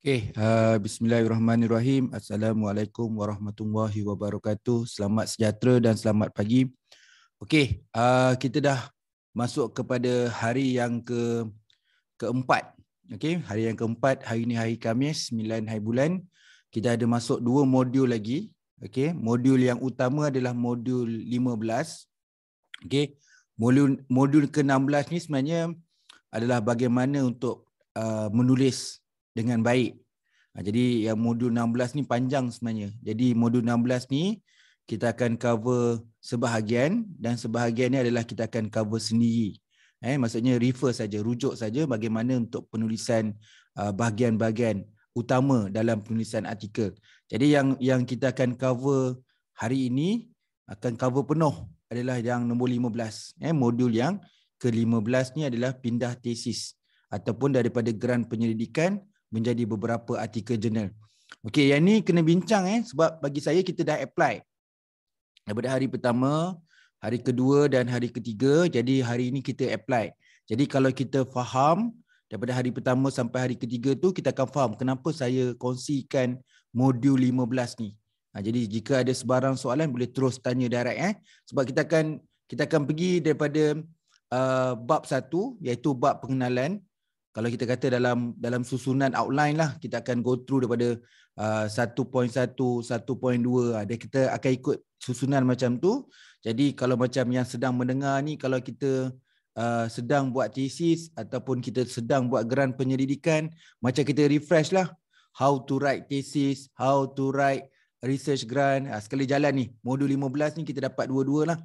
Okay, uh, Bismillahirrahmanirrahim. Assalamualaikum warahmatullahi wabarakatuh. Selamat sejahtera dan selamat pagi. Okay, uh, kita dah masuk kepada hari yang ke keempat. Okay, hari yang keempat. Hari ini hari Khamis, 9 hari bulan. Kita ada masuk dua modul lagi. Okay, modul yang utama adalah modul 15. Okay, modul, modul ke-16 ni sebenarnya adalah bagaimana untuk uh, menulis dengan baik. Ha, jadi yang modul 16 ni panjang sebenarnya. Jadi modul 16 ni kita akan cover sebahagian dan sebahagian ni adalah kita akan cover sendiri. Eh, maksudnya refer saja, rujuk saja bagaimana untuk penulisan uh, bahagian-bahagian utama dalam penulisan artikel. Jadi yang yang kita akan cover hari ini akan cover penuh adalah yang nombor 15. Eh, modul yang ke-15 ni adalah pindah tesis ataupun daripada geran penyelidikan menjadi beberapa artikel jurnal. Okey, yang ni kena bincang eh sebab bagi saya kita dah apply daripada hari pertama, hari kedua dan hari ketiga. Jadi hari ini kita apply. Jadi kalau kita faham daripada hari pertama sampai hari ketiga tu kita akan faham kenapa saya kongsikan modul 15 ni. Ha, jadi jika ada sebarang soalan boleh terus tanya direct eh sebab kita akan kita akan pergi daripada uh, bab satu iaitu bab pengenalan kalau kita kata dalam dalam susunan outline lah kita akan go through daripada uh, 1.1 1.2 Ada kita akan ikut susunan macam tu jadi kalau macam yang sedang mendengar ni kalau kita uh, sedang buat thesis ataupun kita sedang buat geran penyelidikan macam kita refresh lah how to write thesis how to write research grant uh, sekali jalan ni modul 15 ni kita dapat dua-dualah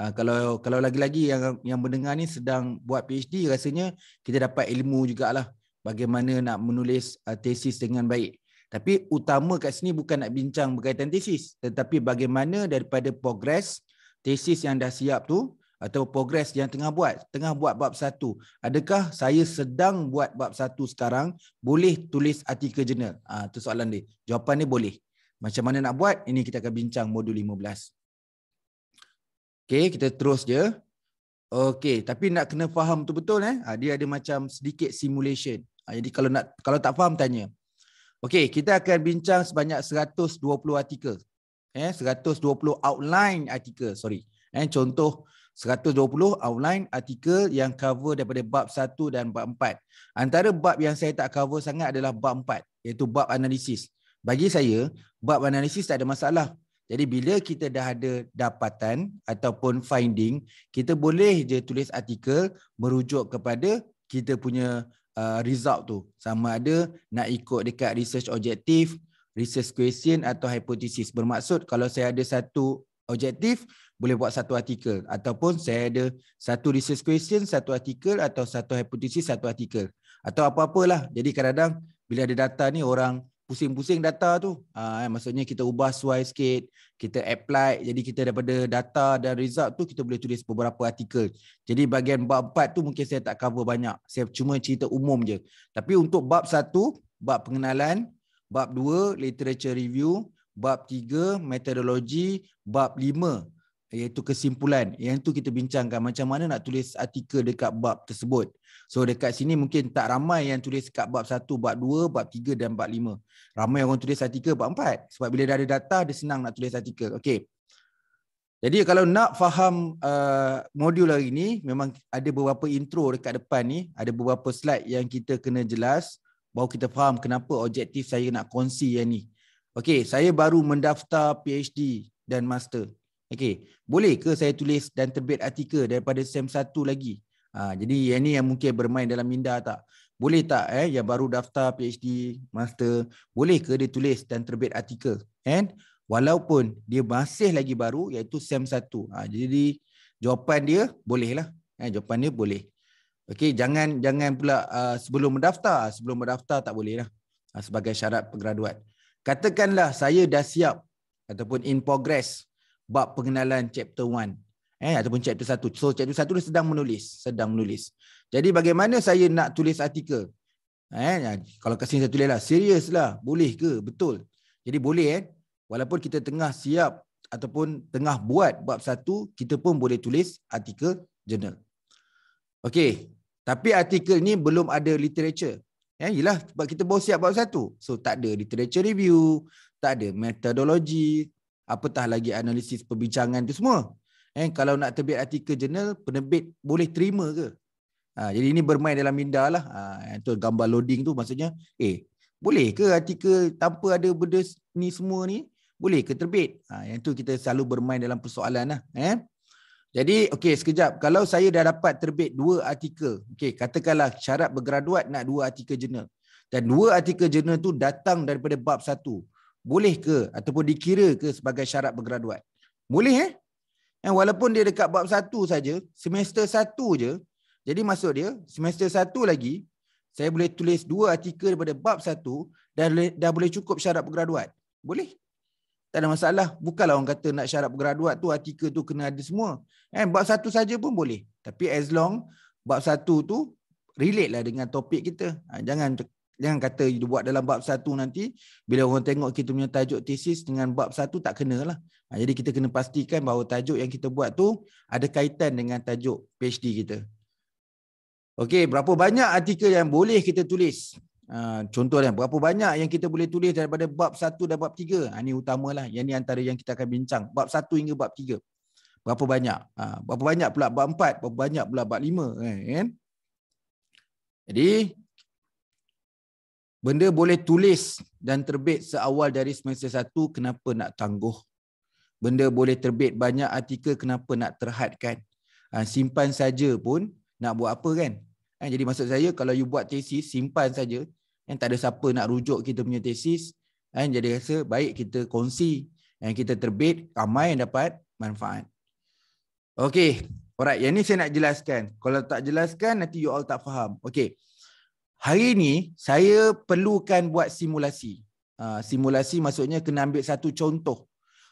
Ah, kalau kalau lagi-lagi yang yang mendengar ni sedang buat PhD rasanya kita dapat ilmu jugalah bagaimana nak menulis uh, tesis dengan baik. Tapi utama kat sini bukan nak bincang berkaitan tesis tetapi bagaimana daripada progress tesis yang dah siap tu atau progress yang tengah buat, tengah buat bab satu. Adakah saya sedang buat bab satu sekarang boleh tulis artikel jurnal? Ah uh, tu soalan dia. Jawapan dia boleh. Macam mana nak buat? Ini kita akan bincang modul 15. Okay, kita terus je. Okay, tapi nak kena faham betul-betul eh. Ah, dia ada macam sedikit simulation. Ah, jadi kalau nak kalau tak faham, tanya. Okay, kita akan bincang sebanyak 120 artikel. Eh, 120 outline artikel, sorry. Eh, contoh 120 outline artikel yang cover daripada bab 1 dan bab 4. Antara bab yang saya tak cover sangat adalah bab 4, iaitu bab analisis. Bagi saya, bab analisis tak ada masalah. Jadi bila kita dah ada dapatan ataupun finding, kita boleh je tulis artikel merujuk kepada kita punya uh, result tu. Sama ada nak ikut dekat research objective, research question atau hypothesis. Bermaksud kalau saya ada satu objektif, boleh buat satu artikel. Ataupun saya ada satu research question, satu artikel atau satu hypothesis, satu artikel. Atau apa-apalah. Jadi kadang-kadang bila ada data ni orang pusing-pusing data tu. Ah uh, maksudnya kita ubah suai sikit, kita apply jadi kita daripada data dan result tu kita boleh tulis beberapa artikel. Jadi bahagian bab 4 tu mungkin saya tak cover banyak. Saya cuma cerita umum je. Tapi untuk bab 1, bab pengenalan, bab 2 literature review, bab 3 metodologi, bab iaitu kesimpulan yang tu kita bincangkan macam mana nak tulis artikel dekat bab tersebut so dekat sini mungkin tak ramai yang tulis dekat bab 1 bab 2 bab 3 dan bab 5 ramai orang tulis artikel bab 4 sebab bila dah ada data dia senang nak tulis artikel okey jadi kalau nak faham uh, modul hari ni memang ada beberapa intro dekat depan ni ada beberapa slide yang kita kena jelas baru kita faham kenapa objektif saya nak kongsi yang ni okey saya baru mendaftar PhD dan master Okey, boleh ke saya tulis dan terbit artikel daripada SEM 1 lagi? Ha, jadi yang ni yang mungkin bermain dalam minda tak? Boleh tak eh yang baru daftar PhD, master, boleh ke dia tulis dan terbit artikel? And walaupun dia masih lagi baru iaitu SEM 1. Ha, jadi jawapan dia boleh lah. Eh, jawapan dia boleh. Okey, jangan jangan pula uh, sebelum mendaftar, ah, sebelum mendaftar tak boleh lah uh, ah, sebagai syarat pengraduan. Katakanlah saya dah siap ataupun in progress bab pengenalan chapter 1 eh ataupun chapter 1 so chapter 1 dia sedang menulis sedang menulis jadi bagaimana saya nak tulis artikel eh ya, kalau kat sini saya lah, serius lah, boleh ke betul jadi boleh eh walaupun kita tengah siap ataupun tengah buat bab 1 kita pun boleh tulis artikel jurnal. okey tapi artikel ni belum ada literature Ya, yelah, sebab kita baru siap bab satu. So, tak ada literature review, tak ada metodologi, apatah lagi analisis perbincangan tu semua. Eh, kalau nak terbit artikel jurnal, penerbit boleh terima ke? Ha, jadi ini bermain dalam minda lah. Ha, itu gambar loading tu maksudnya, eh, boleh ke artikel tanpa ada benda ni semua ni? Boleh ke terbit? Ha, yang tu kita selalu bermain dalam persoalan lah. Eh? Jadi, okey, sekejap. Kalau saya dah dapat terbit dua artikel, okey, katakanlah syarat bergraduat nak dua artikel jurnal. Dan dua artikel jurnal tu datang daripada bab satu boleh ke ataupun dikira ke sebagai syarat bergraduat? Boleh eh? eh walaupun dia dekat bab satu saja, semester satu je. Jadi maksud dia semester satu lagi saya boleh tulis dua artikel daripada bab satu dan dah, dah boleh cukup syarat bergraduat. Boleh. Tak ada masalah. Bukanlah orang kata nak syarat bergraduat tu artikel tu kena ada semua. Eh, bab satu saja pun boleh. Tapi as long bab satu tu relate lah dengan topik kita. Ha, jangan Jangan kata you buat dalam bab satu nanti Bila orang tengok kita punya tajuk tesis dengan bab satu tak kena lah ha, Jadi kita kena pastikan bahawa tajuk yang kita buat tu Ada kaitan dengan tajuk PhD kita Okey, berapa banyak artikel yang boleh kita tulis ha, Contohnya, berapa banyak yang kita boleh tulis daripada bab satu dan bab tiga ha, Ini utamalah, yang ini antara yang kita akan bincang Bab satu hingga bab tiga Berapa banyak? Ha, berapa banyak pula bab empat? Berapa banyak pula bab lima? Eh, kan? Jadi benda boleh tulis dan terbit seawal dari semester satu kenapa nak tangguh benda boleh terbit banyak artikel kenapa nak terhadkan ha, simpan saja pun nak buat apa kan ha, jadi maksud saya kalau you buat tesis simpan saja kan tak ada siapa nak rujuk kita punya tesis kan jadi rasa baik kita kongsi yang ha, kita terbit ramai yang dapat manfaat okey alright yang ni saya nak jelaskan kalau tak jelaskan nanti you all tak faham okey hari ini saya perlukan buat simulasi. Uh, simulasi maksudnya kena ambil satu contoh.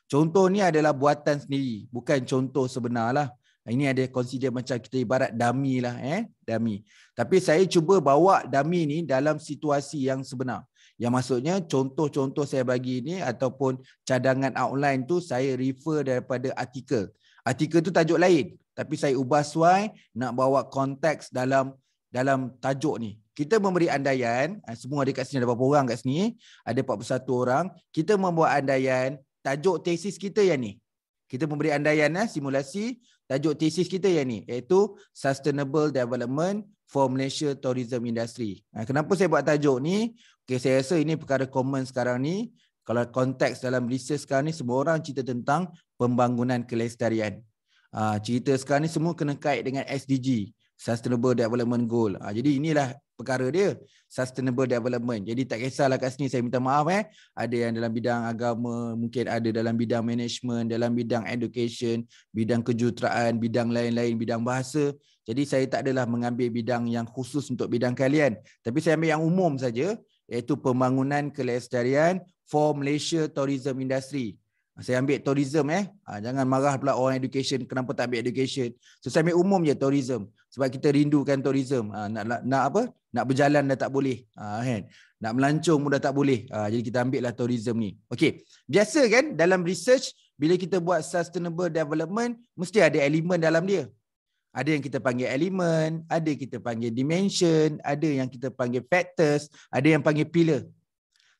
Contoh ni adalah buatan sendiri, bukan contoh sebenarlah. Ha, ini ada consider macam kita ibarat dummy lah eh, dummy. Tapi saya cuba bawa dummy ni dalam situasi yang sebenar. Yang maksudnya contoh-contoh saya bagi ni ataupun cadangan outline tu saya refer daripada artikel. Artikel tu tajuk lain tapi saya ubah suai nak bawa konteks dalam dalam tajuk ni kita memberi andaian eh, semua dekat sini ada berapa orang kat sini ada 41 orang kita membuat andaian tajuk tesis kita yang ni kita memberi andaian eh, simulasi tajuk tesis kita yang ni iaitu sustainable development for Malaysia tourism industry eh, kenapa saya buat tajuk ni okay, saya rasa ini perkara common sekarang ni kalau konteks dalam research sekarang ni semua orang cerita tentang pembangunan kelestarian ah, cerita sekarang ni semua kena kait dengan SDG Sustainable Development Goal. Ah, jadi inilah perkara dia sustainable development. Jadi tak kisahlah kat sini saya minta maaf eh. Ada yang dalam bidang agama, mungkin ada dalam bidang management, dalam bidang education, bidang kejuruteraan, bidang lain-lain, bidang bahasa. Jadi saya tak adalah mengambil bidang yang khusus untuk bidang kalian. Tapi saya ambil yang umum saja iaitu pembangunan kelestarian for Malaysia tourism industry. Saya ambil tourism eh. Ha, jangan marah pula orang education kenapa tak ambil education. So saya ambil umum je tourism sebab kita rindukan tourism. Ha, nak, nak nak apa? Nak berjalan dah tak boleh. Ha, kan. Nak melancung pun dah tak boleh. Ha, jadi kita ambil lah tourism ni. Okey. Biasa kan dalam research bila kita buat sustainable development mesti ada elemen dalam dia. Ada yang kita panggil elemen, ada kita panggil dimension, ada yang kita panggil factors, ada yang panggil pillar.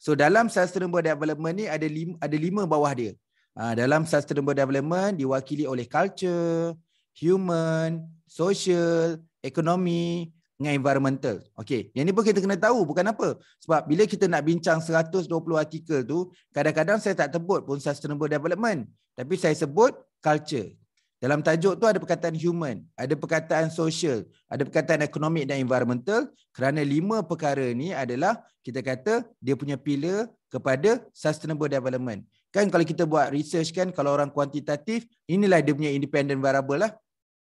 So dalam sustainable development ni ada lima, ada lima bawah dia. Ah, dalam sustainable development diwakili oleh culture, human, social, ekonomi dengan environmental. Okey, yang ni pun kita kena tahu bukan apa. Sebab bila kita nak bincang 120 artikel tu, kadang-kadang saya tak sebut pun sustainable development, tapi saya sebut culture. Dalam tajuk tu ada perkataan human, ada perkataan social, ada perkataan ekonomi dan environmental kerana lima perkara ni adalah kita kata dia punya pillar kepada sustainable development kan kalau kita buat research kan kalau orang kuantitatif inilah dia punya independent variable lah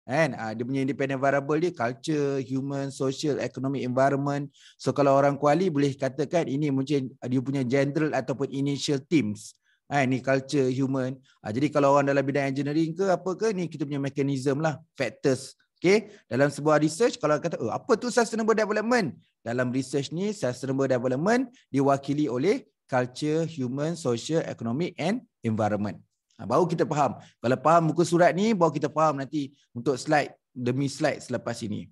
kan ah, dia punya independent variable dia culture human social economic environment so kalau orang kuali boleh katakan ini mungkin dia punya general ataupun initial teams kan ah, ni culture human ah, jadi kalau orang dalam bidang engineering ke apa ke ni kita punya mechanism lah factors Okay. Dalam sebuah research, kalau kata, oh, apa tu sustainable development? Dalam research ni, sustainable development diwakili oleh culture, human, social, economic and environment. Ha, baru kita faham. Kalau faham muka surat ni, baru kita faham nanti untuk slide demi slide selepas ini.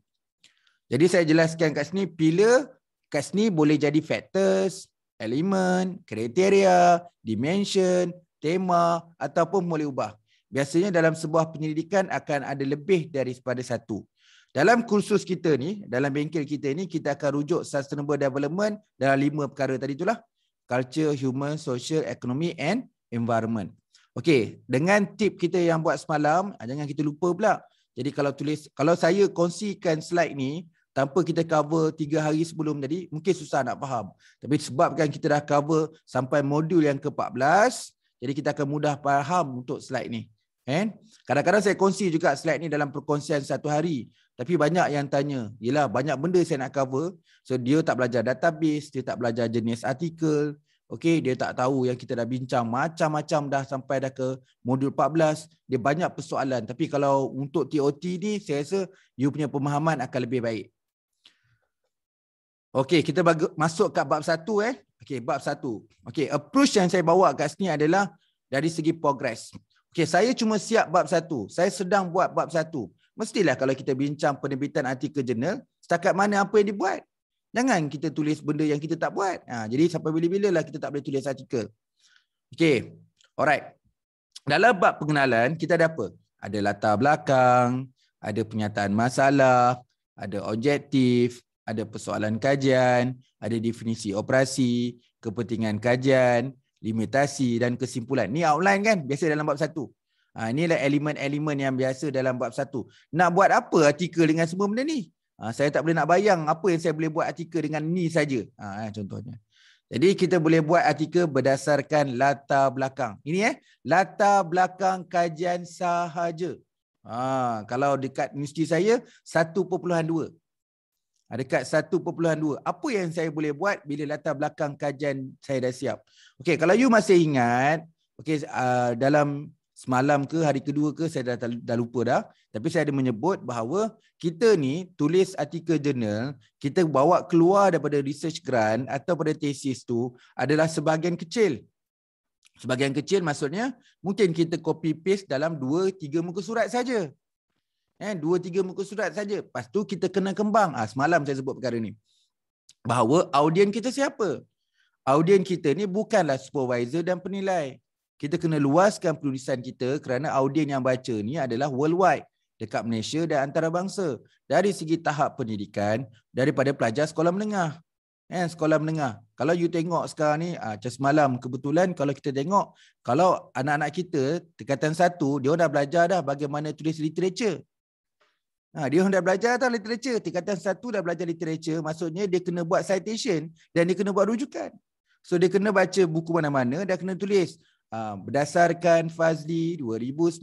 Jadi saya jelaskan kat sini, pillar kat sini boleh jadi factors, element, kriteria, dimension, tema ataupun boleh ubah. Biasanya dalam sebuah penyelidikan akan ada lebih daripada satu. Dalam kursus kita ni, dalam bengkel kita ni, kita akan rujuk sustainable development dalam lima perkara tadi itulah culture, human, social, economy and environment. Okey, dengan tip kita yang buat semalam, ah, jangan kita lupa pula. Jadi kalau tulis kalau saya kongsikan slide ni tanpa kita cover tiga hari sebelum tadi, mungkin susah nak faham. Tapi sebabkan kita dah cover sampai modul yang ke-14, jadi kita akan mudah faham untuk slide ni. Kan? Kadang-kadang saya kongsi juga slide ni dalam perkongsian satu hari. Tapi banyak yang tanya, yelah banyak benda saya nak cover. So dia tak belajar database, dia tak belajar jenis artikel. Okay, dia tak tahu yang kita dah bincang macam-macam dah sampai dah ke modul 14. Dia banyak persoalan. Tapi kalau untuk TOT ni, saya rasa you punya pemahaman akan lebih baik. Okay, kita masuk kat bab satu eh. Okay, bab satu. Okay, approach yang saya bawa kat sini adalah dari segi progress. Okay, saya cuma siap bab satu. Saya sedang buat bab satu mestilah kalau kita bincang penerbitan artikel jurnal, setakat mana apa yang dibuat. Jangan kita tulis benda yang kita tak buat. Ha, jadi sampai bila-bila lah kita tak boleh tulis artikel. Okay. Alright. Dalam bab pengenalan, kita ada apa? Ada latar belakang, ada penyataan masalah, ada objektif, ada persoalan kajian, ada definisi operasi, kepentingan kajian, limitasi dan kesimpulan. Ni outline kan? Biasa dalam bab satu. Ha, inilah elemen-elemen yang biasa dalam bab satu. Nak buat apa artikel dengan semua benda ni? Ha, saya tak boleh nak bayang apa yang saya boleh buat artikel dengan ni saja. Ha, ha contohnya. Jadi kita boleh buat artikel berdasarkan latar belakang. Ini eh, latar belakang kajian sahaja. Ha, kalau dekat universiti saya, 1.2. Ha, dekat 1.2. Apa yang saya boleh buat bila latar belakang kajian saya dah siap? Okay, kalau you masih ingat, okay uh, ah, dalam semalam ke hari kedua ke saya dah, dah lupa dah tapi saya ada menyebut bahawa kita ni tulis artikel jurnal kita bawa keluar daripada research grant atau pada thesis tu adalah sebahagian kecil sebahagian kecil maksudnya mungkin kita copy paste dalam 2 3 muka surat saja eh 2 3 muka surat saja lepas tu kita kena kembang ah ha, semalam saya sebut perkara ni bahawa audien kita siapa audien kita ni bukanlah supervisor dan penilai kita kena luaskan penulisan kita kerana audien yang baca ni adalah worldwide dekat Malaysia dan antarabangsa dari segi tahap pendidikan daripada pelajar sekolah menengah eh sekolah menengah kalau you tengok sekarang ni just ah, malam kebetulan kalau kita tengok kalau anak-anak kita tingkatan satu dia dah belajar dah bagaimana tulis literature Ha, dia orang dah belajar tentang literature. Tingkatan satu dah belajar literature. Maksudnya dia kena buat citation dan dia kena buat rujukan. So dia kena baca buku mana-mana dan kena tulis. Ah, berdasarkan Fazli 2019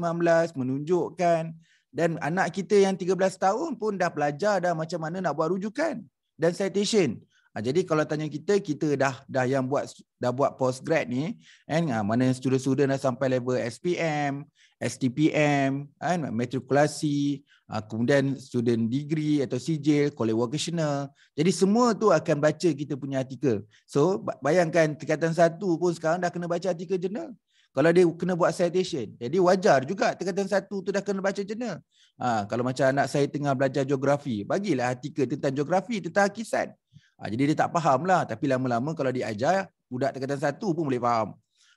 menunjukkan dan anak kita yang 13 tahun pun dah belajar dah macam mana nak buat rujukan dan citation. Ha, jadi kalau tanya kita kita dah dah yang buat dah buat post grad ni kan ha, mana student-student dah sampai level SPM, STPM, kan, matrikulasi, ah, kemudian student degree atau sijil, college vocational. Jadi semua tu akan baca kita punya artikel. So bayangkan tingkatan satu pun sekarang dah kena baca artikel jurnal. Kalau dia kena buat citation. Jadi wajar juga tingkatan satu tu dah kena baca jurnal. Ha, kalau macam anak saya tengah belajar geografi, bagilah artikel tentang geografi, tentang hakisan. Ha, ah, jadi dia tak faham lah. Tapi lama-lama kalau diajar, budak tingkatan satu pun boleh faham.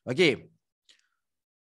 Okay.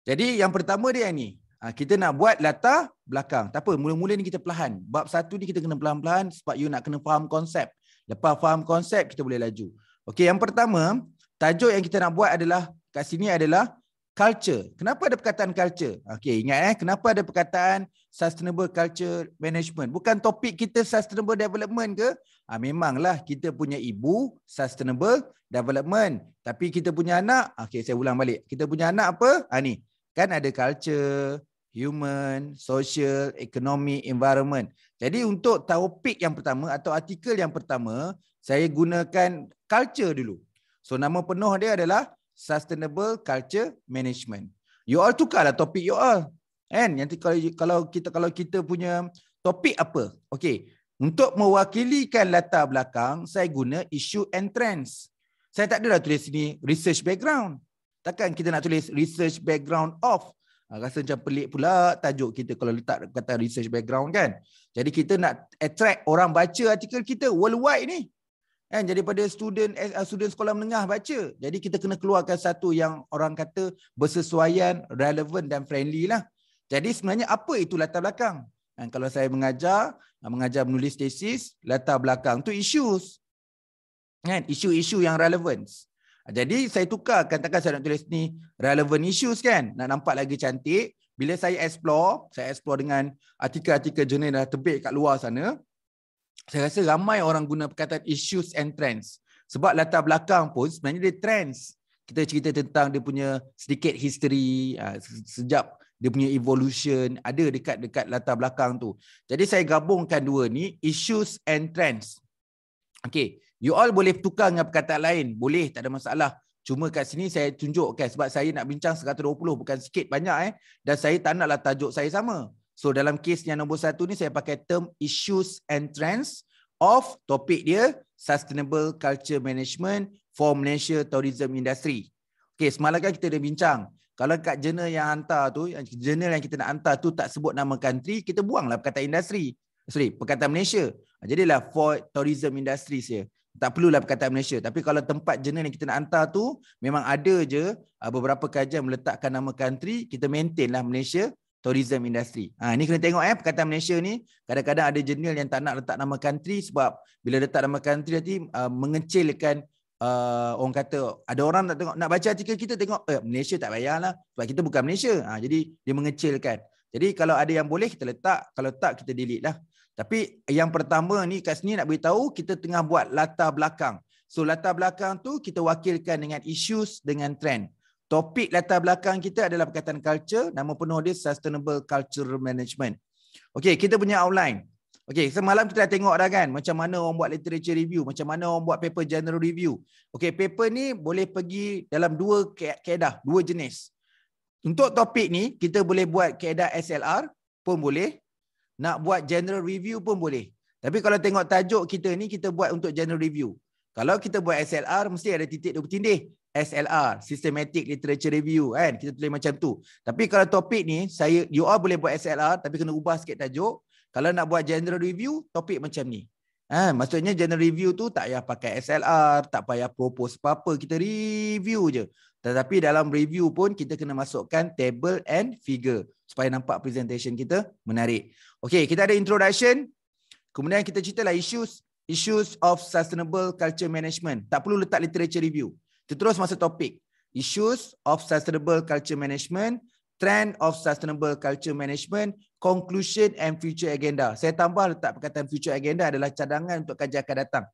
Jadi yang pertama dia ni. Ah, kita nak buat latar belakang. Tak apa, mula-mula ni kita perlahan. Bab satu ni kita kena perlahan-perlahan sebab you nak kena faham konsep. Lepas faham konsep, kita boleh laju. Okey, yang pertama, tajuk yang kita nak buat adalah, kat sini adalah culture. Kenapa ada perkataan culture? Okey, ingat eh. Kenapa ada perkataan sustainable culture management? Bukan topik kita sustainable development ke? Ha, memanglah kita punya ibu sustainable development. Tapi kita punya anak, okey saya ulang balik. Kita punya anak apa? Ha, ni kan ada culture, human, social, economy, environment. Jadi untuk topik yang pertama atau artikel yang pertama, saya gunakan culture dulu. So nama penuh dia adalah sustainable culture management. You all tukarlah topik you all. Kan? Yang kalau kalau kita kalau kita punya topik apa? Okey. Untuk mewakilikan latar belakang, saya guna issue and trends. Saya tak adalah tulis sini research background. Takkan kita nak tulis research background of ha, Rasa macam pelik pula tajuk kita kalau letak kata research background kan Jadi kita nak attract orang baca artikel kita worldwide ni kan? Jadi pada student, eh, ah, student sekolah menengah baca Jadi kita kena keluarkan satu yang orang kata Bersesuaian, relevant dan friendly lah Jadi sebenarnya apa itu latar belakang dan kalau saya mengajar, ah, mengajar menulis tesis, latar belakang tu issues. Kan? Isu-isu yang relevant. Jadi saya tukar katakan saya nak tulis ni relevant issues kan. Nak nampak lagi cantik. Bila saya explore, saya explore dengan artikel-artikel jenis dah terbit kat luar sana. Saya rasa ramai orang guna perkataan issues and trends. Sebab latar belakang pun sebenarnya dia trends. Kita cerita tentang dia punya sedikit history, ah, sejak dia punya evolution ada dekat dekat latar belakang tu. Jadi saya gabungkan dua ni issues and trends. Okay. You all boleh tukar dengan perkataan lain. Boleh, tak ada masalah. Cuma kat sini saya tunjukkan sebab saya nak bincang 120 bukan sikit banyak eh. Dan saya tak naklah tajuk saya sama. So dalam kes yang nombor satu ni saya pakai term issues and trends of topik dia sustainable culture management for Malaysia tourism industry. Okay semalam kan kita dah bincang. Kalau kat jurnal yang hantar tu, jurnal yang kita nak hantar tu tak sebut nama country, kita buanglah perkataan industri. Sorry, perkataan Malaysia. Jadilah for tourism industry saja tak perlulah perkataan Malaysia. Tapi kalau tempat jenis yang kita nak hantar tu, memang ada je ah, beberapa kajian meletakkan nama country, kita maintain lah Malaysia tourism industry. Ha, ah, ini kena tengok eh, perkataan Malaysia ni, kadang-kadang ada jenis yang tak nak letak nama country sebab bila letak nama country nanti uh, mengecilkan uh, orang kata, ada orang nak tengok nak baca artikel kita tengok, eh, Malaysia tak payahlah sebab kita bukan Malaysia. Ha, jadi dia mengecilkan. Jadi kalau ada yang boleh kita letak, kalau tak kita delete lah. Tapi yang pertama ni kat sini nak beritahu kita tengah buat latar belakang. So latar belakang tu kita wakilkan dengan issues dengan trend. Topik latar belakang kita adalah perkataan culture, nama penuh dia sustainable culture management. Okay, kita punya outline. Okay, semalam kita dah tengok dah kan macam mana orang buat literature review, macam mana orang buat paper general review. Okay, paper ni boleh pergi dalam dua keadaan, dua jenis. Untuk topik ni, kita boleh buat keadaan SLR pun boleh. Nak buat general review pun boleh. Tapi kalau tengok tajuk kita ni, kita buat untuk general review. Kalau kita buat SLR, mesti ada titik dua bertindih. SLR, Systematic Literature Review kan. Kita tulis macam tu. Tapi kalau topik ni, saya you all boleh buat SLR tapi kena ubah sikit tajuk. Kalau nak buat general review, topik macam ni. Ha, maksudnya general review tu tak payah pakai SLR, tak payah propose apa-apa. Kita review je. Tetapi dalam review pun kita kena masukkan table and figure supaya nampak presentation kita menarik. Okay, kita ada introduction. Kemudian kita cerita lah issues issues of sustainable culture management. Tak perlu letak literature review. Kita terus masuk topik. Issues of sustainable culture management, trend of sustainable culture management, conclusion and future agenda. Saya tambah letak perkataan future agenda adalah cadangan untuk kajian akan datang.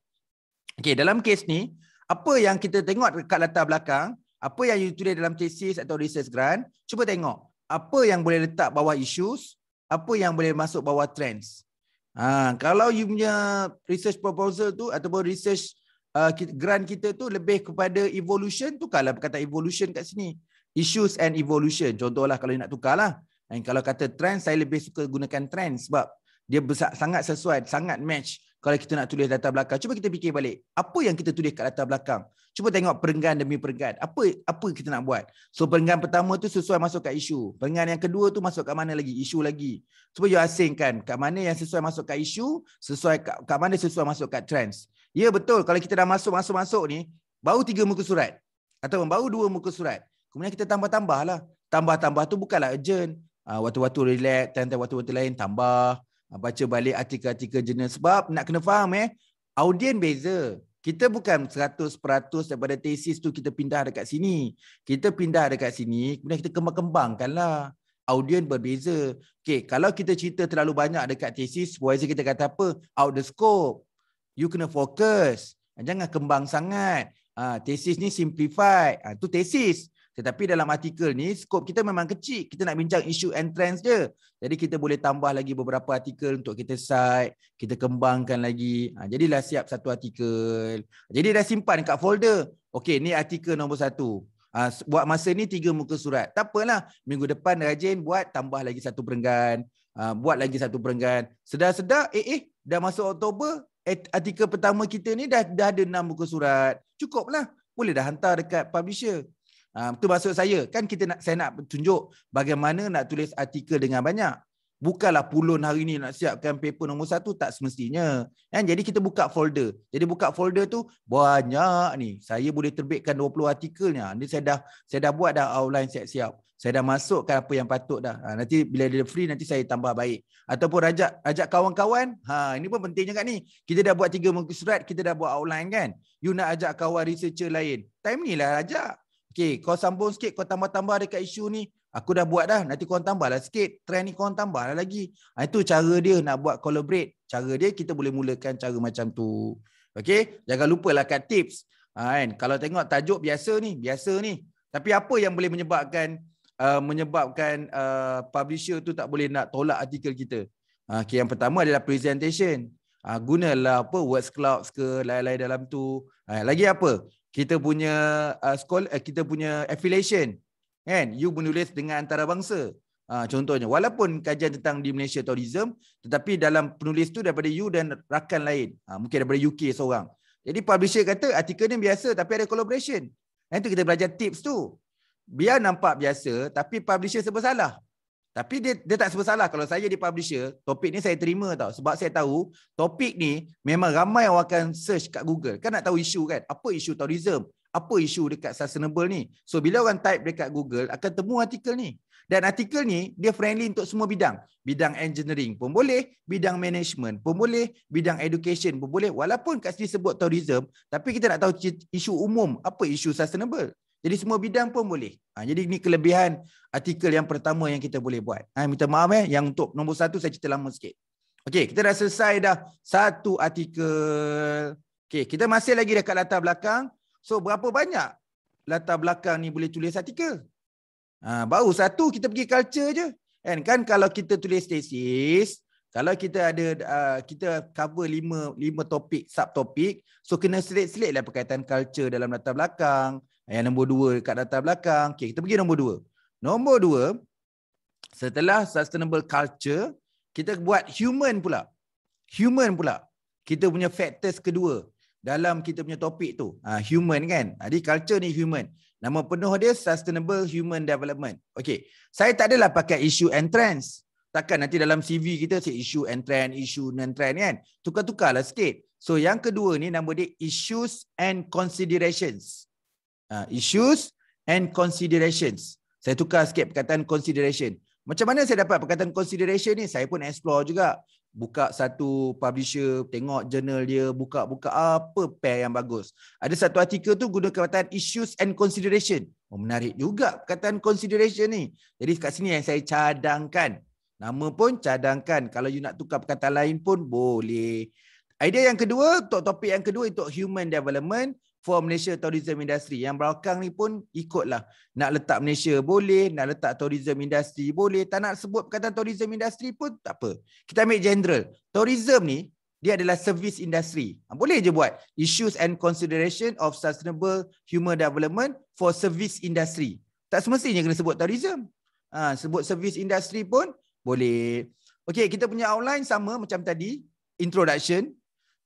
Okay, dalam kes ni, apa yang kita tengok dekat latar belakang, apa yang you tulis dalam thesis atau research grant, cuba tengok apa yang boleh letak bawah issues, apa yang boleh masuk bawah trends. Ha, kalau you punya research proposal tu ataupun research uh, grant kita tu lebih kepada evolution, tukarlah kata evolution kat sini. Issues and evolution. Contohlah kalau nak tukarlah. And kalau kata trends saya lebih suka gunakan trend sebab dia besar, sangat sesuai, sangat match kalau kita nak tulis latar belakang cuba kita fikir balik apa yang kita tulis kat latar belakang cuba tengok perenggan demi perenggan apa apa kita nak buat so perenggan pertama tu sesuai masuk kat isu perenggan yang kedua tu masuk kat mana lagi isu lagi cuba you asingkan kat mana yang sesuai masuk kat isu sesuai kat, kat mana sesuai masuk kat trends ya betul kalau kita dah masuk masuk masuk ni baru tiga muka surat atau baru dua muka surat kemudian kita tambah tambah lah, tambah-tambah tu bukanlah urgent ah, waktu-waktu relax, time waktu-waktu lain tambah. Ah, baca balik artikel-artikel jenis sebab nak kena faham eh audien beza kita bukan 100% daripada tesis tu kita pindah dekat sini kita pindah dekat sini kemudian kita kembang-kembangkan lah audien berbeza okay, kalau kita cerita terlalu banyak dekat tesis wajib kita kata apa out the scope you kena fokus ah, jangan kembang sangat ha, tesis ni simplified ha, tesis tetapi dalam artikel ni, skop kita memang kecil. Kita nak bincang isu entrance je. Jadi kita boleh tambah lagi beberapa artikel untuk kita cite. Kita kembangkan lagi. Ha, jadilah siap satu artikel. Jadi dah simpan kat folder. Okey, ni artikel nombor satu. Ha, buat masa ni tiga muka surat. Tak apalah. Minggu depan rajin buat tambah lagi satu perenggan. Ha, buat lagi satu perenggan. Sedar-sedar, eh eh, dah masuk Oktober. Eh, artikel pertama kita ni dah, dah ada enam muka surat. Cukuplah. Boleh dah hantar dekat publisher. Um, ah, tu maksud saya kan kita nak saya nak tunjuk bagaimana nak tulis artikel dengan banyak. Bukanlah pulun hari ini nak siapkan paper nombor satu tak semestinya. Kan? Jadi kita buka folder. Jadi buka folder tu banyak ni. Saya boleh terbitkan 20 artikelnya. Ni saya dah saya dah buat dah outline siap-siap. Saya dah masukkan apa yang patut dah. Ha, nanti bila dia free nanti saya tambah baik. Ataupun ajak ajak kawan-kawan. Ha, ini pun penting juga ni. Kita dah buat tiga muka surat, kita dah buat outline kan. You nak ajak kawan researcher lain. Time ni lah ajak. Okay, kau sambung sikit, kau tambah-tambah dekat isu ni. Aku dah buat dah, nanti korang tambahlah sikit. Trend ni korang tambahlah lagi. Ha, itu cara dia nak buat collaborate. Cara dia, kita boleh mulakan cara macam tu. Okay, jangan lupa lah kat tips. Ha, kan? Kalau tengok tajuk biasa ni, biasa ni. Tapi apa yang boleh menyebabkan uh, menyebabkan uh, publisher tu tak boleh nak tolak artikel kita? Ha, okay, yang pertama adalah presentation. Ha, gunalah apa, words clouds ke, lain-lain dalam tu. Ha, lagi apa? kita punya uh, school uh, eh, kita punya affiliation kan you menulis dengan antarabangsa uh, contohnya walaupun kajian tentang di Malaysia tourism tetapi dalam penulis tu daripada you dan rakan lain uh, mungkin daripada UK seorang jadi publisher kata artikel ni biasa tapi ada collaboration itu kita belajar tips tu biar nampak biasa tapi publisher sebab salah tapi dia dia tak salah kalau saya di publisher, topik ni saya terima tau. Sebab saya tahu topik ni memang ramai orang akan search kat Google. Kan nak tahu isu kan? Apa isu tourism? Apa isu dekat sustainable ni? So bila orang type dekat Google, akan temu artikel ni. Dan artikel ni, dia friendly untuk semua bidang. Bidang engineering pun boleh. Bidang management pun boleh. Bidang education pun boleh. Walaupun kat sini sebut tourism, tapi kita nak tahu isu umum. Apa isu sustainable? Jadi semua bidang pun boleh. Ha, jadi ini kelebihan artikel yang pertama yang kita boleh buat. Ha, minta maaf eh, yang untuk nombor satu saya cerita lama sikit. Okey, kita dah selesai dah satu artikel. Okey, kita masih lagi dekat latar belakang. So, berapa banyak latar belakang ni boleh tulis artikel? Ha, baru satu, kita pergi culture je. Kan, kan kalau kita tulis thesis, kalau kita ada uh, kita cover lima, lima topik, subtopik, so kena selit-selit lah perkaitan culture dalam latar belakang. Ayat nombor dua dekat data belakang. Okey, kita pergi nombor dua. Nombor dua setelah sustainable culture, kita buat human pula. Human pula. Kita punya factors kedua dalam kita punya topik tu. Ha, human kan? Jadi ah, culture ni human. Nama penuh dia Sustainable Human Development. Okey. Saya tak adalah pakai issue and trends. Takkan nanti dalam CV kita si issue and trend, issue and trend kan? Tukar-tukarlah sikit. So yang kedua ni nama dia issues and considerations. Uh, issues and considerations. Saya tukar sikit perkataan consideration. Macam mana saya dapat perkataan consideration ni? Saya pun explore juga. Buka satu publisher, tengok jurnal dia, buka-buka apa pair yang bagus. Ada satu artikel tu guna perkataan issues and consideration. Oh, menarik juga perkataan consideration ni. Jadi kat sini yang saya cadangkan. Nama pun cadangkan. Kalau you nak tukar perkataan lain pun boleh. Idea yang kedua, untuk topik yang kedua untuk human development, for Malaysia Tourism Industry. Yang belakang ni pun ikutlah. Nak letak Malaysia boleh, nak letak tourism industry boleh. Tak nak sebut perkataan tourism industry pun tak apa. Kita ambil general. Tourism ni, dia adalah service industry. Ha, boleh je buat. Issues and consideration of sustainable human development for service industry. Tak semestinya kena sebut tourism. Ha, sebut service industry pun boleh. Okay, kita punya outline sama macam tadi. Introduction,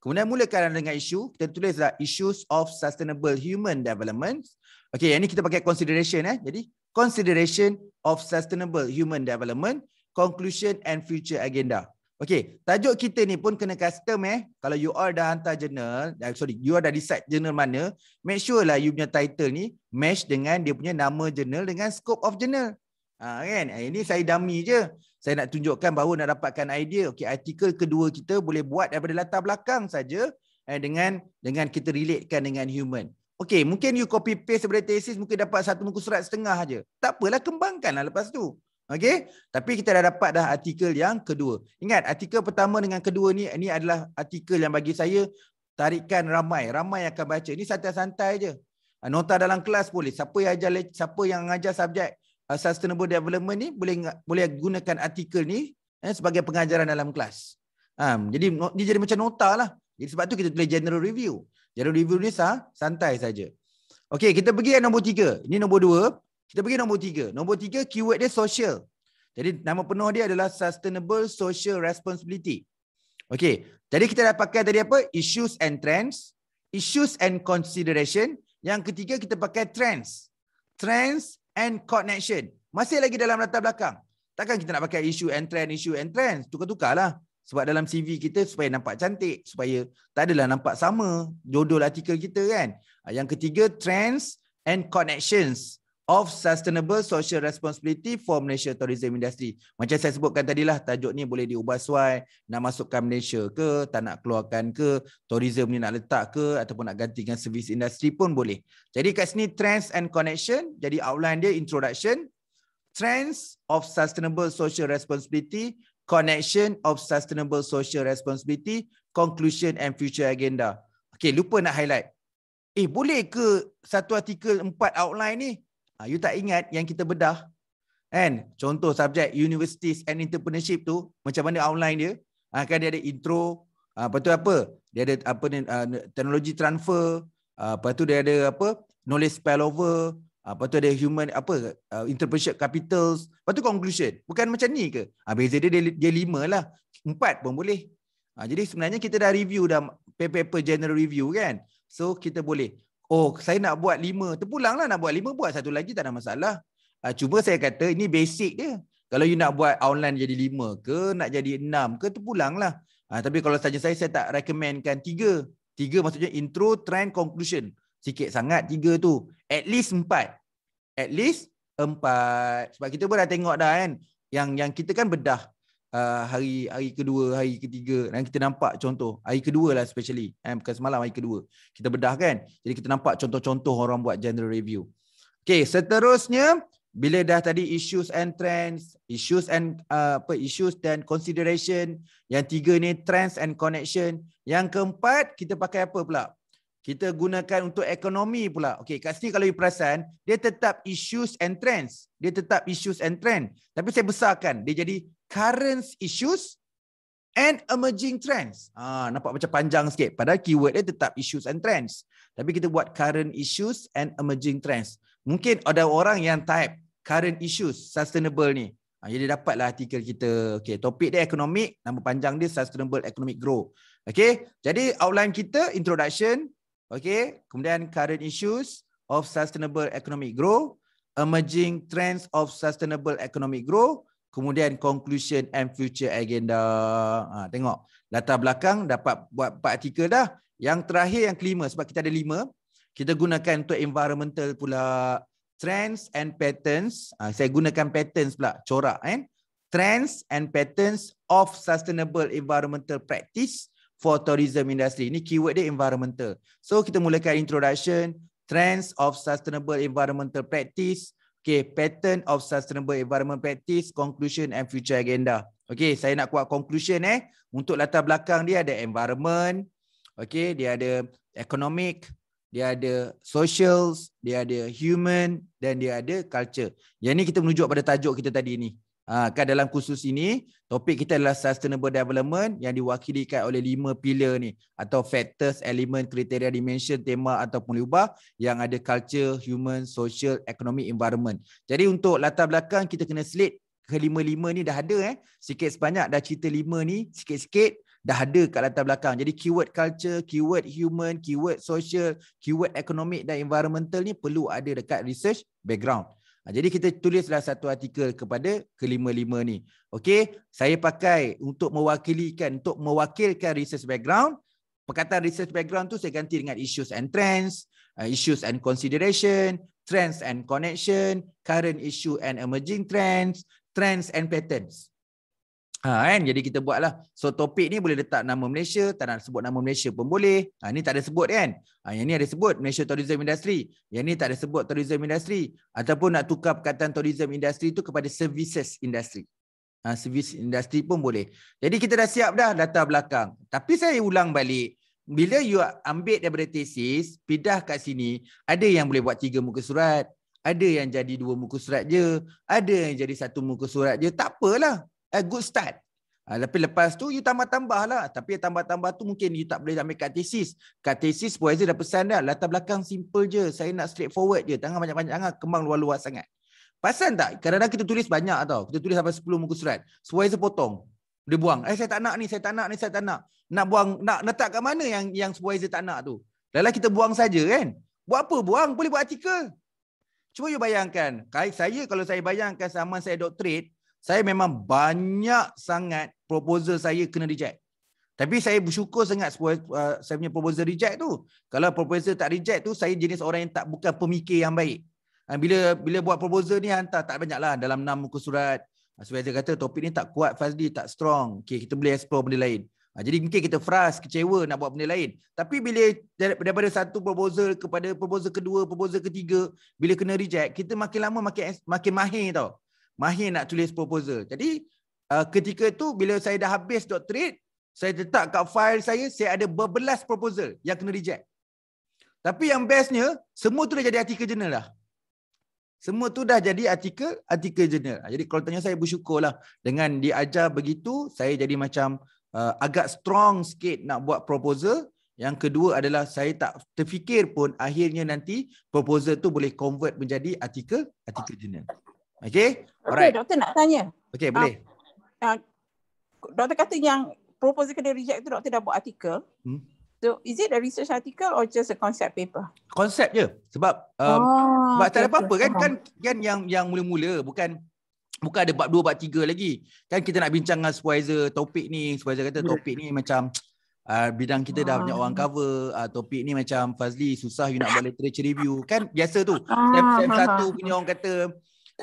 Kemudian mulakan dengan isu, kita tulislah issues of sustainable human development. Okey, yang ni kita pakai consideration eh. Jadi consideration of sustainable human development, conclusion and future agenda. Okey, tajuk kita ni pun kena custom eh. Kalau you all dah hantar journal, eh, sorry, you all dah decide journal mana, make sure lah you punya title ni match dengan dia punya nama journal dengan scope of journal. Ha, kan? Ah, ini saya dummy je saya nak tunjukkan bahawa nak dapatkan idea okey artikel kedua kita boleh buat daripada latar belakang saja eh, dengan dengan kita relatekan dengan human okey mungkin you copy paste daripada thesis mungkin dapat satu muka surat setengah aja tak apalah kembangkanlah lepas tu okey tapi kita dah dapat dah artikel yang kedua ingat artikel pertama dengan kedua ni ini adalah artikel yang bagi saya tarikan ramai ramai yang akan baca ni santai-santai aja. nota dalam kelas boleh siapa yang ajar siapa yang ajar subjek uh, sustainable development ni boleh boleh gunakan artikel ni eh, sebagai pengajaran dalam kelas. Um, jadi dia jadi macam nota lah. Jadi sebab tu kita boleh general review. General review ni sah, santai saja. Okey, kita pergi yang nombor tiga. Ini nombor dua. Kita pergi nombor tiga. Nombor tiga, keyword dia social. Jadi nama penuh dia adalah Sustainable Social Responsibility. Okey, jadi kita dah pakai tadi apa? Issues and trends. Issues and consideration. Yang ketiga, kita pakai trends. Trends and connection. Masih lagi dalam latar belakang. Takkan kita nak pakai issue and isu entrance, isu entrance. Tukar-tukarlah. Sebab dalam CV kita supaya nampak cantik. Supaya tak adalah nampak sama jodoh artikel kita kan. Ah, yang ketiga, trends and connections of sustainable social responsibility for Malaysia tourism industry. Macam saya sebutkan tadilah, tajuk ni boleh diubah suai, nak masukkan Malaysia ke, tak nak keluarkan ke, tourism ni nak letak ke, ataupun nak gantikan service industri pun boleh. Jadi kat sini trends and connection, jadi outline dia introduction, trends of sustainable social responsibility, connection of sustainable social responsibility, conclusion and future agenda. Okay, lupa nak highlight. Eh, boleh ke satu artikel empat outline ni? Ah, you tak ingat yang kita bedah? Kan? Contoh subjek universities and entrepreneurship tu macam mana outline dia? Ah, kan dia ada intro, ah, lepas tu apa? Dia ada apa ni ah, teknologi transfer, ah, lepas tu dia ada apa? knowledge spillover, ah, lepas tu ada human apa? Ah, entrepreneurship capitals, lepas tu conclusion. Bukan macam ni ke? Ah, beza dia, dia dia lima lah. Empat pun boleh. Ah, jadi sebenarnya kita dah review dah paper-paper general review kan? So kita boleh. Oh saya nak buat lima Terpulang lah nak buat lima Buat satu lagi tak ada masalah uh, ah, Cuma saya kata ini basic dia Kalau you nak buat online jadi lima ke Nak jadi enam ke terpulang lah uh, Tapi kalau saja saya Saya tak recommendkan tiga Tiga maksudnya intro, trend, conclusion Sikit sangat tiga tu At least empat At least empat Sebab kita pun dah tengok dah kan Yang yang kita kan bedah Uh, hari hari kedua, hari ketiga dan kita nampak contoh hari kedua lah especially eh, bukan semalam hari kedua kita bedah kan jadi kita nampak contoh-contoh orang buat general review okay seterusnya bila dah tadi issues and trends issues and uh, apa issues and consideration yang tiga ni trends and connection yang keempat kita pakai apa pula kita gunakan untuk ekonomi pula. Okey, kat sini kalau you perasan, dia tetap issues and trends. Dia tetap issues and trend. Tapi saya besarkan, dia jadi current issues and emerging trends. Ah, nampak macam panjang sikit. Padahal keyword dia tetap issues and trends. Tapi kita buat current issues and emerging trends. Mungkin ada orang yang type current issues sustainable ni. Ah, jadi dapatlah artikel kita. Okay, topik dia economic, nama panjang dia sustainable economic growth. Okay, jadi outline kita introduction. Okay, kemudian current issues of sustainable economic growth. Emerging trends of sustainable economic growth kemudian conclusion and future agenda. Ha, tengok, latar belakang dapat buat empat artikel dah. Yang terakhir, yang kelima, sebab kita ada lima, kita gunakan untuk environmental pula, trends and patterns, ha, saya gunakan patterns pula, corak kan. Trends and patterns of sustainable environmental practice for tourism industry. Ini keyword dia environmental. So kita mulakan introduction, trends of sustainable environmental practice, Okay, pattern of sustainable environment practice, conclusion and future agenda. Okay, saya nak kuat conclusion eh. Untuk latar belakang dia ada environment, okay, dia ada economic, dia ada socials, dia ada human dan dia ada culture. Yang ni kita menuju pada tajuk kita tadi ni. Ha, kan dalam khusus ini topik kita adalah sustainable development yang diwakili kan oleh lima pilar ni atau factors element kriteria dimension tema ataupun lubah yang ada culture human social economic environment jadi untuk latar belakang kita kena slate kelima-lima ni dah ada eh sikit sebanyak dah cerita lima ni sikit-sikit dah ada kat latar belakang. Jadi keyword culture, keyword human, keyword social, keyword economic dan environmental ni perlu ada dekat research background. Ha, jadi kita tulislah satu artikel kepada kelima-lima ni. Okey, saya pakai untuk mewakilkan, untuk mewakilkan research background. Perkataan research background tu saya ganti dengan issues and trends, uh, issues and consideration, trends and connection, current issue and emerging trends, trends and patterns. Ha, kan? Jadi kita buatlah. So topik ni boleh letak nama Malaysia. Tak nak sebut nama Malaysia pun boleh. Ha, ni tak ada sebut kan? Ha, yang ni ada sebut Malaysia Tourism Industry. Yang ni tak ada sebut Tourism Industry. Ataupun nak tukar perkataan Tourism Industry tu kepada Services Industry. Ha, service Industry pun boleh. Jadi kita dah siap dah data belakang. Tapi saya ulang balik. Bila you ambil daripada tesis, pindah kat sini, ada yang boleh buat tiga muka surat. Ada yang jadi dua muka surat je. Ada yang jadi satu muka surat je. Tak apalah a good start. Uh, ha, tapi lepas tu you tambah-tambah lah. Tapi tambah-tambah tu mungkin you tak boleh ambil kat tesis. Kat tesis pun Aziz dah pesan dah. Latar belakang simple je. Saya nak straight forward je. Tangan banyak-banyak sangat. kemang luar-luar sangat. Pasal tak? Kadang-kadang kita tulis banyak tau. Kita tulis sampai 10 muka surat. Supervisor potong. Dia buang. Eh saya tak nak ni, saya tak nak ni, saya tak nak. Nak buang, nak letak kat mana yang yang supervisor tak nak tu? Lelah kita buang saja kan? Buat apa? Buang. Boleh buat artikel. Cuba you bayangkan. Saya kalau saya bayangkan sama saya doktorate, saya memang banyak sangat proposal saya kena reject. Tapi saya bersyukur sangat uh, saya punya proposal reject tu. Kalau proposal tak reject tu, saya jenis orang yang tak bukan pemikir yang baik. Ha, bila bila buat proposal ni, hantar tak banyak lah dalam enam muka surat. Ha, Supervisor kata topik ni tak kuat Fazli, tak strong. Okay, kita boleh explore benda lain. Ha, jadi mungkin kita frust, kecewa nak buat benda lain. Tapi bila daripada satu proposal kepada proposal kedua, proposal ketiga, bila kena reject, kita makin lama makin makin mahir tau mahir nak tulis proposal. Jadi uh, ketika tu bila saya dah habis doctorate, saya letak kat file saya, saya ada berbelas proposal yang kena reject. Tapi yang bestnya, semua tu dah jadi artikel jurnal lah. Semua tu dah jadi artikel artikel jurnal. Jadi kalau tanya saya bersyukur lah. Dengan diajar begitu, saya jadi macam uh, agak strong sikit nak buat proposal. Yang kedua adalah saya tak terfikir pun akhirnya nanti proposal tu boleh convert menjadi artikel artikel jurnal. Ah. Okay. Okay, doktor nak tanya. Okay, boleh. Uh, uh, doktor kata yang proposal kena reject tu doktor dah buat artikel. Hmm. So, is it a research article or just a concept paper? Konsep je. Sebab um, oh, sebab tak ada apa-apa kan? kan. Kan yang yang mula-mula bukan bukan ada bab dua bab tiga lagi. Kan kita nak bincang dengan supervisor topik ni, supervisor kata hmm. topik ni macam uh, bidang kita dah banyak orang cover, uh, topik ni macam Fazli susah you nak buat literature review. Kan biasa tu. sem satu punya orang kata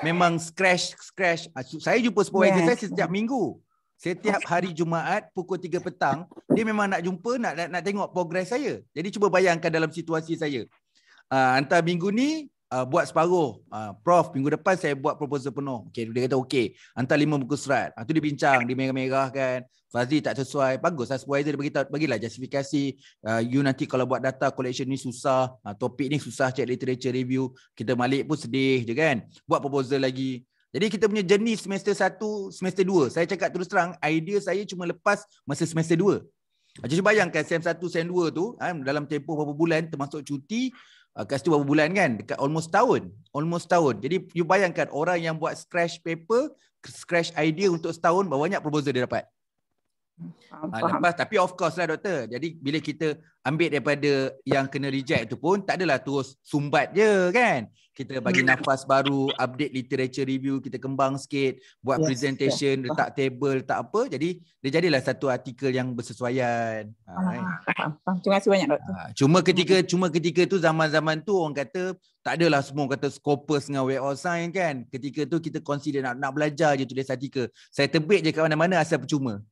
memang scratch scratch ah, saya jumpa supervisor yes. saya setiap minggu setiap hari Jumaat pukul 3 petang dia memang nak jumpa nak nak, nak tengok progres saya jadi cuba bayangkan dalam situasi saya uh, ah, antara minggu ni uh, buat separuh. Uh, Prof, minggu depan saya buat proposal penuh. Okay, dia kata okay. hantar lima buku serat. Ah, uh, dia bincang, dia merah-merah kan. Fazli tak sesuai. Bagus lah, supervisor dia beritahu, bagilah justifikasi. Uh, you nanti kalau buat data collection ni susah. Uh, topik ni susah, check literature review. Kita malik, pun sedih je kan. Buat proposal lagi. Jadi kita punya jenis semester satu, semester dua. Saya cakap terus terang, idea saya cuma lepas masa semester dua. 2. Jadi bayangkan sem 1, sem 2 tu kan, dalam tempoh beberapa bulan termasuk cuti uh, kat situ berapa bulan kan dekat almost tahun almost tahun jadi you bayangkan orang yang buat scratch paper scratch idea untuk setahun berapa banyak proposal dia dapat Uh, lepas tapi of course lah doktor jadi bila kita ambil daripada yang kena reject tu pun tak adalah terus sumbat je kan kita bagi hmm. nafas baru update literature review kita kembang sikit buat yes, presentation yes. letak table letak apa jadi dia jadilah satu artikel yang bersesuaian ha, ah, ha, kan? terima kasih banyak doktor ha, cuma ketika cuma ketika tu zaman-zaman tu orang kata tak adalah semua kata scopus dengan web of science kan ketika tu kita consider nak nak belajar je tulis artikel saya terbit je kat mana-mana asal percuma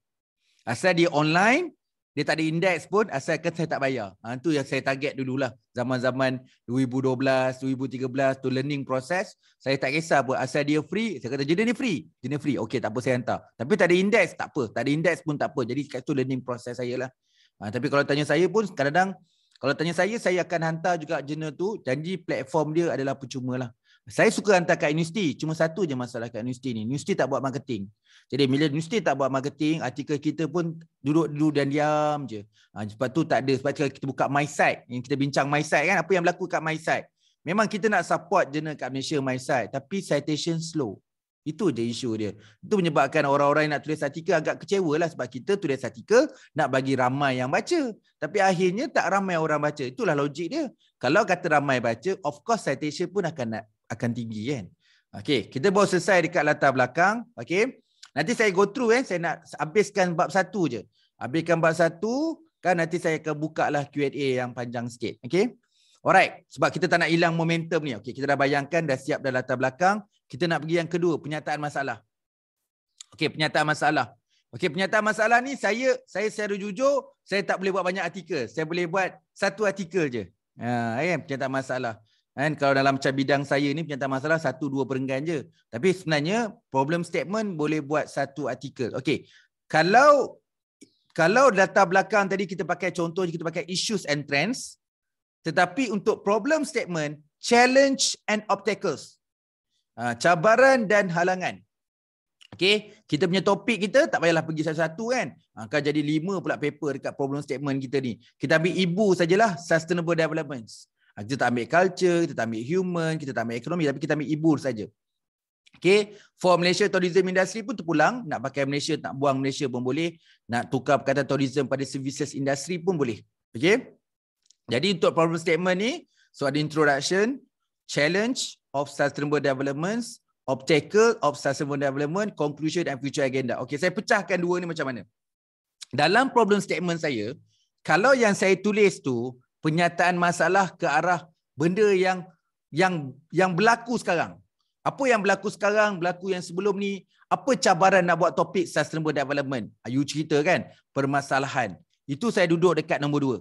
asal dia online dia tak ada indeks pun asalkan saya tak bayar. Ha, tu yang saya target dululah. Zaman-zaman 2012, 2013 tu learning process. Saya tak kisah pun asal dia free. Saya kata jenis ni free. Jenis free. Okey tak apa saya hantar. Tapi tak ada indeks tak apa. Tak ada indeks pun tak apa. Jadi kat tu learning process saya lah. Ha, tapi kalau tanya saya pun kadang-kadang kalau tanya saya, saya akan hantar juga jurnal tu. Janji platform dia adalah percuma lah. Saya suka hantar kat universiti. Cuma satu je masalah kat universiti ni. Universiti tak buat marketing. Jadi bila universiti tak buat marketing, artikel kita pun duduk dulu dan diam je. Ha, sebab tu tak ada. Sebab kita buka mysite yang kita bincang mysite kan, apa yang berlaku kat mysite? Memang kita nak support jurnal kat Malaysia mysite, tapi citation slow. Itu je isu dia. Itu menyebabkan orang-orang nak tulis artikel agak kecewa lah sebab kita tulis artikel nak bagi ramai yang baca. Tapi akhirnya tak ramai orang baca. Itulah logik dia. Kalau kata ramai baca, of course citation pun akan nak akan tinggi kan. Okey, kita baru selesai dekat latar belakang, okey. Nanti saya go through eh, saya nak habiskan bab satu je. Habiskan bab satu, kan nanti saya akan buka lah Q&A yang panjang sikit, okey. Alright, sebab kita tak nak hilang momentum ni. Okey, kita dah bayangkan, dah siap dah latar belakang. Kita nak pergi yang kedua, penyataan masalah. Okey, penyataan masalah. Okey, penyataan masalah ni saya saya secara jujur, saya tak boleh buat banyak artikel. Saya boleh buat satu artikel je. Ha, ya, kan, penyataan masalah. Kan? Kalau dalam macam bidang saya ni penyataan masalah satu dua perenggan je. Tapi sebenarnya problem statement boleh buat satu artikel. Okey. Kalau kalau data belakang tadi kita pakai contoh kita pakai issues and trends tetapi untuk problem statement challenge and obstacles. Ha, cabaran dan halangan. Okey, kita punya topik kita tak payahlah pergi satu-satu kan. Ha, kan jadi lima pula paper dekat problem statement kita ni. Kita ambil ibu sajalah sustainable developments. Ah, kita tak ambil culture, kita tak ambil human, kita tak ambil ekonomi tapi kita ambil ibu saja. Okay, for Malaysia tourism industry pun terpulang. Nak pakai Malaysia, nak buang Malaysia pun boleh. Nak tukar perkataan tourism pada services industry pun boleh. Okay. Jadi untuk problem statement ni, so ada introduction, challenge of sustainable developments, obstacle of sustainable development, conclusion and future agenda. Okay, saya pecahkan dua ni macam mana. Dalam problem statement saya, kalau yang saya tulis tu, penyataan masalah ke arah benda yang yang yang berlaku sekarang. Apa yang berlaku sekarang, berlaku yang sebelum ni, apa cabaran nak buat topik sustainable development? Ah, you cerita kan, permasalahan. Itu saya duduk dekat nombor dua.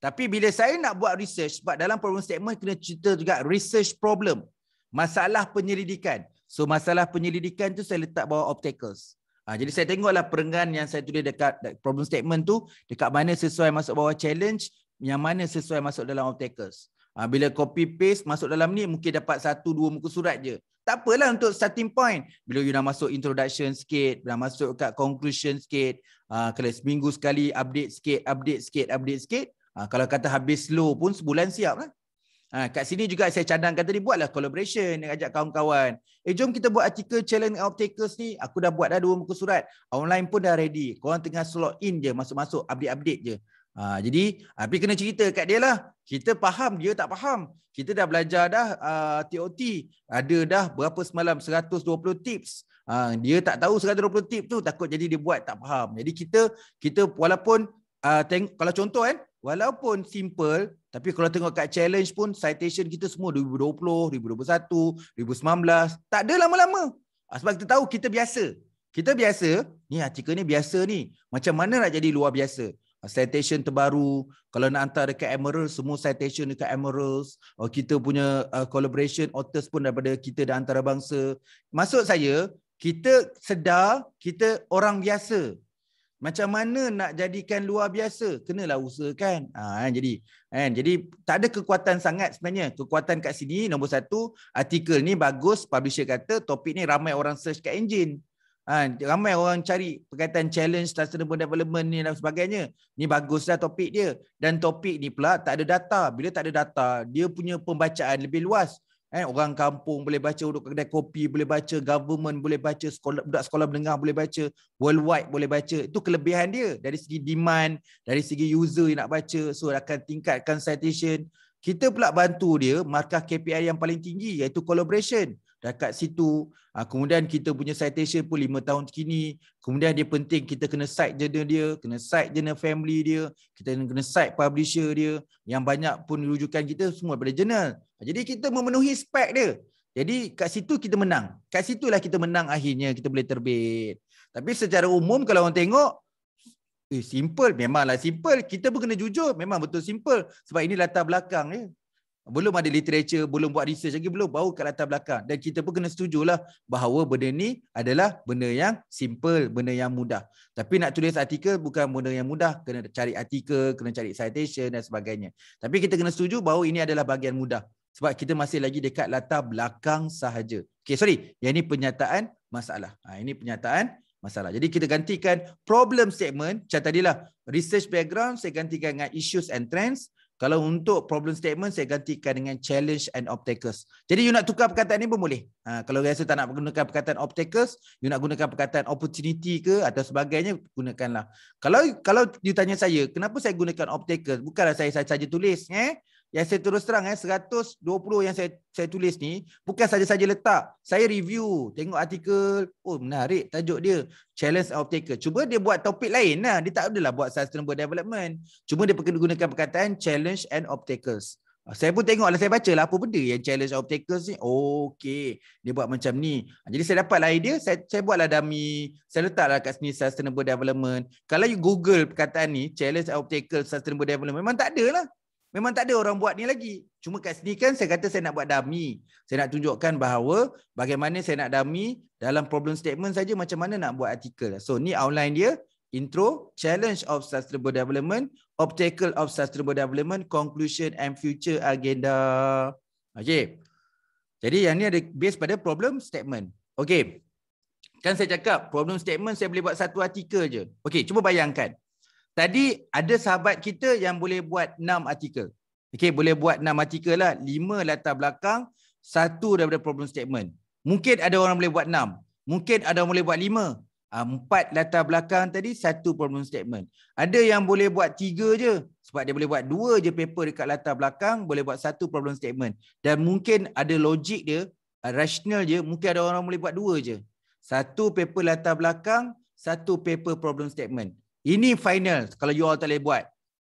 Tapi bila saya nak buat research, sebab dalam problem statement kena cerita juga research problem. Masalah penyelidikan. So masalah penyelidikan tu saya letak bawah obstacles. Ha, jadi saya tengoklah perenggan yang saya tulis dekat problem statement tu, dekat mana sesuai masuk bawah challenge, yang mana sesuai masuk dalam optakers. Ha, ah, bila copy paste masuk dalam ni mungkin dapat satu dua muka surat je. Tak apalah untuk starting point. Bila you dah masuk introduction sikit, dah masuk kat conclusion sikit, ha, ah, kalau seminggu sekali update sikit, update sikit, update sikit. Ha, kalau kata habis slow pun sebulan siap lah. Ha, kat sini juga saya cadangkan tadi buatlah collaboration dengan ajak kawan-kawan. Eh jom kita buat artikel challenge optakers ni. Aku dah buat dah dua muka surat. Online pun dah ready. Korang tengah slot in je masuk-masuk update-update je. Ha, jadi ha, api kena cerita kat dia lah. Kita faham, dia tak faham. Kita dah belajar dah uh, ha, TOT. Ada dah berapa semalam? 120 tips. Ha, dia tak tahu 120 tips tu. Takut jadi dia buat tak faham. Jadi kita kita walaupun, uh, teng kalau contoh kan, walaupun simple, tapi kalau tengok kat challenge pun, citation kita semua 2020, 2021, 2019, tak ada lama-lama. Ha, sebab kita tahu kita biasa. Kita biasa, ni artikel ni biasa ni. Macam mana nak jadi luar biasa? citation terbaru kalau nak hantar dekat Emerald semua citation dekat Emeralds oh, kita punya uh, collaboration authors pun daripada kita dan antarabangsa maksud saya kita sedar kita orang biasa macam mana nak jadikan luar biasa kenalah usahakan ha, kan? jadi kan? jadi tak ada kekuatan sangat sebenarnya kekuatan kat sini nombor satu artikel ni bagus publisher kata topik ni ramai orang search kat engine Ha, ramai orang cari perkaitan challenge sustainable development ni dan sebagainya. Ni baguslah topik dia. Dan topik ni pula tak ada data. Bila tak ada data, dia punya pembacaan lebih luas. Eh, orang kampung boleh baca, duduk kedai kopi boleh baca, government boleh baca, sekolah, budak sekolah menengah boleh baca, worldwide boleh baca. Itu kelebihan dia dari segi demand, dari segi user yang nak baca. So akan tingkatkan citation. Kita pula bantu dia markah KPI yang paling tinggi iaitu collaboration dekat situ ah, kemudian kita punya citation pun 5 tahun kini, kemudian dia penting kita kena cite journal dia kena cite journal family dia kita kena cite publisher dia yang banyak pun rujukan kita semua pada journal ah, jadi kita memenuhi spek dia jadi kat situ kita menang kat situlah kita menang akhirnya kita boleh terbit tapi secara umum kalau orang tengok eh simple memanglah simple kita pun kena jujur memang betul simple sebab ini latar belakang dia eh. Belum ada literature, belum buat research lagi, belum bau kat latar belakang. Dan kita pun kena setujulah bahawa benda ni adalah benda yang simple, benda yang mudah. Tapi nak tulis artikel bukan benda yang mudah. Kena cari artikel, kena cari citation dan sebagainya. Tapi kita kena setuju bahawa ini adalah bahagian mudah. Sebab kita masih lagi dekat latar belakang sahaja. Okay, sorry. Yang ini penyataan masalah. Ha, ini penyataan masalah. Jadi kita gantikan problem statement. Macam tadilah, research background saya gantikan dengan issues and trends. Kalau untuk problem statement saya gantikan dengan challenge and obstacles. Jadi you nak tukar perkataan ni pun boleh. Ha, kalau rasa tak nak gunakan perkataan obstacles, you nak gunakan perkataan opportunity ke atau sebagainya gunakanlah. Kalau kalau you tanya saya, kenapa saya gunakan obstacles? Bukanlah saya saja tulis, eh yang saya terus terang eh 120 yang saya saya tulis ni bukan saja-saja letak. Saya review, tengok artikel, oh menarik tajuk dia Challenge of Taker. Cuba dia buat topik lain lah. Dia tak adalah buat sustainable development. Cuma dia perkena gunakan perkataan challenge and obstacles. Ah, saya pun tengok lah, saya baca lah apa benda yang challenge of takers ni. okey dia buat macam ni. Ah, jadi saya dapat lah idea, saya, saya buat lah dummy. Saya letak lah kat sini sustainable development. Kalau you google perkataan ni, challenge of takers sustainable development, memang tak ada lah. Memang tak ada orang buat ni lagi. Cuma kat sini kan saya kata saya nak buat dummy. Saya nak tunjukkan bahawa bagaimana saya nak dummy dalam problem statement saja macam mana nak buat artikel. So ni outline dia. Intro, challenge of sustainable development, obstacle of sustainable development, conclusion and future agenda. Okay. Jadi yang ni ada based pada problem statement. Okay. Kan saya cakap problem statement saya boleh buat satu artikel je. Okay, cuba bayangkan. Tadi ada sahabat kita yang boleh buat 6 artikel. Okay, boleh buat 6 artikel lah. 5 latar belakang, 1 daripada problem statement. Mungkin ada orang boleh buat 6. Mungkin ada orang boleh buat 5. Ah, empat latar belakang tadi, satu problem statement. Ada yang boleh buat tiga je. Sebab dia boleh buat dua je paper dekat latar belakang, boleh buat satu problem statement. Dan mungkin ada logik dia, ah, rational je, mungkin ada orang boleh buat dua je. satu paper latar belakang, satu paper problem statement. Ini final kalau you all tak boleh buat.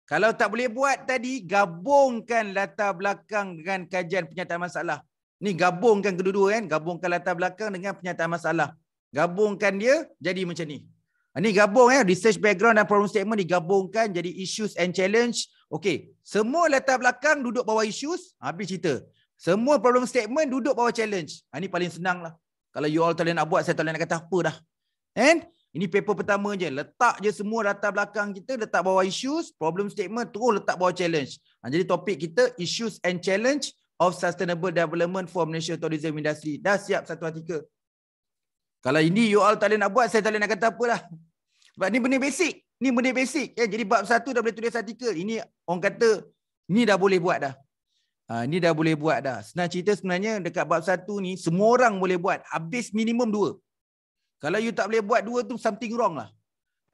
Kalau tak boleh buat tadi, gabungkan latar belakang dengan kajian penyataan masalah. Ni gabungkan kedua-dua kan. Gabungkan latar belakang dengan penyataan masalah. Gabungkan dia jadi macam ni. Ini ah, gabung ya. Research background dan problem statement digabungkan jadi issues and challenge. Okay, Semua latar belakang duduk bawah issues. Habis cerita. Semua problem statement duduk bawah challenge. Ini ah, paling senang lah. Kalau you all tak boleh nak buat, saya tak boleh nak kata apa dah. And ini paper pertama je. Letak je semua data belakang kita. Letak bawah issues. Problem statement. Terus letak bawah challenge. Ha, jadi topik kita. Issues and challenge of sustainable development for Malaysia tourism industry. Dah siap satu artikel. Kalau ini you all tak boleh nak buat. Saya tak boleh nak kata apalah. Sebab ni benda basic. Ni benda basic. Ya, jadi bab satu dah boleh tulis artikel. Ini orang kata. Ni dah boleh buat dah. Ha, ni dah boleh buat dah. Senang cerita sebenarnya. Dekat bab satu ni. Semua orang boleh buat. Habis minimum dua. Kalau you tak boleh buat dua tu something wrong lah.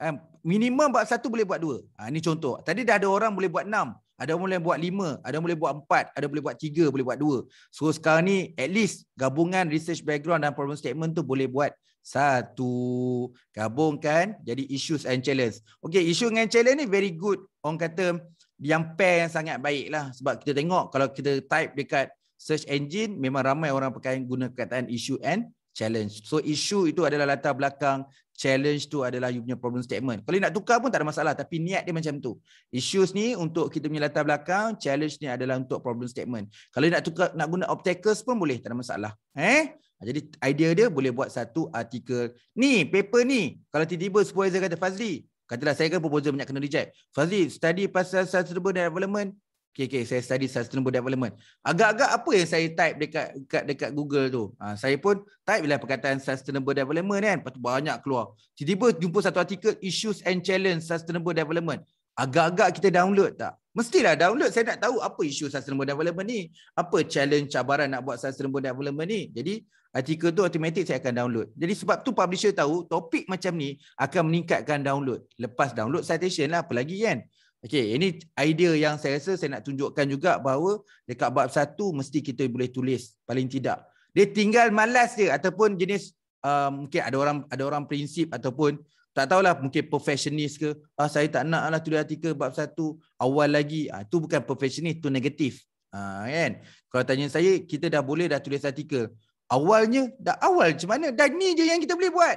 Eh, minimum buat satu boleh buat dua. Ha, ini contoh. Tadi dah ada orang boleh buat enam. Ada boleh buat lima. Ada boleh buat empat. Ada boleh buat tiga. Boleh buat dua. So sekarang ni at least gabungan research background dan problem statement tu boleh buat satu. Gabungkan jadi issues and challenge. Okay issue and challenge ni very good. Orang kata yang pair yang sangat baik lah. Sebab kita tengok kalau kita type dekat search engine memang ramai orang pakai guna perkataan issue and challenge. So isu itu adalah latar belakang, challenge tu adalah you punya problem statement. Kalau nak tukar pun tak ada masalah tapi niat dia macam tu. Issues ni untuk kita punya latar belakang, challenge ni adalah untuk problem statement. Kalau nak tukar nak guna obstacles pun boleh, tak ada masalah. Eh? Jadi idea dia boleh buat satu artikel. Ni paper ni. Kalau tiba-tiba supervisor kata Fazli, katalah saya kan proposal banyak kena reject. Fazli, study pasal sustainable development, Okay, okay, saya study sustainable development. Agak-agak apa yang saya type dekat dekat, dekat Google tu? Ha, saya pun type lah perkataan sustainable development kan. Lepas banyak keluar. Tiba-tiba jumpa satu artikel, issues and challenge sustainable development. Agak-agak kita download tak? Mestilah download. Saya nak tahu apa isu sustainable development ni. Apa challenge, cabaran nak buat sustainable development ni. Jadi, artikel tu automatik saya akan download. Jadi, sebab tu publisher tahu topik macam ni akan meningkatkan download. Lepas download citation lah, apa lagi kan? Okay, ini idea yang saya rasa saya nak tunjukkan juga bahawa dekat bab satu mesti kita boleh tulis paling tidak. Dia tinggal malas dia ataupun jenis um, mungkin ada orang ada orang prinsip ataupun tak tahulah mungkin perfectionist ke ah saya tak nak naklah tulis artikel bab satu awal lagi ah tu bukan perfectionist tu negatif ah kan kalau tanya saya kita dah boleh dah tulis artikel awalnya dah awal macam mana dah ni je yang kita boleh buat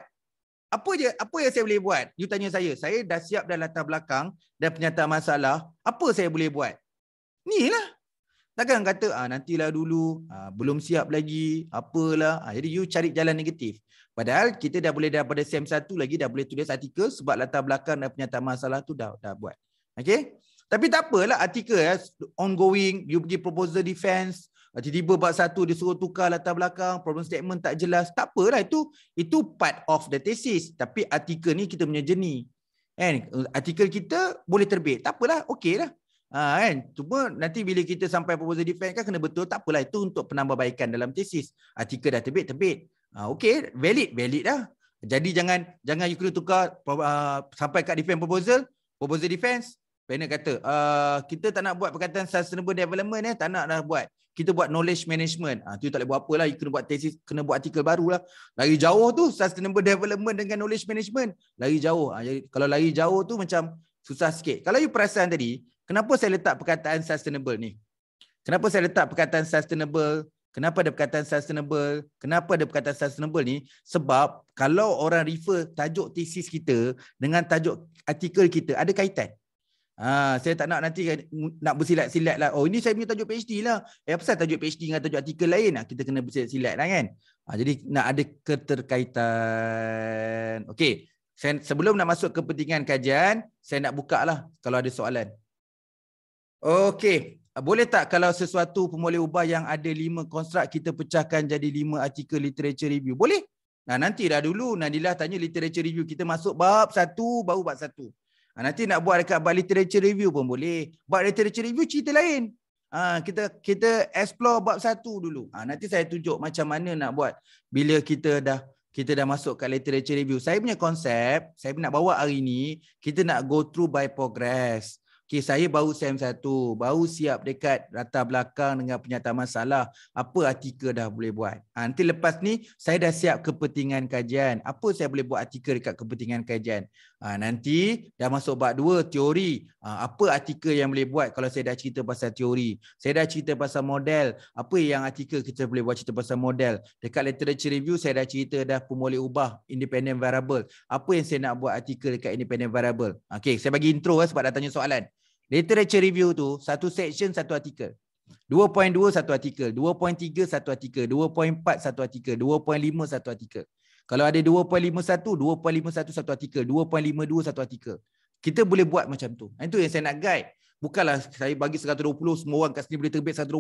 apa je apa yang saya boleh buat you tanya saya saya dah siap dah latar belakang dah penyataan masalah apa saya boleh buat ni lah takkan kata ah nantilah dulu ah, belum siap lagi apalah ah, jadi you cari jalan negatif padahal kita dah boleh daripada sem satu lagi dah boleh tulis artikel sebab latar belakang dan penyataan masalah tu dah dah buat okey tapi tak apalah artikel ya, ongoing you pergi proposal defense Ah, tiba-tiba bab satu dia suruh tukar latar belakang, problem statement tak jelas, tak apalah itu itu part of the thesis. Tapi artikel ni kita punya jenis. Kan? Artikel kita boleh terbit. Tak apalah, okeylah. Ha ah, kan? Cuma nanti bila kita sampai proposal defense kan kena betul, tak apalah itu untuk penambahbaikan dalam thesis. Artikel dah terbit, terbit. Ha okey, valid, valid lah. Jadi jangan jangan you kena tukar uh, sampai kat defense proposal, proposal defense Panel kata, uh, kita tak nak buat perkataan sustainable development eh, tak nak dah buat kita buat knowledge management. Ah ha, tu tak boleh buat apalah, you kena buat tesis, kena buat artikel barulah. Lari jauh tu sustainable development dengan knowledge management. Lari jauh. Ha, jadi kalau lari jauh tu macam susah sikit. Kalau you perasan tadi, kenapa saya letak perkataan sustainable ni? Kenapa saya letak perkataan sustainable? Kenapa ada perkataan sustainable? Kenapa ada perkataan sustainable ni? Sebab kalau orang refer tajuk tesis kita dengan tajuk artikel kita ada kaitan. Ha, saya tak nak nanti kan, nak bersilat-silat lah. Oh, ini saya punya tajuk PhD lah. Eh, apa sahaja tajuk PhD dengan tajuk artikel lain lah. Kita kena bersilat-silat lah kan. Ha, jadi nak ada keterkaitan. Okay, Saya, sebelum nak masuk ke pentingan kajian, saya nak buka lah kalau ada soalan. okay, ah, Boleh tak kalau sesuatu pemulih ubah yang ada lima konstrak, kita pecahkan jadi lima artikel literature review? Boleh? Nah, nanti dah dulu Nadilah tanya literature review. Kita masuk bab satu, baru bab satu. Ha, nanti nak buat dekat buat literature review pun boleh. Buat literature review cerita lain. Ha, kita kita explore bab satu dulu. Ha, nanti saya tunjuk macam mana nak buat bila kita dah kita dah masuk kat literature review. Saya punya konsep, saya nak bawa hari ni, kita nak go through by progress. Okay, saya baru SEM 1, baru siap dekat rata belakang dengan penyata masalah. Apa artikel dah boleh buat? Ha, nanti lepas ni, saya dah siap kepentingan kajian. Apa saya boleh buat artikel dekat kepentingan kajian? Ha, nanti dah masuk bab 2 teori ha, apa artikel yang boleh buat kalau saya dah cerita pasal teori saya dah cerita pasal model apa yang artikel kita boleh buat cerita pasal model dekat literature review saya dah cerita dah pun ubah independent variable apa yang saya nak buat artikel dekat independent variable okey saya bagi intro eh, sebab dah tanya soalan literature review tu satu section satu artikel 2.2 satu artikel 2.3 satu artikel 2.4 satu artikel 2.5 satu artikel kalau ada 2.51, 2.51 satu artikel. 2.52 satu artikel. Kita boleh buat macam tu. Itu yang saya nak guide. Bukanlah saya bagi 120, semua orang kat sini boleh terbit 120.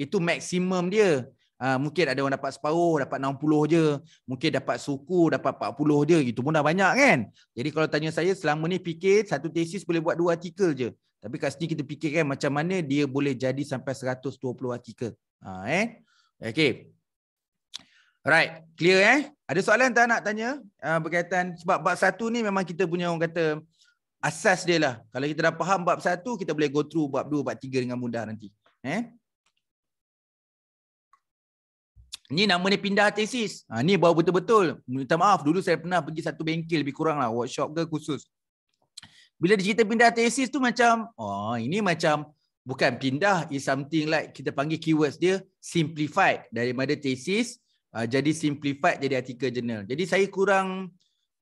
Itu maksimum dia. Ah, mungkin ada orang dapat separuh, dapat 60 je. Mungkin dapat suku, dapat 40 je. Itu pun dah banyak kan? Jadi kalau tanya saya, selama ni fikir satu tesis boleh buat dua artikel je. Tapi kat sini kita fikirkan macam mana dia boleh jadi sampai 120 artikel. Ha, eh? Okay. Alright, clear eh? Ada soalan tak nak tanya uh, berkaitan sebab bab satu ni memang kita punya orang kata asas dia lah. Kalau kita dah faham bab satu, kita boleh go through bab dua, bab tiga dengan mudah nanti. Eh? Ni nama ni pindah tesis. Ha, ni baru betul-betul. Minta maaf, dulu saya pernah pergi satu bengkel lebih kurang lah. Workshop ke khusus. Bila dia cerita pindah tesis tu macam, oh ini macam bukan pindah, is something like kita panggil keywords dia simplified daripada tesis Ah, jadi simplified jadi artikel jurnal. Jadi saya kurang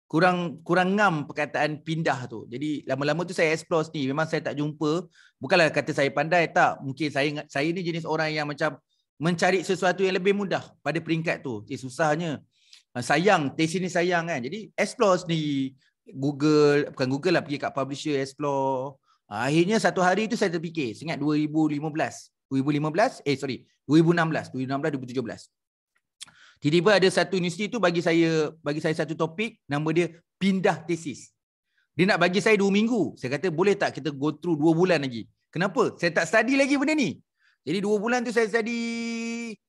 kurang kurang ngam perkataan pindah tu. Jadi lama-lama tu saya explore ni. Memang saya tak jumpa. Bukanlah kata saya pandai tak. Mungkin saya saya ni jenis orang yang macam mencari sesuatu yang lebih mudah pada peringkat tu. Eh, susahnya. Ah, sayang, tesis ni sayang kan. Jadi explore ni Google, bukan Google lah pergi kat publisher explore. Ah, akhirnya satu hari tu saya terfikir. Saya ingat 2015. 2015? Eh sorry. 2016. 2016, 2017. Tiba-tiba ada satu universiti tu bagi saya bagi saya satu topik nama dia pindah tesis. Dia nak bagi saya 2 minggu. Saya kata boleh tak kita go through 2 bulan lagi? Kenapa? Saya tak study lagi benda ni. Jadi 2 bulan tu saya study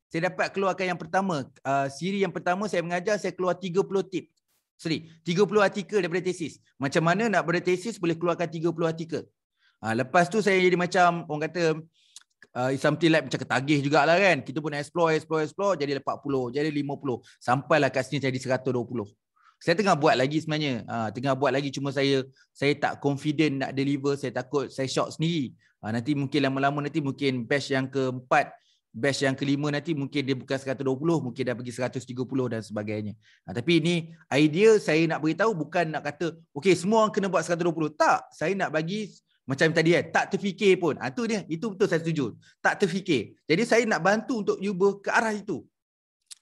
saya dapat keluarkan yang pertama uh, siri yang pertama saya mengajar saya keluar 30 tip. Sorry, 30 artikel daripada tesis. Macam mana nak tesis boleh keluarkan 30 artikel. Uh, lepas tu saya jadi macam orang kata uh, something like macam ketagih jugalah kan. Kita pun explore, explore, explore. Jadi 40, jadi 50. Sampailah kat sini jadi 120. Saya tengah buat lagi sebenarnya. Ha, tengah buat lagi cuma saya saya tak confident nak deliver. Saya takut saya shock sendiri. Ha, nanti mungkin lama-lama nanti mungkin batch yang keempat, batch yang kelima nanti mungkin dia bukan 120, mungkin dah pergi 130 dan sebagainya. Ha, tapi ini idea saya nak beritahu bukan nak kata okay, semua orang kena buat 120. Tak, saya nak bagi macam tadi kan, tak terfikir pun. Ha, tu dia, itu betul saya setuju. Tak terfikir. Jadi saya nak bantu untuk cuba ke arah itu.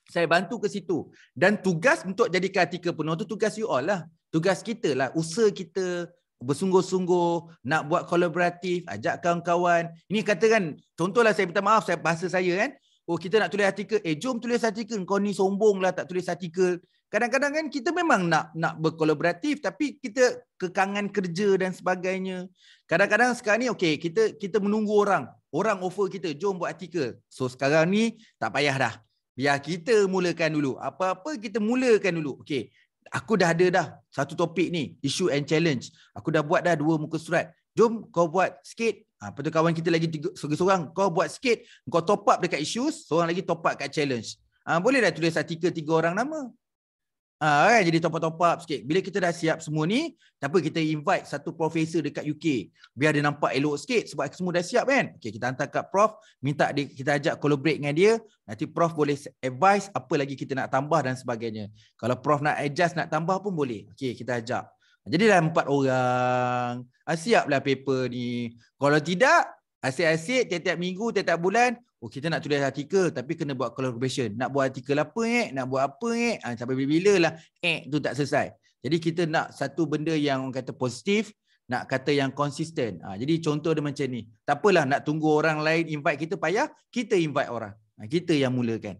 Saya bantu ke situ. Dan tugas untuk jadikan artikel penuh tu tugas you all lah. Tugas kita lah, usaha kita bersungguh-sungguh, nak buat kolaboratif, ajak kawan-kawan. Ini katakan, contohlah saya minta maaf saya, bahasa saya kan. Oh kita nak tulis artikel, eh jom tulis artikel. Kau ni sombong lah tak tulis artikel. Kadang-kadang kan kita memang nak nak berkolaboratif tapi kita kekangan kerja dan sebagainya. Kadang-kadang sekarang ni okey kita kita menunggu orang. Orang offer kita jom buat artikel. So sekarang ni tak payah dah. Biar kita mulakan dulu. Apa-apa kita mulakan dulu. Okey. Aku dah ada dah satu topik ni, issue and challenge. Aku dah buat dah dua muka surat. Jom kau buat sikit. Ha, lepas tu kawan kita lagi seorang-seorang, kau buat sikit, kau top up dekat issues, seorang lagi top up kat challenge. Ha, boleh dah tulis artikel tiga orang nama. Ha, jadi top-top up sikit. Bila kita dah siap semua ni, tapi kita invite satu profesor dekat UK. Biar dia nampak elok sikit sebab semua dah siap kan. Okay, kita hantar kat prof, minta dia, kita ajak collaborate dengan dia. Nanti prof boleh advise apa lagi kita nak tambah dan sebagainya. Kalau prof nak adjust, nak tambah pun boleh. Okay, kita ajak. Jadi dah empat orang. Ha, siaplah paper ni. Kalau tidak, asyik-asyik tiap-tiap minggu, tiap-tiap bulan, Oh kita nak tulis artikel tapi kena buat collaboration. Nak buat artikel apa eh? Nak buat apa eh? Ha, sampai bila-bila lah eh tu tak selesai. Jadi kita nak satu benda yang orang kata positif, nak kata yang konsisten. Ha, ah, jadi contoh dia macam ni. Tak apalah nak tunggu orang lain invite kita payah, kita invite orang. Ha, kita yang mulakan.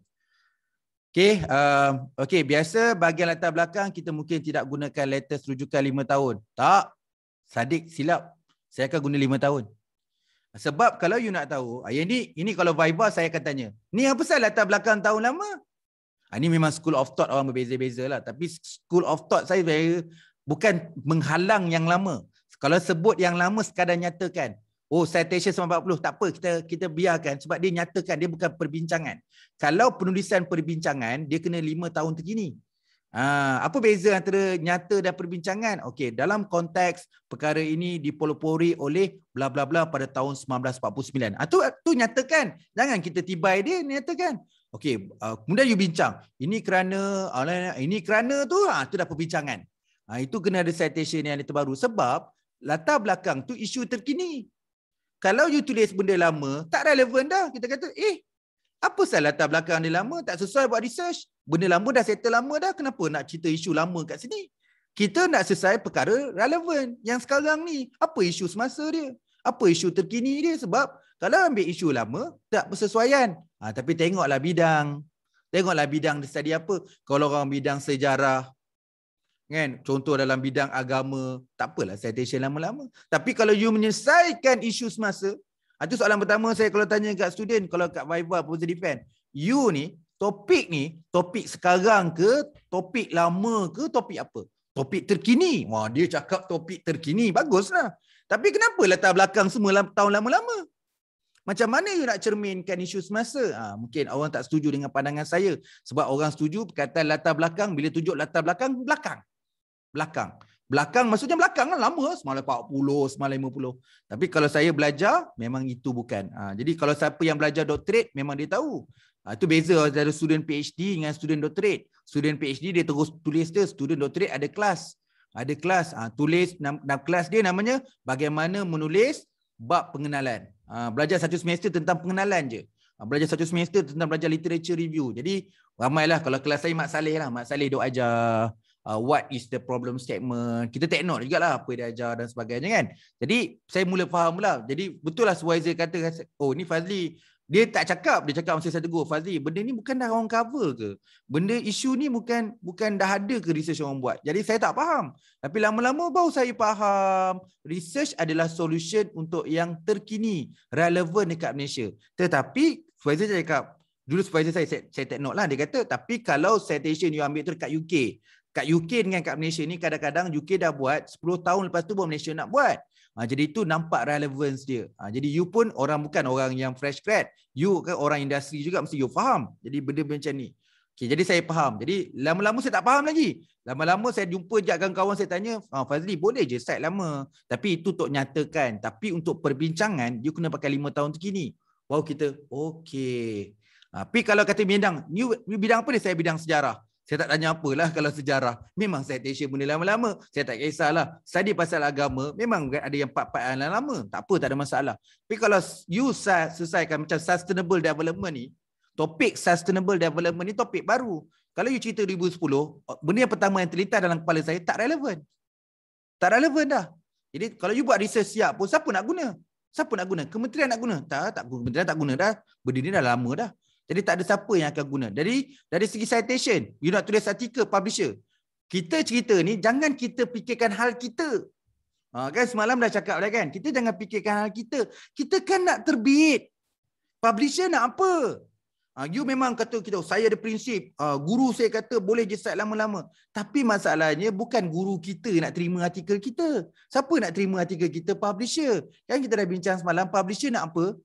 Okay, uh, okay, biasa bahagian latar belakang kita mungkin tidak gunakan letter rujukan 5 tahun. Tak, sadik silap. Saya akan guna 5 tahun. Sebab kalau you nak tahu, ah, yang ni, ini kalau Viva saya akan tanya, ni apa salah latar belakang tahun lama? Ini ah, memang school of thought orang berbeza-beza lah. Tapi school of thought saya very, bukan menghalang yang lama. Kalau sebut yang lama sekadar nyatakan, oh citation 1940, tak apa kita kita biarkan sebab dia nyatakan, dia bukan perbincangan. Kalau penulisan perbincangan, dia kena 5 tahun terkini. Ha, apa beza antara nyata dan perbincangan? Okey, dalam konteks perkara ini dipolopori oleh bla bla bla pada tahun 1949. Atu ah, tu nyatakan. Jangan kita tibai dia nyatakan. Okey, uh, kemudian you bincang. Ini kerana uh, ini kerana tu ha tu dah perbincangan. Ha, itu kena ada citation yang terbaru sebab latar belakang tu isu terkini. Kalau you tulis benda lama, tak relevan dah. Kita kata, "Eh, apa salah latar belakang dia lama? Tak sesuai buat research. Benda lama dah settle lama dah. Kenapa nak cerita isu lama kat sini? Kita nak selesai perkara relevan yang sekarang ni. Apa isu semasa dia? Apa isu terkini dia? Sebab kalau ambil isu lama, tak persesuaian. Ha, tapi tengoklah bidang. Tengoklah bidang dia study apa. Kalau orang bidang sejarah, kan? contoh dalam bidang agama, tak apalah citation lama-lama. Tapi kalau you menyelesaikan isu semasa, itu ah, soalan pertama saya kalau tanya kat student kalau kat Viva Positive Defend. You ni topik ni topik sekarang ke topik lama ke topik apa? Topik terkini. Wah dia cakap topik terkini. Baguslah. Tapi kenapa latar belakang semua tahun lama-lama? Macam mana you nak cerminkan isu semasa? Ha, mungkin orang tak setuju dengan pandangan saya. Sebab orang setuju perkataan latar belakang. Bila tunjuk latar belakang, belakang. Belakang. Belakang maksudnya belakang kan lama semalam 40 semalam 50. Tapi kalau saya belajar memang itu bukan. Ha, jadi kalau siapa yang belajar doctorate memang dia tahu. Ha, itu beza antara student PhD dengan student doctorate. Student PhD dia terus tulis dia student doctorate ada kelas. Ada kelas ha, tulis dalam kelas dia namanya bagaimana menulis bab pengenalan. Ha, belajar satu semester tentang pengenalan je. Ha, belajar satu semester tentang belajar literature review. Jadi ramailah kalau kelas saya Mak Saleh lah. Mak Saleh dok ajar uh, what is the problem statement kita take note juga lah apa dia ajar dan sebagainya kan jadi saya mula faham lah jadi betul lah supervisor kata oh ni Fazli dia tak cakap dia cakap masa saya tegur Fazli benda ni bukan dah orang cover ke benda isu ni bukan bukan dah ada ke research orang buat jadi saya tak faham tapi lama-lama baru saya faham research adalah solution untuk yang terkini relevant dekat Malaysia tetapi supervisor cakap dulu supervisor saya saya, saya take note lah dia kata tapi kalau citation you ambil tu dekat UK kat UK dengan kat Malaysia ni kadang-kadang UK dah buat 10 tahun lepas tu baru Malaysia nak buat. Ha, jadi itu nampak relevance dia. Ha, jadi you pun orang bukan orang yang fresh grad. You kan orang industri juga mesti you faham. Jadi benda macam ni. Okay, jadi saya faham. Jadi lama-lama saya tak faham lagi. Lama-lama saya jumpa je kawan-kawan saya tanya, ha, Fazli boleh je site lama. Tapi itu untuk nyatakan. Tapi untuk perbincangan, you kena pakai 5 tahun terkini. Wow kita, okay. Ha, tapi kalau kata bidang, you, bidang apa ni saya bidang sejarah. Saya tak tanya apalah kalau sejarah. Memang saya tesis benda lama-lama. Saya tak kisahlah. Study pasal agama, memang ada yang part-part yang lama-lama. Tak apa, tak ada masalah. Tapi kalau you selesaikan macam sustainable development ni, topik sustainable development ni topik baru. Kalau you cerita 2010, benda yang pertama yang terlintas dalam kepala saya tak relevan. Tak relevan dah. Jadi kalau you buat research siap pun, siapa nak guna? Siapa nak guna? Kementerian nak guna? Tak, tak Kementerian tak guna dah. Benda ni dah lama dah. Jadi tak ada siapa yang akan guna. Jadi dari segi citation, you nak tulis artikel publisher. Kita cerita ni jangan kita fikirkan hal kita. Ha, kan semalam dah cakap dah kan. Kita jangan fikirkan hal kita. Kita kan nak terbit. Publisher nak apa? Ha, you memang kata kita oh, saya ada prinsip. Ha, guru saya kata boleh je site lama-lama. Tapi masalahnya bukan guru kita nak terima artikel kita. Siapa nak terima artikel kita? Publisher. Kan kita dah bincang semalam publisher nak apa?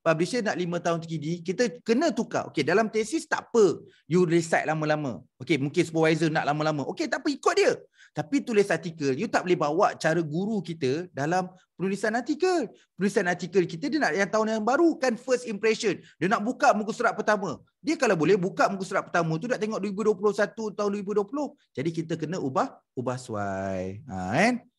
publisher nak 5 tahun 3 kita kena tukar. Okey, dalam tesis tak apa. You recite lama-lama. Okey, mungkin supervisor nak lama-lama. Okey, tak apa ikut dia. Tapi tulis artikel. You tak boleh bawa cara guru kita dalam penulisan artikel. Penulisan artikel kita dia nak yang tahun yang baru kan first impression. Dia nak buka muka surat pertama. Dia kalau boleh buka muka surat pertama tu nak tengok 2021 tahun 2020. Jadi kita kena ubah ubah suai. Ha, kan? Eh?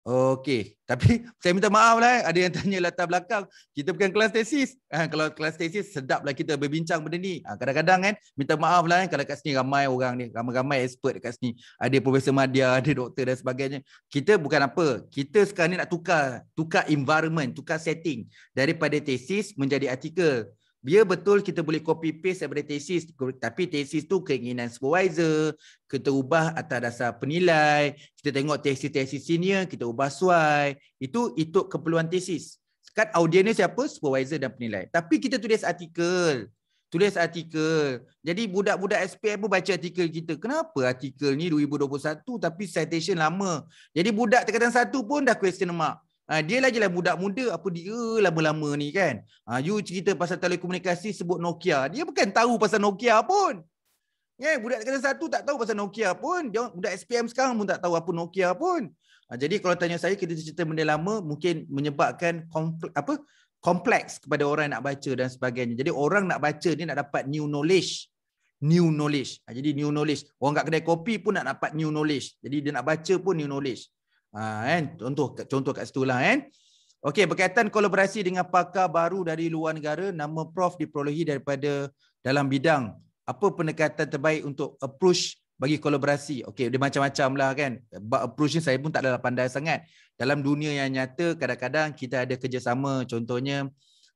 Okey, tapi saya minta maaf lah eh. ada yang tanya latar belakang. Kita bukan kelas tesis. Ha, kalau kelas tesis sedaplah kita berbincang benda ni. Ha, kadang-kadang kan minta maaf lah eh. kalau kat sini ramai orang ni, ramai-ramai expert kat sini. Ada Profesor Madia, ada doktor dan sebagainya. Kita bukan apa, kita sekarang ni nak tukar, tukar environment, tukar setting daripada tesis menjadi artikel. Biar betul kita boleh copy paste daripada tesis tapi tesis tu keinginan supervisor, kita ubah atas dasar penilai, kita tengok tesis-tesis senior, kita ubah suai. Itu itu keperluan tesis. Kan audiennya siapa? Supervisor dan penilai. Tapi kita tulis artikel. Tulis artikel. Jadi budak-budak SPM pun baca artikel kita. Kenapa artikel ni 2021 tapi citation lama? Jadi budak tingkatan satu pun dah question mark. Ha, dia lagi lah budak muda apa dia lama-lama ni kan. Ha, you cerita pasal telekomunikasi sebut Nokia. Dia bukan tahu pasal Nokia pun. Yeah, kan? budak kena satu tak tahu pasal Nokia pun. Dia, budak SPM sekarang pun tak tahu apa Nokia pun. Ha, jadi kalau tanya saya, kita cerita benda lama mungkin menyebabkan kompleks, apa, kompleks kepada orang nak baca dan sebagainya. Jadi orang nak baca ni nak dapat new knowledge. New knowledge. Ha, jadi new knowledge. Orang kat kedai kopi pun nak dapat new knowledge. Jadi dia nak baca pun new knowledge. Ha, kan? Contoh contoh kat situ lah. Kan? Okey, berkaitan kolaborasi dengan pakar baru dari luar negara, nama Prof diperolehi daripada dalam bidang. Apa pendekatan terbaik untuk approach bagi kolaborasi? Okey, dia macam-macam lah kan. But approach ni saya pun tak adalah pandai sangat. Dalam dunia yang nyata, kadang-kadang kita ada kerjasama. Contohnya,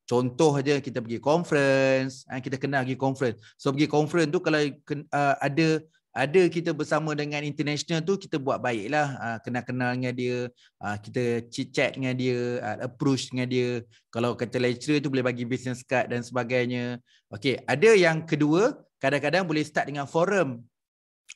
contoh aja kita pergi conference. Ha, kita kena pergi conference. So, pergi conference tu kalau uh, ada ada kita bersama dengan international tu kita buat baiklah uh, ah, kenal-kenal dengan dia ah, kita chit-chat dengan dia uh, ah, approach dengan dia kalau kata lecturer tu boleh bagi business card dan sebagainya okey ada yang kedua kadang-kadang boleh start dengan forum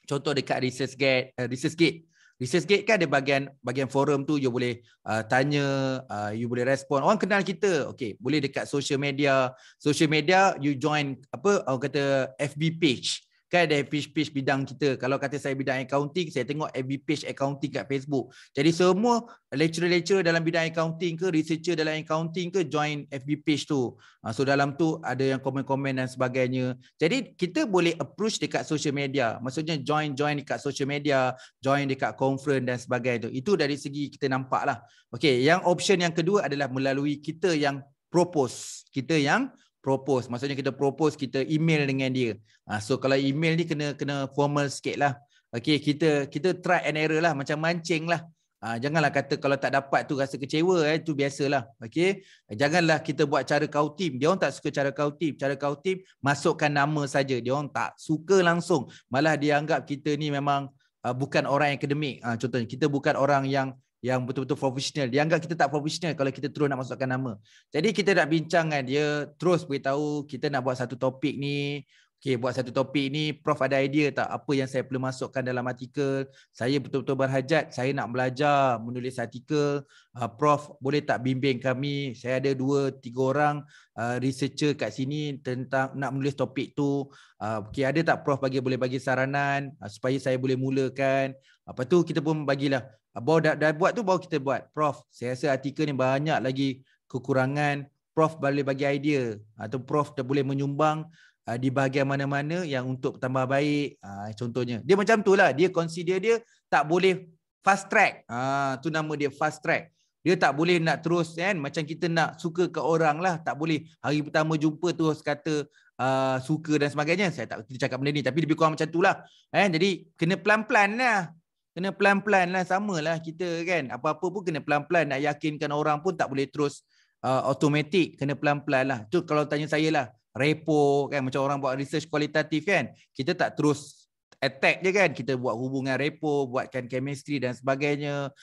contoh dekat research gate research gate Research Gate kan ada bagian-bagian forum tu you boleh uh, tanya, uh, you boleh respon. Orang kenal kita, okay. boleh dekat social media. Social media, you join apa orang kata FB page kan ada page-page bidang kita. Kalau kata saya bidang accounting, saya tengok every page accounting kat Facebook. Jadi semua lecturer-lecturer dalam bidang accounting ke, researcher dalam accounting ke join FB page tu. Ah, so dalam tu ada yang komen-komen dan sebagainya. Jadi kita boleh approach dekat social media. Maksudnya join-join dekat social media, join dekat conference dan sebagainya. Tu. Itu dari segi kita nampak lah. Okay, yang option yang kedua adalah melalui kita yang propose. Kita yang propose maksudnya kita propose kita email dengan dia ha, so kalau email ni kena kena formal sikit lah okay, kita kita try and error lah macam mancing lah ha, janganlah kata kalau tak dapat tu rasa kecewa eh, tu biasalah okay? janganlah kita buat cara kau team dia orang tak suka cara kau team cara kau team masukkan nama saja dia orang tak suka langsung malah dia anggap kita ni memang uh, bukan orang akademik ha, contohnya kita bukan orang yang yang betul-betul profesional. Dia anggap kita tak profesional kalau kita terus nak masukkan nama. Jadi kita nak bincang kan dia terus beritahu kita nak buat satu topik ni. Okay, buat satu topik ni. Prof ada idea tak apa yang saya perlu masukkan dalam artikel? Saya betul-betul berhajat. Saya nak belajar menulis artikel. Uh, Prof boleh tak bimbing kami? Saya ada dua, tiga orang uh, researcher kat sini tentang nak menulis topik tu. Uh, ah, okay, ada tak Prof bagi boleh bagi saranan uh, supaya saya boleh mulakan? apa tu kita pun bagilah. Baru dah, dah buat tu baru kita buat. Prof, saya rasa artikel ni banyak lagi kekurangan. Prof boleh bagi idea atau prof dah boleh menyumbang uh, di bahagian mana-mana yang untuk tambah baik ah, contohnya. Dia macam tu lah. Dia consider dia tak boleh fast track. Ah uh, nama dia fast track. Dia tak boleh nak terus kan macam kita nak suka ke orang lah tak boleh hari pertama jumpa terus kata Uh, suka dan sebagainya Saya tak cakap benda ni Tapi lebih kurang macam tu lah eh, Jadi Kena pelan-pelan lah kena pelan-pelan lah sama lah kita kan apa-apa pun kena pelan-pelan nak yakinkan orang pun tak boleh terus uh, automatik kena pelan-pelan lah tu kalau tanya saya lah repo kan macam orang buat research kualitatif kan kita tak terus attack je kan kita buat hubungan repo buatkan chemistry dan sebagainya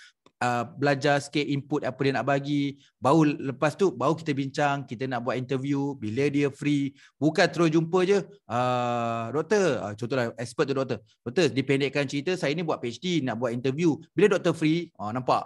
uh, belajar sikit input apa dia nak bagi baru lepas tu baru kita bincang kita nak buat interview bila dia free bukan terus jumpa je uh, doktor uh, contohlah expert tu doktor doktor dipendekkan cerita saya ni buat PhD nak buat interview bila doktor free uh, nampak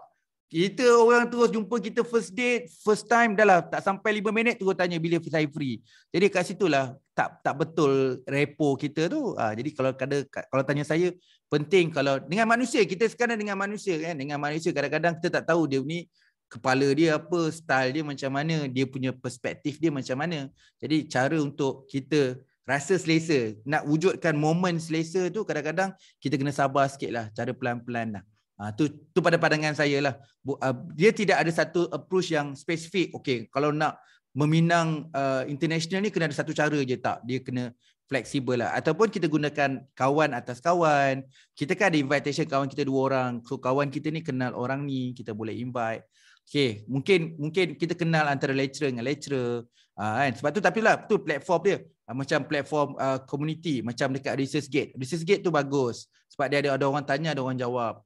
kita orang terus jumpa kita first date, first time dah lah tak sampai lima minit terus tanya bila saya free. Jadi kat lah, tak tak betul repo kita tu. Ha, jadi kalau kada kalau tanya saya penting kalau dengan manusia kita sekarang dengan manusia kan dengan manusia kadang-kadang kita tak tahu dia ni kepala dia apa, style dia macam mana, dia punya perspektif dia macam mana. Jadi cara untuk kita rasa selesa, nak wujudkan momen selesa tu kadang-kadang kita kena sabar sikit lah, cara pelan-pelan lah. Ha, tu, tu pada pandangan saya lah. Ah, dia tidak ada satu approach yang spesifik. Okay, kalau nak meminang uh, international ni kena ada satu cara je tak. Dia kena fleksibel lah. Ataupun kita gunakan kawan atas kawan. Kita kan ada invitation kawan kita dua orang. So kawan kita ni kenal orang ni. Kita boleh invite. Okay, mungkin mungkin kita kenal antara lecturer dengan lecturer. Ha, kan? Sebab tu tapi lah, tu platform dia. Ha, macam platform uh, community. Macam dekat Research Gate. Research Gate tu bagus. Sebab dia ada, ada orang tanya, ada orang jawab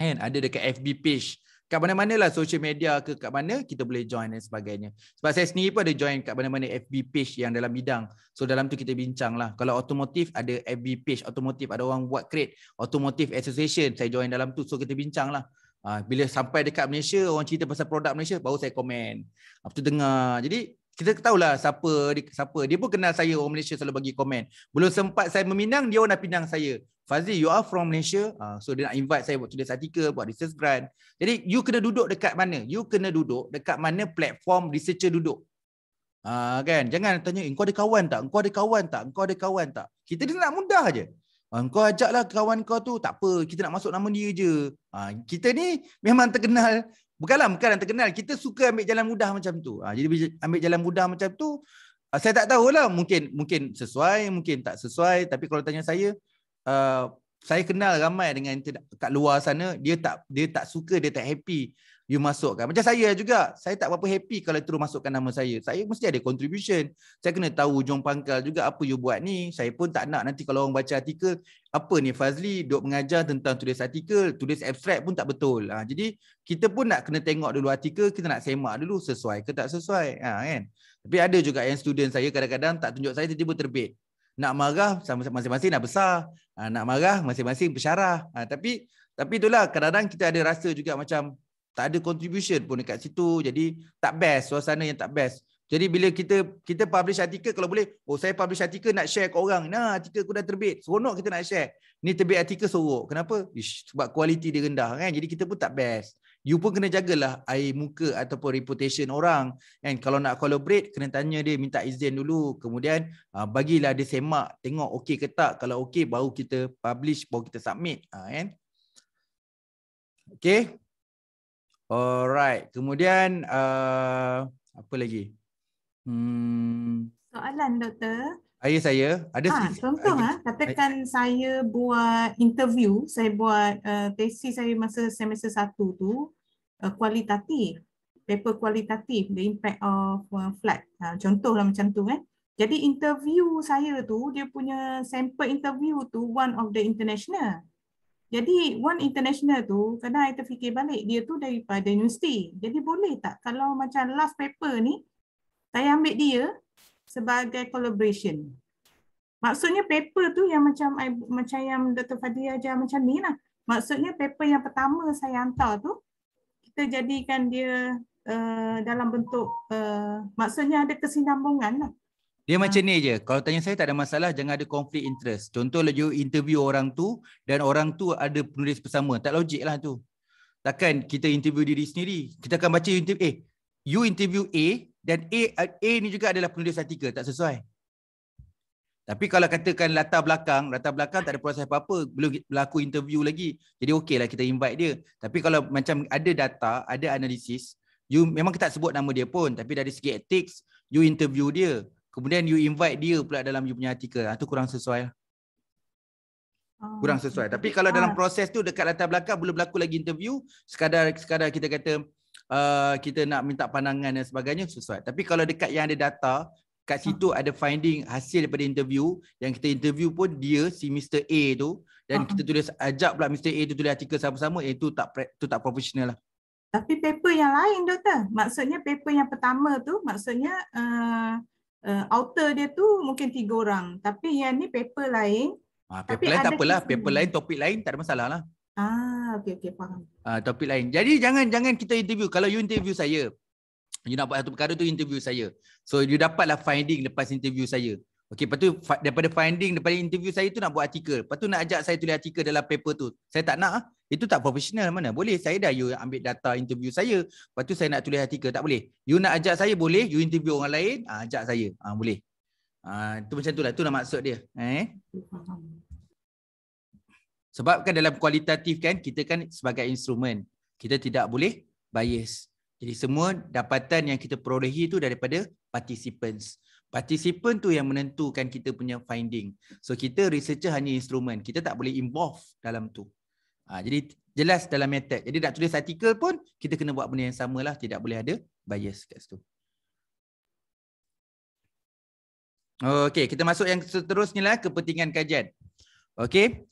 kan ada dekat FB page kat mana mana lah, social media ke kat mana kita boleh join dan sebagainya sebab saya sendiri pun ada join kat mana-mana FB page yang dalam bidang so dalam tu kita bincang lah kalau otomotif ada FB page otomotif ada orang buat create otomotif association saya join dalam tu so kita bincang lah ah, bila sampai dekat Malaysia orang cerita pasal produk Malaysia baru saya komen apa tu dengar jadi kita tahu lah siapa siapa dia pun kenal saya orang Malaysia selalu bagi komen belum sempat saya meminang dia orang dah pinang saya Fazli, you are from Malaysia. Uh, so dia nak invite saya buat tulis artikel, buat research grant. Jadi you kena duduk dekat mana? You kena duduk dekat mana platform researcher duduk. Uh, kan? Jangan tanya, kau ada kawan tak? Kau ada kawan tak? Kau ada kawan tak? Kita ni nak mudah je. Uh, ah, kau ajaklah kawan kau tu. Tak apa, kita nak masuk nama dia je. Uh, kita ni memang terkenal Bukanlah bukan terkenal. Kita suka ambil jalan mudah macam tu. Ha, jadi ambil jalan mudah macam tu, saya tak tahulah mungkin mungkin sesuai, mungkin tak sesuai. Tapi kalau tanya saya, Uh, saya kenal ramai dengan kat luar sana dia tak dia tak suka dia tak happy you masukkan macam saya juga saya tak berapa happy kalau terus masukkan nama saya saya mesti ada contribution saya kena tahu ujung pangkal juga apa you buat ni saya pun tak nak nanti kalau orang baca artikel apa ni Fazli duk mengajar tentang tulis artikel tulis abstract pun tak betul ha, jadi kita pun nak kena tengok dulu artikel kita nak semak dulu sesuai ke tak sesuai ha, kan tapi ada juga yang student saya kadang-kadang tak tunjuk saya tiba-tiba terbit nak marah sama masing-masing dah besar Ha, nak marah masing-masing bersyarah. Ha, tapi tapi itulah kadang-kadang kita ada rasa juga macam tak ada contribution pun dekat situ. Jadi tak best suasana yang tak best. Jadi bila kita kita publish artikel kalau boleh, oh saya publish artikel nak share ke orang. Nah, artikel aku dah terbit. Seronok kita nak share. Ni terbit artikel sorok. Kenapa? Ish, sebab kualiti dia rendah kan. Jadi kita pun tak best you pun kena jagalah air muka ataupun reputation orang kan kalau nak collaborate kena tanya dia minta izin dulu kemudian uh, bagilah dia semak tengok okey ke tak kalau okey baru kita publish baru kita submit uh, kan okey alright kemudian uh, apa lagi hmm soalan doktor saya saya ada ha, contoh ah katakan I, saya buat interview, saya buat uh, eh, tesis saya masa semester satu tu uh, kualitatif, paper kualitatif the impact of uh, eh, flood. Ha, contohlah macam tu eh. Jadi interview saya tu dia punya sample interview tu one of the international. Jadi one international tu kadang saya terfikir balik dia tu daripada universiti. Jadi boleh tak kalau macam last paper ni saya ambil dia sebagai collaboration. Maksudnya paper tu yang macam I, macam yang Dr. Fadli ajar macam ni lah. Maksudnya paper yang pertama saya hantar tu, kita jadikan dia uh, dalam bentuk, uh, maksudnya ada kesinambungan lah. Dia ha. macam ni je, kalau tanya saya tak ada masalah, jangan ada konflik interest. Contoh lagi interview orang tu, dan orang tu ada penulis bersama. Tak logik lah tu. Takkan kita interview diri sendiri. Kita akan baca interview, eh, you interview A, dan A uh, A ni juga adalah penulis artikel tak sesuai. Tapi kalau katakan latar belakang, latar belakang tak ada proses apa-apa, belum berlaku interview lagi. Jadi okeylah kita invite dia. Tapi kalau macam ada data, ada analisis, you memang kita tak sebut nama dia pun, tapi dari segi ethics, you interview dia. Kemudian you invite dia pula dalam you punya artikel. Itu ha, kurang sesuai. Lah. Oh, kurang sesuai. Tapi kalau dalam ah. proses tu dekat latar belakang, belum berlaku lagi interview, sekadar, sekadar kita kata, uh, kita nak minta pandangan dan sebagainya sesuai. Tapi kalau dekat yang ada data, kat hmm. situ uh ada finding hasil daripada interview yang kita interview pun dia si Mr A tu dan uh-huh. kita tulis ajak pula Mr A tu tulis artikel sama-sama itu eh, tak tu tak profesional lah. Tapi paper yang lain doktor. Maksudnya paper yang pertama tu maksudnya uh, uh, author dia tu mungkin tiga orang. Tapi yang ni paper lain. Ha, paper Tapi lain tak apalah. Paper lain topik lain tak ada masalah lah. Ah, okay, okay, faham. Uh, topik lain. Jadi jangan jangan kita interview. Kalau you interview saya, you nak buat satu perkara tu interview saya. So you dapatlah finding lepas interview saya. Okey, lepas tu daripada finding daripada interview saya tu nak buat artikel. Lepas tu nak ajak saya tulis artikel dalam paper tu. Saya tak nak ah. itu tak profesional mana. Boleh saya dah you ambil data interview saya. Lepas tu saya nak tulis artikel tak boleh. You nak ajak saya boleh, you interview orang lain, ajak saya. Ah boleh. Ah tu macam itulah. Itu nak maksud dia. Eh? Faham. Sebab kan dalam kualitatif kan kita kan sebagai instrumen kita tidak boleh bias. Jadi semua dapatan yang kita perolehi itu daripada participants. Participant tu yang menentukan kita punya finding. So kita researcher hanya instrumen. Kita tak boleh involve dalam tu. Ha, jadi jelas dalam method. Jadi nak tulis artikel pun kita kena buat benda yang sama lah. Tidak boleh ada bias kat situ. Okey, kita masuk yang seterusnya lah kepentingan kajian. Okay.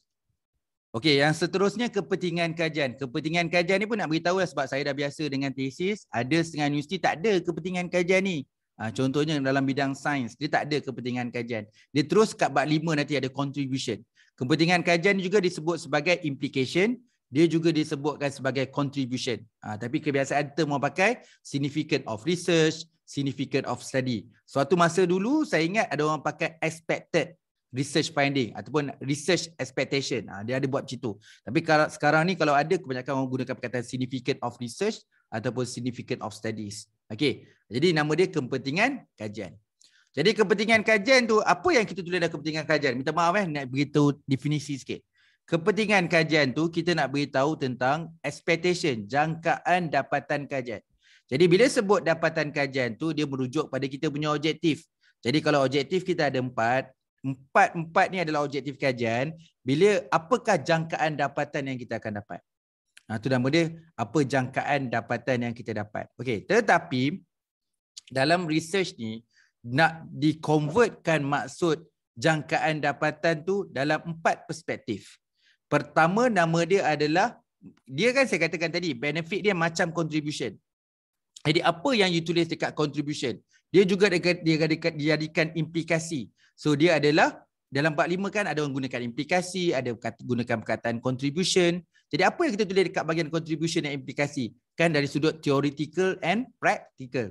Okey, yang seterusnya kepentingan kajian. Kepentingan kajian ni pun nak beritahu lah sebab saya dah biasa dengan tesis, ada setengah universiti tak ada kepentingan kajian ni. Ha, contohnya dalam bidang sains, dia tak ada kepentingan kajian. Dia terus kat bab lima nanti ada contribution. Kepentingan kajian juga disebut sebagai implication, dia juga disebutkan sebagai contribution. Ha, tapi kebiasaan kita orang pakai, significant of research, significant of study. Suatu masa dulu, saya ingat ada orang pakai expected research finding ataupun research expectation. Ha, dia ada buat macam tu. Tapi kalau, sekarang ni kalau ada kebanyakan orang gunakan perkataan significant of research ataupun significant of studies. Okey. Jadi nama dia kepentingan kajian. Jadi kepentingan kajian tu apa yang kita tulis dalam kepentingan kajian? Minta maaf eh nak beritahu definisi sikit. Kepentingan kajian tu kita nak beritahu tentang expectation, jangkaan dapatan kajian. Jadi bila sebut dapatan kajian tu dia merujuk pada kita punya objektif. Jadi kalau objektif kita ada empat, empat-empat ni adalah objektif kajian bila apakah jangkaan dapatan yang kita akan dapat. Ha, tu nama dia apa jangkaan dapatan yang kita dapat. Okey, tetapi dalam research ni nak dikonvertkan maksud jangkaan dapatan tu dalam empat perspektif. Pertama nama dia adalah dia kan saya katakan tadi benefit dia macam contribution. Jadi apa yang you tulis dekat contribution, dia juga dekat dia dekat dijadikan implikasi. So dia adalah dalam 45 kan ada orang gunakan implikasi, ada gunakan perkataan contribution. Jadi apa yang kita tulis dekat bahagian contribution dan implikasi? Kan dari sudut theoretical and practical.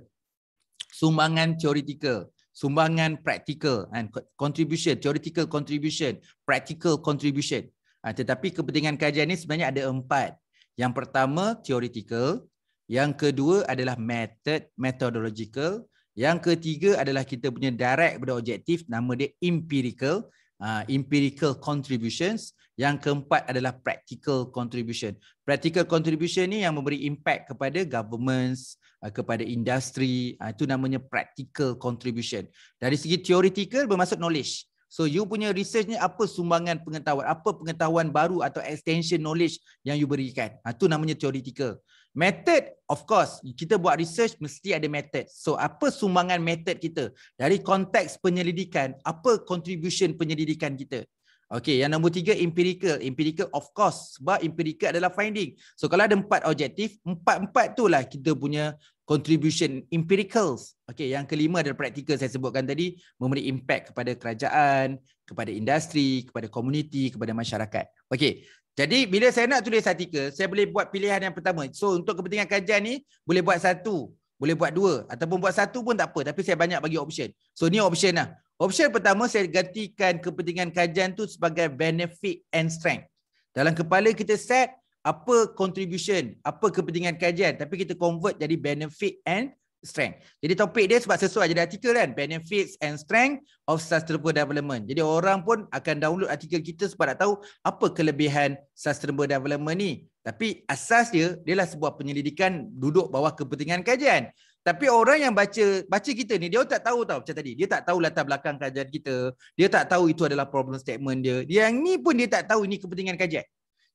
Sumbangan theoretical, sumbangan practical and contribution, theoretical contribution, practical contribution. Ha, tetapi kepentingan kajian ni sebenarnya ada empat. Yang pertama theoretical, yang kedua adalah method methodological, yang ketiga adalah kita punya direct pada objektif nama dia empirical uh, empirical contributions. Yang keempat adalah practical contribution. Practical contribution ni yang memberi impact kepada governments, uh, kepada industri, uh, itu namanya practical contribution. Dari segi theoretical bermaksud knowledge. So you punya research ni apa sumbangan pengetahuan, apa pengetahuan baru atau extension knowledge yang you berikan. Uh, itu namanya theoretical. Method, of course, kita buat research mesti ada method. So, apa sumbangan method kita? Dari konteks penyelidikan, apa contribution penyelidikan kita? Okay, yang nombor tiga, empirical. Empirical, of course. Sebab empirical adalah finding. So, kalau ada empat objektif, empat-empat tu lah kita punya contribution empiricals. Okay, yang kelima adalah practical saya sebutkan tadi. Memberi impact kepada kerajaan, kepada industri, kepada komuniti, kepada masyarakat. Okay, jadi bila saya nak tulis artikel, saya boleh buat pilihan yang pertama. So untuk kepentingan kajian ni, boleh buat satu, boleh buat dua ataupun buat satu pun tak apa. Tapi saya banyak bagi option. So ni option lah. Option pertama saya gantikan kepentingan kajian tu sebagai benefit and strength. Dalam kepala kita set apa contribution, apa kepentingan kajian. Tapi kita convert jadi benefit and strength. Jadi topik dia sebab sesuai jadi artikel kan benefits and strength of sustainable development. Jadi orang pun akan download artikel kita sebab nak tahu apa kelebihan sustainable development ni. Tapi asas dia ialah sebuah penyelidikan duduk bawah kepentingan kajian. Tapi orang yang baca baca kita ni dia tak tahu tau macam tadi. Dia tak tahu latar belakang kajian kita. Dia tak tahu itu adalah problem statement dia. Yang ni pun dia tak tahu ini kepentingan kajian.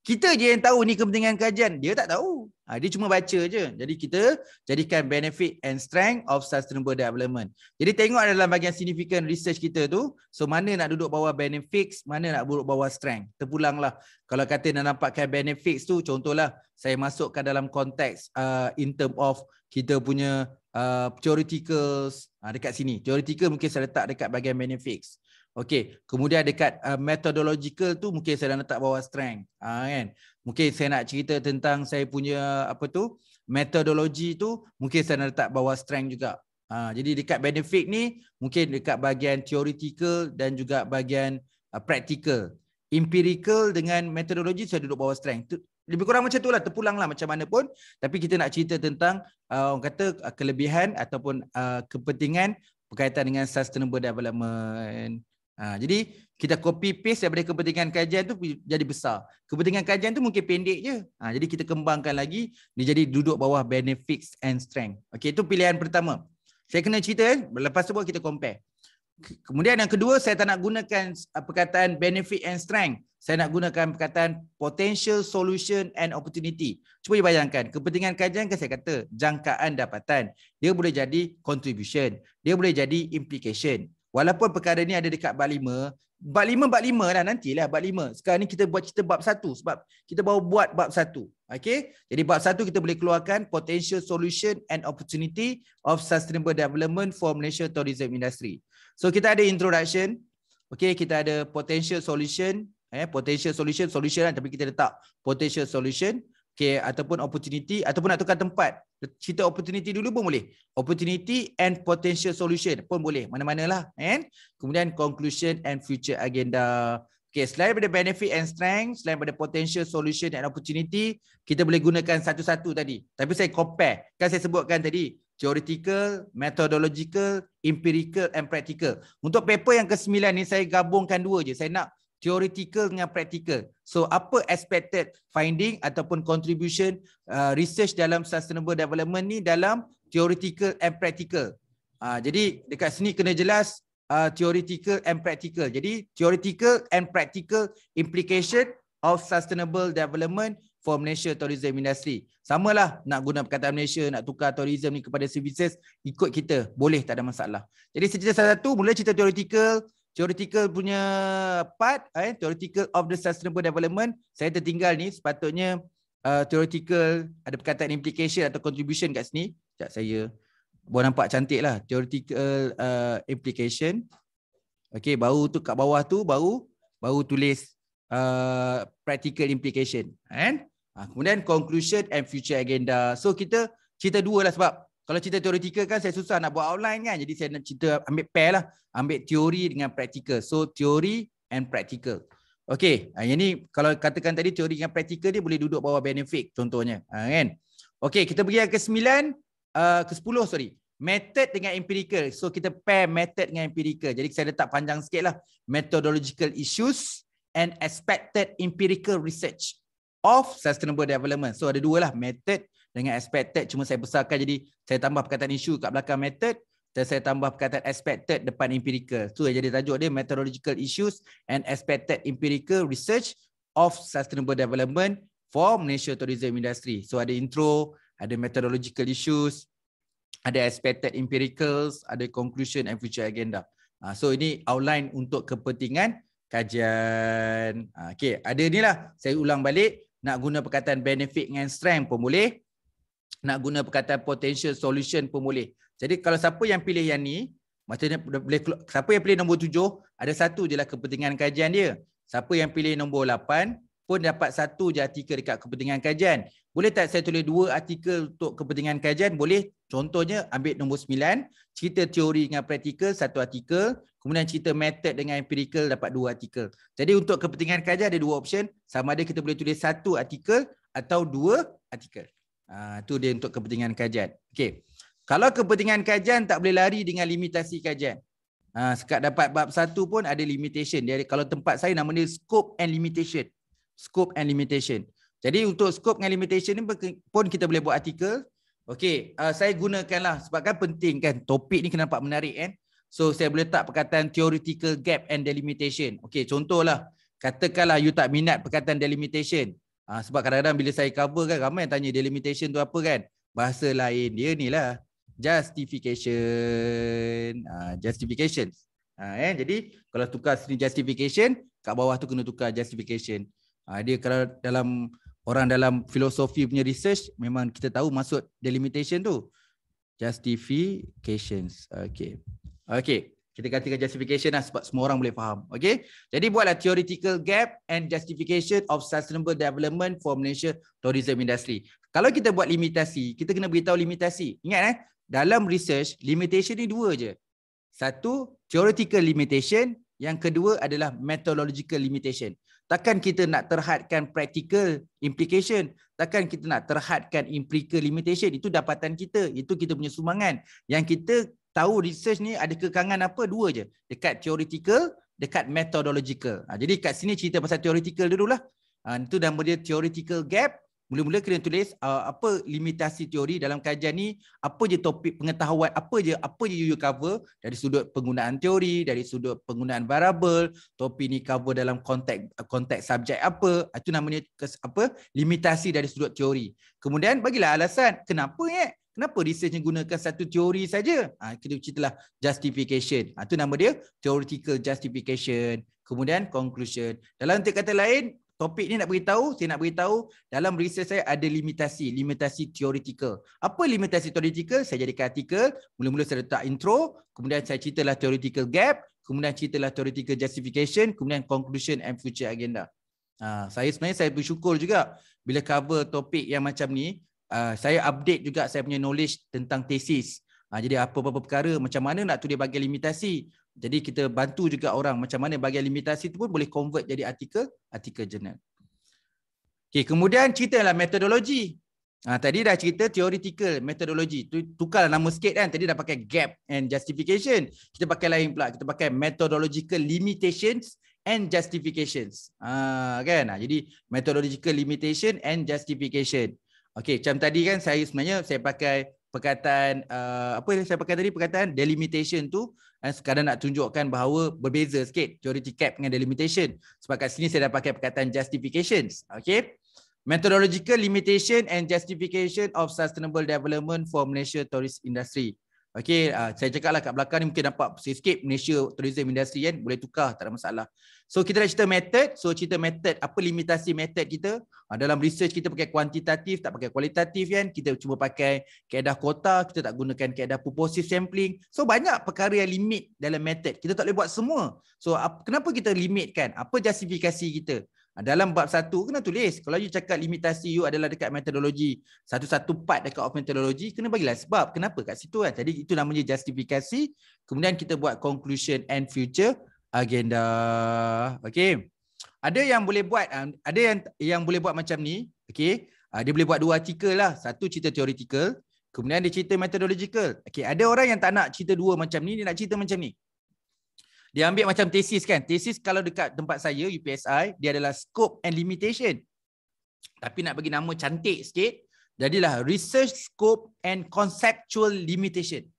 Kita je yang tahu ni kepentingan kajian. Dia tak tahu. Ha, dia cuma baca je. Jadi kita jadikan benefit and strength of sustainable development. Jadi tengok dalam bagian significant research kita tu. So mana nak duduk bawah benefits, mana nak duduk bawah strength. Terpulang lah. Kalau kata nak dapatkan benefits tu, contohlah saya masukkan dalam konteks uh, in term of kita punya uh, theoreticals uh, dekat sini. Theoretical mungkin saya letak dekat bagian benefits. Okey, kemudian dekat uh, methodological tu mungkin saya dah letak bawah strength. Ha, kan? Mungkin saya nak cerita tentang saya punya apa tu? Methodology tu mungkin saya nak letak bawah strength juga. Ha, jadi dekat benefit ni mungkin dekat bahagian theoretical dan juga bahagian uh, practical. Empirical dengan methodology saya duduk bawah strength. Tu, lebih kurang macam tu lah. itulah lah macam mana pun tapi kita nak cerita tentang uh, orang kata uh, kelebihan ataupun uh, kepentingan berkaitan dengan sustainable development Ha, jadi kita copy paste daripada kepentingan kajian tu jadi besar. Kepentingan kajian tu mungkin pendek je. Ha, jadi kita kembangkan lagi. Dia jadi duduk bawah benefits and strength. Okay, itu pilihan pertama. Saya kena cerita. Eh? Lepas tu kita compare. Kemudian yang kedua, saya tak nak gunakan perkataan benefit and strength. Saya nak gunakan perkataan potential solution and opportunity. Cuba you bayangkan, kepentingan kajian kan saya kata jangkaan dapatan. Dia boleh jadi contribution. Dia boleh jadi implication. Walaupun perkara ni ada dekat bab 5, bab 5 bab 5 lah nantilah bab 5. Sekarang ni kita buat cerita bab satu, sebab kita baru buat bab satu, okay? Jadi bab satu kita boleh keluarkan potential solution and opportunity of sustainable development for Malaysia tourism industry. So kita ada introduction. okay? kita ada potential solution, eh potential solution solution lah tapi kita letak potential solution okay, ataupun opportunity ataupun nak tukar tempat cerita opportunity dulu pun boleh opportunity and potential solution pun boleh mana-manalah kan kemudian conclusion and future agenda Okay, selain daripada benefit and strength selain daripada potential solution and opportunity kita boleh gunakan satu-satu tadi tapi saya compare kan saya sebutkan tadi theoretical methodological empirical and practical untuk paper yang ke-9 ni saya gabungkan dua je saya nak theoretical dengan practical. So apa expected finding ataupun contribution uh, research dalam sustainable development ni dalam theoretical and practical. Uh, jadi dekat sini kena jelas uh, theoretical and practical. Jadi theoretical and practical implication of sustainable development for Malaysia tourism industry. Sama lah nak guna perkataan Malaysia, nak tukar tourism ni kepada services, ikut kita. Boleh, tak ada masalah. Jadi cerita satu-satu, mula cerita theoretical, theoretical punya part eh theoretical of the sustainable development saya tertinggal ni sepatutnya uh, theoretical ada perkataan implication atau contribution kat sini sekejap saya buat nampak cantik lah theoretical uh, implication Okay, baru tu kat bawah tu baru baru tulis uh, practical implication and uh, kemudian conclusion and future agenda so kita cerita dua lah sebab kalau cerita teoretikal kan saya susah nak buat outline kan. Jadi saya nak cerita ambil pair lah. Ambil teori dengan praktikal. So teori and practical. Okay. Ah, yang ni kalau katakan tadi teori dengan praktikal dia boleh duduk bawah benefit contohnya. Ah, kan? Okay kita pergi yang ke sembilan. Uh, ah, ke sepuluh sorry. Method dengan empirical. So kita pair method dengan empirical. Jadi saya letak panjang sikit lah. Methodological issues and expected empirical research of sustainable development. So ada dua lah. Method dengan expected cuma saya besarkan jadi saya tambah perkataan issue kat belakang method dan saya tambah perkataan expected depan empirical tu jadi tajuk dia methodological issues and expected empirical research of sustainable development for Malaysia tourism industry so ada intro ada methodological issues ada expected empiricals ada conclusion and future agenda ah, so ini outline untuk kepentingan kajian ah, okey ada inilah saya ulang balik nak guna perkataan benefit and strength pun boleh nak guna perkataan potential solution pun boleh. Jadi kalau siapa yang pilih yang ni, maksudnya boleh siapa yang pilih nombor 7, ada satu jelah kepentingan kajian dia. Siapa yang pilih nombor 8 pun dapat satu je artikel dekat kepentingan kajian. Boleh tak saya tulis dua artikel untuk kepentingan kajian? Boleh. Contohnya ambil nombor sembilan, cerita teori dengan praktikal satu artikel, kemudian cerita method dengan empirical dapat dua artikel. Jadi untuk kepentingan kajian ada dua option, sama ada kita boleh tulis satu artikel atau dua artikel. Ah, tu dia untuk kepentingan kajian. Okay, Kalau kepentingan kajian tak boleh lari dengan limitasi kajian. Ha, sekat dapat bab satu pun ada limitation. Dia, kalau tempat saya nama dia scope and limitation. Scope and limitation. Jadi untuk scope and limitation ni pun kita boleh buat artikel. Okay, uh, ah, saya gunakanlah sebabkan penting kan topik ni kena nampak menarik kan. So saya boleh letak perkataan theoretical gap and delimitation. Okey, contohlah katakanlah you tak minat perkataan delimitation. Ha, sebab kadang-kadang bila saya cover kan ramai yang tanya delimitation tu apa kan? Bahasa lain dia ni lah. Justification. Ha, ah, justification. Ha, ah, eh? Jadi kalau tukar sini justification, kat bawah tu kena tukar justification. Ha, dia kalau dalam orang dalam filosofi punya research, memang kita tahu maksud delimitation tu. Justifications. Okay. Okay kita katakan justification lah sebab semua orang boleh faham. Okay? Jadi buatlah theoretical gap and justification of sustainable development for Malaysia tourism industry. Kalau kita buat limitasi, kita kena beritahu limitasi. Ingat eh, dalam research, limitation ni dua je. Satu, theoretical limitation. Yang kedua adalah methodological limitation. Takkan kita nak terhadkan practical implication. Takkan kita nak terhadkan empirical limitation. Itu dapatan kita. Itu kita punya sumbangan. Yang kita tahu research ni ada kekangan apa dua je dekat theoretical dekat methodological ha, jadi kat sini cerita pasal theoretical dululah ha, itu dah dia theoretical gap mula-mula kena tulis uh, apa limitasi teori dalam kajian ni apa je topik pengetahuan apa je apa je you cover dari sudut penggunaan teori dari sudut penggunaan variable topik ni cover dalam konteks konteks subjek apa ha, itu namanya apa limitasi dari sudut teori kemudian bagilah alasan kenapa eh Kenapa researchnya gunakan satu teori saja? Ha, ah, kita ceritalah justification. Itu ah, nama dia theoretical justification. Kemudian conclusion. Dalam kata lain, topik ni nak beritahu, saya nak beritahu dalam research saya ada limitasi, limitasi theoretical. Apa limitasi theoretical? Saya jadikan artikel, mula-mula saya letak intro, kemudian saya ceritalah theoretical gap, kemudian ceritalah theoretical justification, kemudian conclusion and future agenda. Ha, saya sebenarnya saya bersyukur juga bila cover topik yang macam ni, Ah, saya update juga saya punya knowledge tentang tesis. Uh, ah, jadi apa-apa perkara macam mana nak tulis bagi limitasi. Jadi kita bantu juga orang macam mana bagi limitasi tu pun boleh convert jadi artikel, artikel jurnal. Okay, kemudian cerita ceritalah metodologi. Ha, tadi dah cerita theoretical metodologi. Tukarlah nama sikit kan. Tadi dah pakai gap and justification. Kita pakai lain pula. Kita pakai methodological limitations and justifications. Ha, kan? jadi methodological limitation and justification. Okay, macam tadi kan saya sebenarnya saya pakai perkataan uh, apa yang saya pakai tadi perkataan delimitation tu dan eh, sekarang nak tunjukkan bahawa berbeza sikit theoretical cap dengan delimitation. Sebab kat sini saya dah pakai perkataan justifications. Okay, Methodological limitation and justification of sustainable development for Malaysia tourist industry. Okay, uh, ah, saya cakaplah kat belakang ni mungkin nampak sikit-sikit Malaysia tourism industry kan boleh tukar tak ada masalah. So kita dah cerita method, so cerita method apa limitasi method kita? Uh, dalam research kita pakai kuantitatif tak pakai kualitatif kan. Kita cuba pakai kaedah kota, kita tak gunakan kaedah purposive sampling. So banyak perkara yang limit dalam method. Kita tak boleh buat semua. So kenapa kita limitkan? Apa justifikasi kita? Ah, dalam bab satu kena tulis kalau you cakap limitasi you adalah dekat metodologi satu-satu part dekat of metodologi kena bagilah sebab kenapa kat situ kan jadi itu namanya justifikasi kemudian kita buat conclusion and future agenda Okay, ada yang boleh buat ah, ada yang yang boleh buat macam ni Okay, ah, dia boleh buat dua artikel lah satu cerita theoretical kemudian dia cerita methodological Okay, ada orang yang tak nak cerita dua macam ni dia nak cerita macam ni dia ambil macam tesis kan. Tesis kalau dekat tempat saya, UPSI, dia adalah scope and limitation. Tapi nak bagi nama cantik sikit, jadilah research scope and conceptual limitation.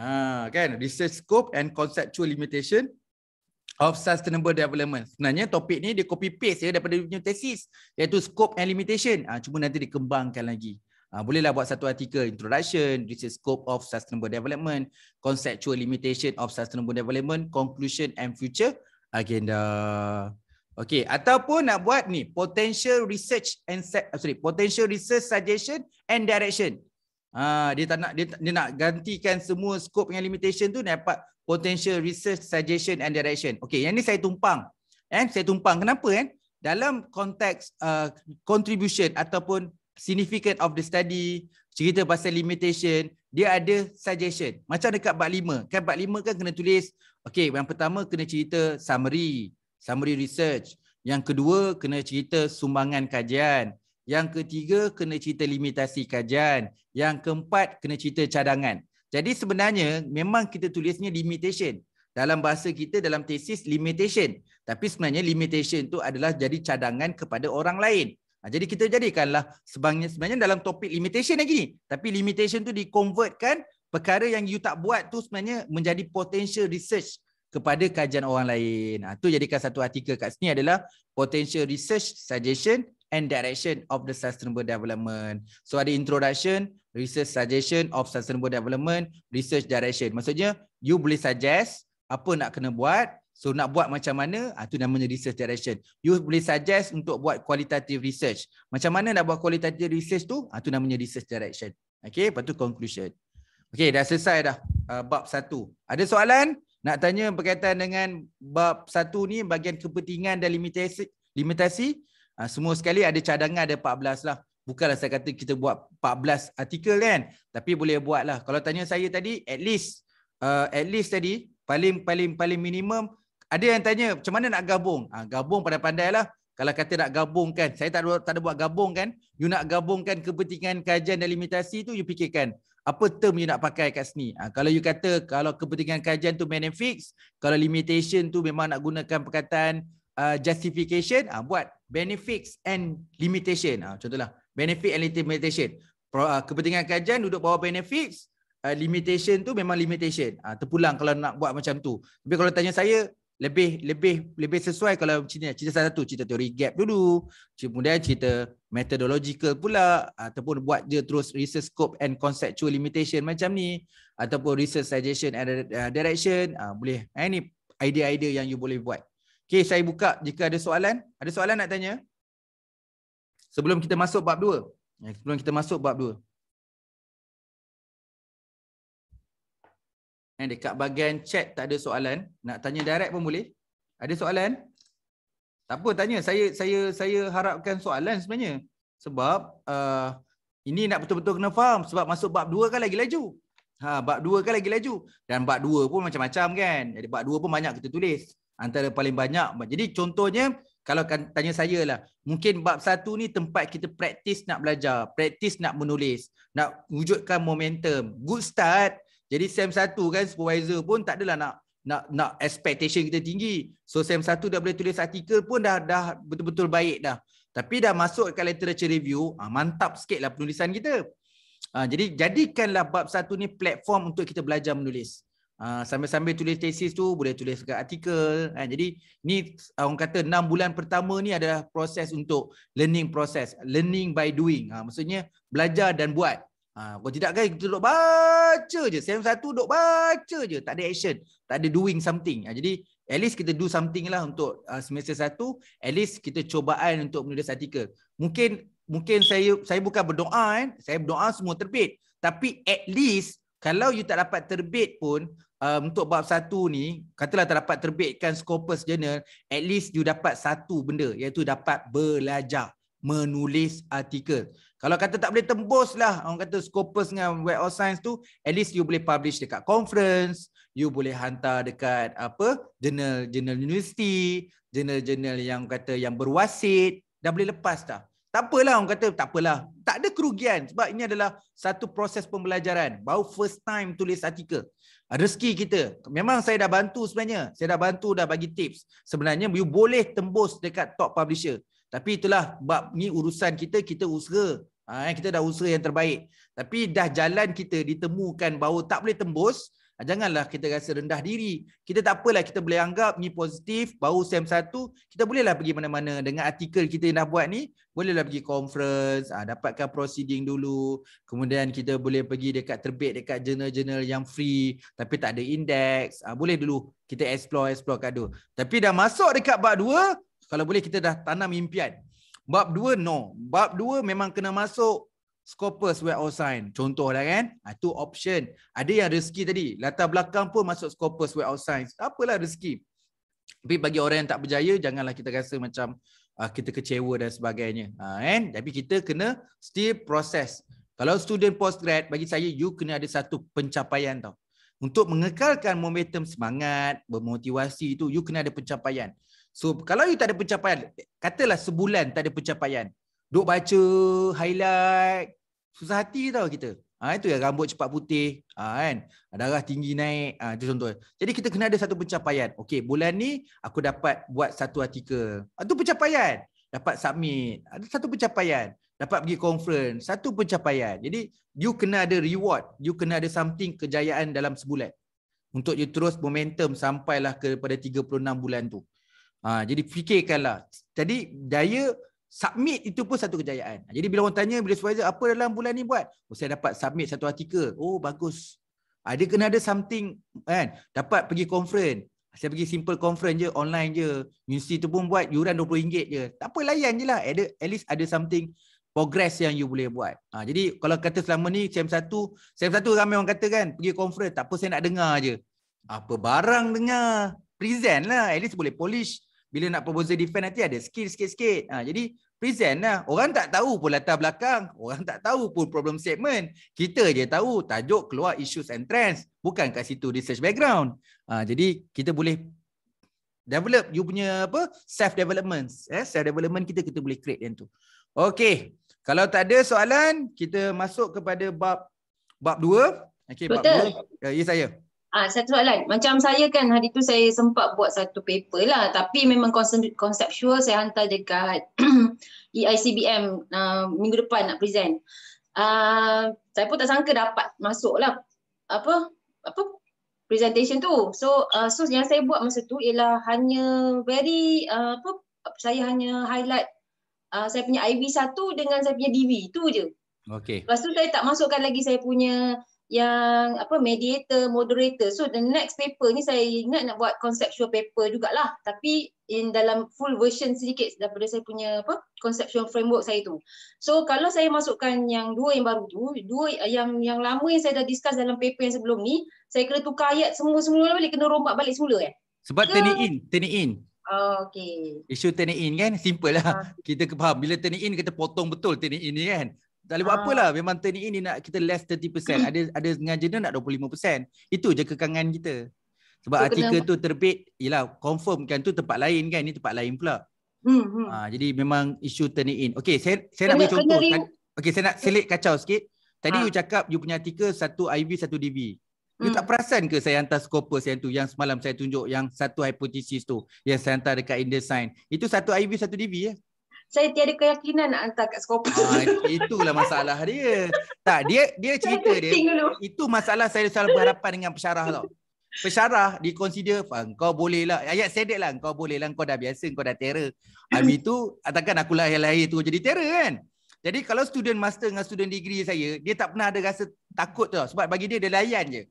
Ha, kan? Research scope and conceptual limitation of sustainable development. Sebenarnya topik ni dia copy paste ya, daripada dia punya tesis. Iaitu scope and limitation. Ha, cuma nanti dikembangkan lagi. Uh, bolehlah buat satu artikel introduction, this is scope of sustainable development, conceptual limitation of sustainable development, conclusion and future agenda. Okay, ataupun nak buat ni potential research and ah, sorry potential research suggestion and direction. Uh, dia tak nak dia, dia nak gantikan semua scope yang limitation tu dapat potential research suggestion and direction. Okay, yang ni saya tumpang. Eh, saya tumpang. Kenapa? Eh? Dalam konteks uh, contribution ataupun significant of the study, cerita pasal limitation, dia ada suggestion. Macam dekat bab 5. Kan bab 5 kan kena tulis, okay, yang pertama kena cerita summary, summary research. Yang kedua kena cerita sumbangan kajian. Yang ketiga kena cerita limitasi kajian. Yang keempat kena cerita cadangan. Jadi sebenarnya memang kita tulisnya limitation. Dalam bahasa kita dalam tesis limitation. Tapi sebenarnya limitation itu adalah jadi cadangan kepada orang lain. Ha, jadi kita jadikanlah sebenarnya sebenarnya dalam topik limitation lagi ni. Tapi limitation tu dikonvertkan perkara yang you tak buat tu sebenarnya menjadi potential research kepada kajian orang lain. Ha, tu jadikan satu artikel kat sini adalah potential research suggestion and direction of the sustainable development. So ada introduction, research suggestion of sustainable development, research direction. Maksudnya you boleh suggest apa nak kena buat So nak buat macam mana, itu ah, namanya research direction. You boleh suggest untuk buat kualitatif research. Macam mana nak buat kualitatif research tu, itu ah, namanya research direction. Okay, lepas tu conclusion. Okay, dah selesai dah uh, bab satu. Ada soalan? Nak tanya berkaitan dengan bab satu ni, bagian kepentingan dan limitasi? limitasi? Uh, semua sekali ada cadangan ada 14 lah. Bukanlah saya kata kita buat 14 artikel kan. Tapi boleh buat lah. Kalau tanya saya tadi, at least, uh, at least tadi, paling paling paling minimum ada yang tanya macam mana nak gabung? Ha, gabung pada pandai lah. Kalau kata nak gabungkan, saya tak ada, tak ada buat gabungkan. You nak gabungkan kepentingan kajian dan limitasi tu you fikirkan. Apa term you nak pakai kat sini? Ha, kalau you kata kalau kepentingan kajian tu benefits, kalau limitation tu memang nak gunakan perkataan uh, justification, ha, buat benefits and limitation. Ha, contohlah, benefit and limitation. Pro, uh, kepentingan kajian duduk bawah benefits, uh, limitation tu memang limitation. Ha, terpulang kalau nak buat macam tu. Tapi kalau tanya saya, lebih lebih lebih sesuai kalau macam ni lah. cerita satu cerita teori gap dulu kemudian cerita methodological pula ataupun buat dia terus research scope and conceptual limitation macam ni ataupun research suggestion and uh, direction ah, boleh ini eh, idea-idea yang you boleh buat okey saya buka jika ada soalan ada soalan nak tanya sebelum kita masuk bab 2 eh, sebelum kita masuk bab 2 Eh, dekat bahagian chat tak ada soalan. Nak tanya direct pun boleh. Ada soalan? Tak apa tanya. Saya saya saya harapkan soalan sebenarnya. Sebab uh, ini nak betul-betul kena faham. Sebab masuk bab dua kan lagi laju. Ha, bab dua kan lagi laju. Dan bab dua pun macam-macam kan. Jadi bab dua pun banyak kita tulis. Antara paling banyak. Jadi contohnya kalau kan tanya saya lah. Mungkin bab satu ni tempat kita praktis nak belajar. Praktis nak menulis. Nak wujudkan momentum. Good start. Jadi SEM 1 kan supervisor pun tak adalah nak nak nak expectation kita tinggi. So SEM 1 dah boleh tulis artikel pun dah dah betul-betul baik dah. Tapi dah masuk ke literature review, ha, mantap sikitlah penulisan kita. Ha, jadi jadikanlah bab satu ni platform untuk kita belajar menulis. Ah, sambil-sambil tulis tesis tu boleh tulis dekat artikel. Kan. jadi ni orang kata 6 bulan pertama ni adalah proses untuk learning process. Learning by doing. maksudnya belajar dan buat. Ha, kalau tidak guys, kita duduk baca je. Sem satu duduk baca je. Tak ada action. Tak ada doing something. Ha, jadi, at least kita do something lah untuk uh, semester satu. At least kita cubaan untuk menulis artikel. Mungkin mungkin saya saya bukan berdoa. Eh. Saya berdoa semua terbit. Tapi at least, kalau you tak dapat terbit pun, Um, untuk bab satu ni, katalah tak dapat terbitkan Scopus Journal, at least you dapat satu benda, iaitu dapat belajar menulis artikel. Kalau kata tak boleh tembus lah orang kata Scopus dengan Web of Science tu, at least you boleh publish dekat conference, you boleh hantar dekat apa jurnal-jurnal universiti, jurnal-jurnal yang kata yang berwasit, dah boleh lepas dah. Tak apalah orang kata tak apalah. Tak ada kerugian sebab ini adalah satu proses pembelajaran. Baru first time tulis artikel. Rezeki kita. Memang saya dah bantu sebenarnya. Saya dah bantu dah bagi tips. Sebenarnya you boleh tembus dekat top publisher. Tapi itulah bab ni urusan kita kita usaha Ha, kita dah usaha yang terbaik. Tapi dah jalan kita ditemukan bahawa tak boleh tembus, ha, janganlah kita rasa rendah diri. Kita tak apalah kita boleh anggap ni positif, baru SEM 1, kita bolehlah pergi mana-mana dengan artikel kita yang dah buat ni, bolehlah pergi conference, ha, dapatkan proceeding dulu, kemudian kita boleh pergi dekat terbit, dekat jurnal-jurnal yang free, tapi tak ada index, ha, boleh dulu kita explore-explore kadu. Tapi dah masuk dekat bab 2, kalau boleh kita dah tanam impian. Bab dua no. Bab dua memang kena masuk Scopus web outside. Contoh lah kan. Itu ah, ha, option. Ada yang rezeki tadi. Latar belakang pun masuk Scopus web outside. Apalah rezeki. Tapi bagi orang yang tak berjaya, janganlah kita rasa macam uh, kita kecewa dan sebagainya. Ha, kan? Tapi kita kena still proses. Kalau student postgrad, bagi saya you kena ada satu pencapaian tau. Untuk mengekalkan momentum semangat, bermotivasi itu, you kena ada pencapaian. So kalau you tak ada pencapaian, katalah sebulan tak ada pencapaian. Duk baca highlight, susah hati tau kita. Ha, itu ya rambut cepat putih, ha, kan? Ah, darah tinggi naik, ha, itu contoh. Jadi kita kena ada satu pencapaian. Okey, bulan ni aku dapat buat satu artikel. Itu pencapaian. Dapat submit, ada satu pencapaian. Dapat pergi conference, satu pencapaian. Jadi you kena ada reward, you kena ada something kejayaan dalam sebulan. Untuk you terus momentum sampailah kepada 36 bulan tu. Ha, jadi fikirkanlah. Jadi daya submit itu pun satu kejayaan. Ha, jadi bila orang tanya, bila supervisor apa dalam bulan ni buat? Oh, saya dapat submit satu artikel. Oh bagus. Ha, dia kena ada something kan. Dapat pergi conference. Saya pergi simple conference je, online je. Universiti tu pun buat yuran RM20 je. Tak apa layan je lah. At, the, least ada something progress yang you boleh buat. Ha, jadi kalau kata selama ni sem 1 sem 1 ramai orang kata kan pergi conference. Tak apa saya nak dengar je. Apa barang dengar. Present lah. At least boleh polish bila nak proposal defend nanti ada skill sikit-sikit. Ha, jadi present lah. Orang tak tahu pun latar belakang. Orang tak tahu pun problem statement. Kita je tahu tajuk keluar issues and trends. Bukan kat situ research background. Ha, jadi kita boleh develop you punya apa self development. Eh, self development kita kita boleh create yang tu. Okay. Kalau tak ada soalan, kita masuk kepada bab bab 2. Okay, bab 2. Ya, ya, saya. Ah, satu soalan. Macam saya kan hari tu saya sempat buat satu paper lah. Tapi memang conceptual saya hantar dekat EICBM e uh, ah, minggu depan nak present. Uh, saya pun tak sangka dapat masuk lah apa, apa presentation tu. So, uh, so yang saya buat masa tu ialah hanya very uh, apa saya hanya highlight uh, saya punya IV satu dengan saya punya DV tu je. Okay. Lepas tu saya tak masukkan lagi saya punya yang apa mediator, moderator. So the next paper ni saya ingat nak buat conceptual paper jugalah. Tapi in dalam full version sedikit daripada saya punya apa conceptual framework saya tu. So kalau saya masukkan yang dua yang baru tu, dua yang yang lama yang saya dah discuss dalam paper yang sebelum ni, saya kena tukar ayat semua-semua lah balik, kena rombak balik semula eh. Sebab Ke... turning in, turning in. Oh, okay. Isu turning in kan, simple lah. Ha. Kita faham. Bila turning in, kita potong betul turning in ni kan tak boleh buat ah. apalah memang tadi ini nak kita less 30% hmm. ada ada sengaja nak 25% itu je kekangan kita sebab so, artikel kena... tu terbit yalah confirm kan tu tempat lain kan Ini tempat lain pula hmm, Ha, jadi memang isu turn in Okay, saya saya kena, nak bagi contoh kan, okey saya nak selit kacau sikit tadi ha. you cakap you punya artikel satu IV satu DB hmm. you tak perasan ke saya hantar scopus yang tu yang semalam saya tunjuk yang satu hypothesis tu yang saya hantar dekat InDesign itu satu IV satu DB ya eh? saya tiada keyakinan nak hantar kat Skopa. Ah, ha, itulah masalah dia. tak, dia dia cerita dia. Itu masalah saya selalu berhadapan dengan pesarah tau. Pesarah dikonsider, kau boleh lah. Ayat sedek lah, kau boleh lah. Kau dah biasa, kau dah terror. Habis tu, katakan aku lahir-lahir tu jadi terror kan. Jadi kalau student master dengan student degree saya, dia tak pernah ada rasa takut tau. Sebab bagi dia, dia layan je.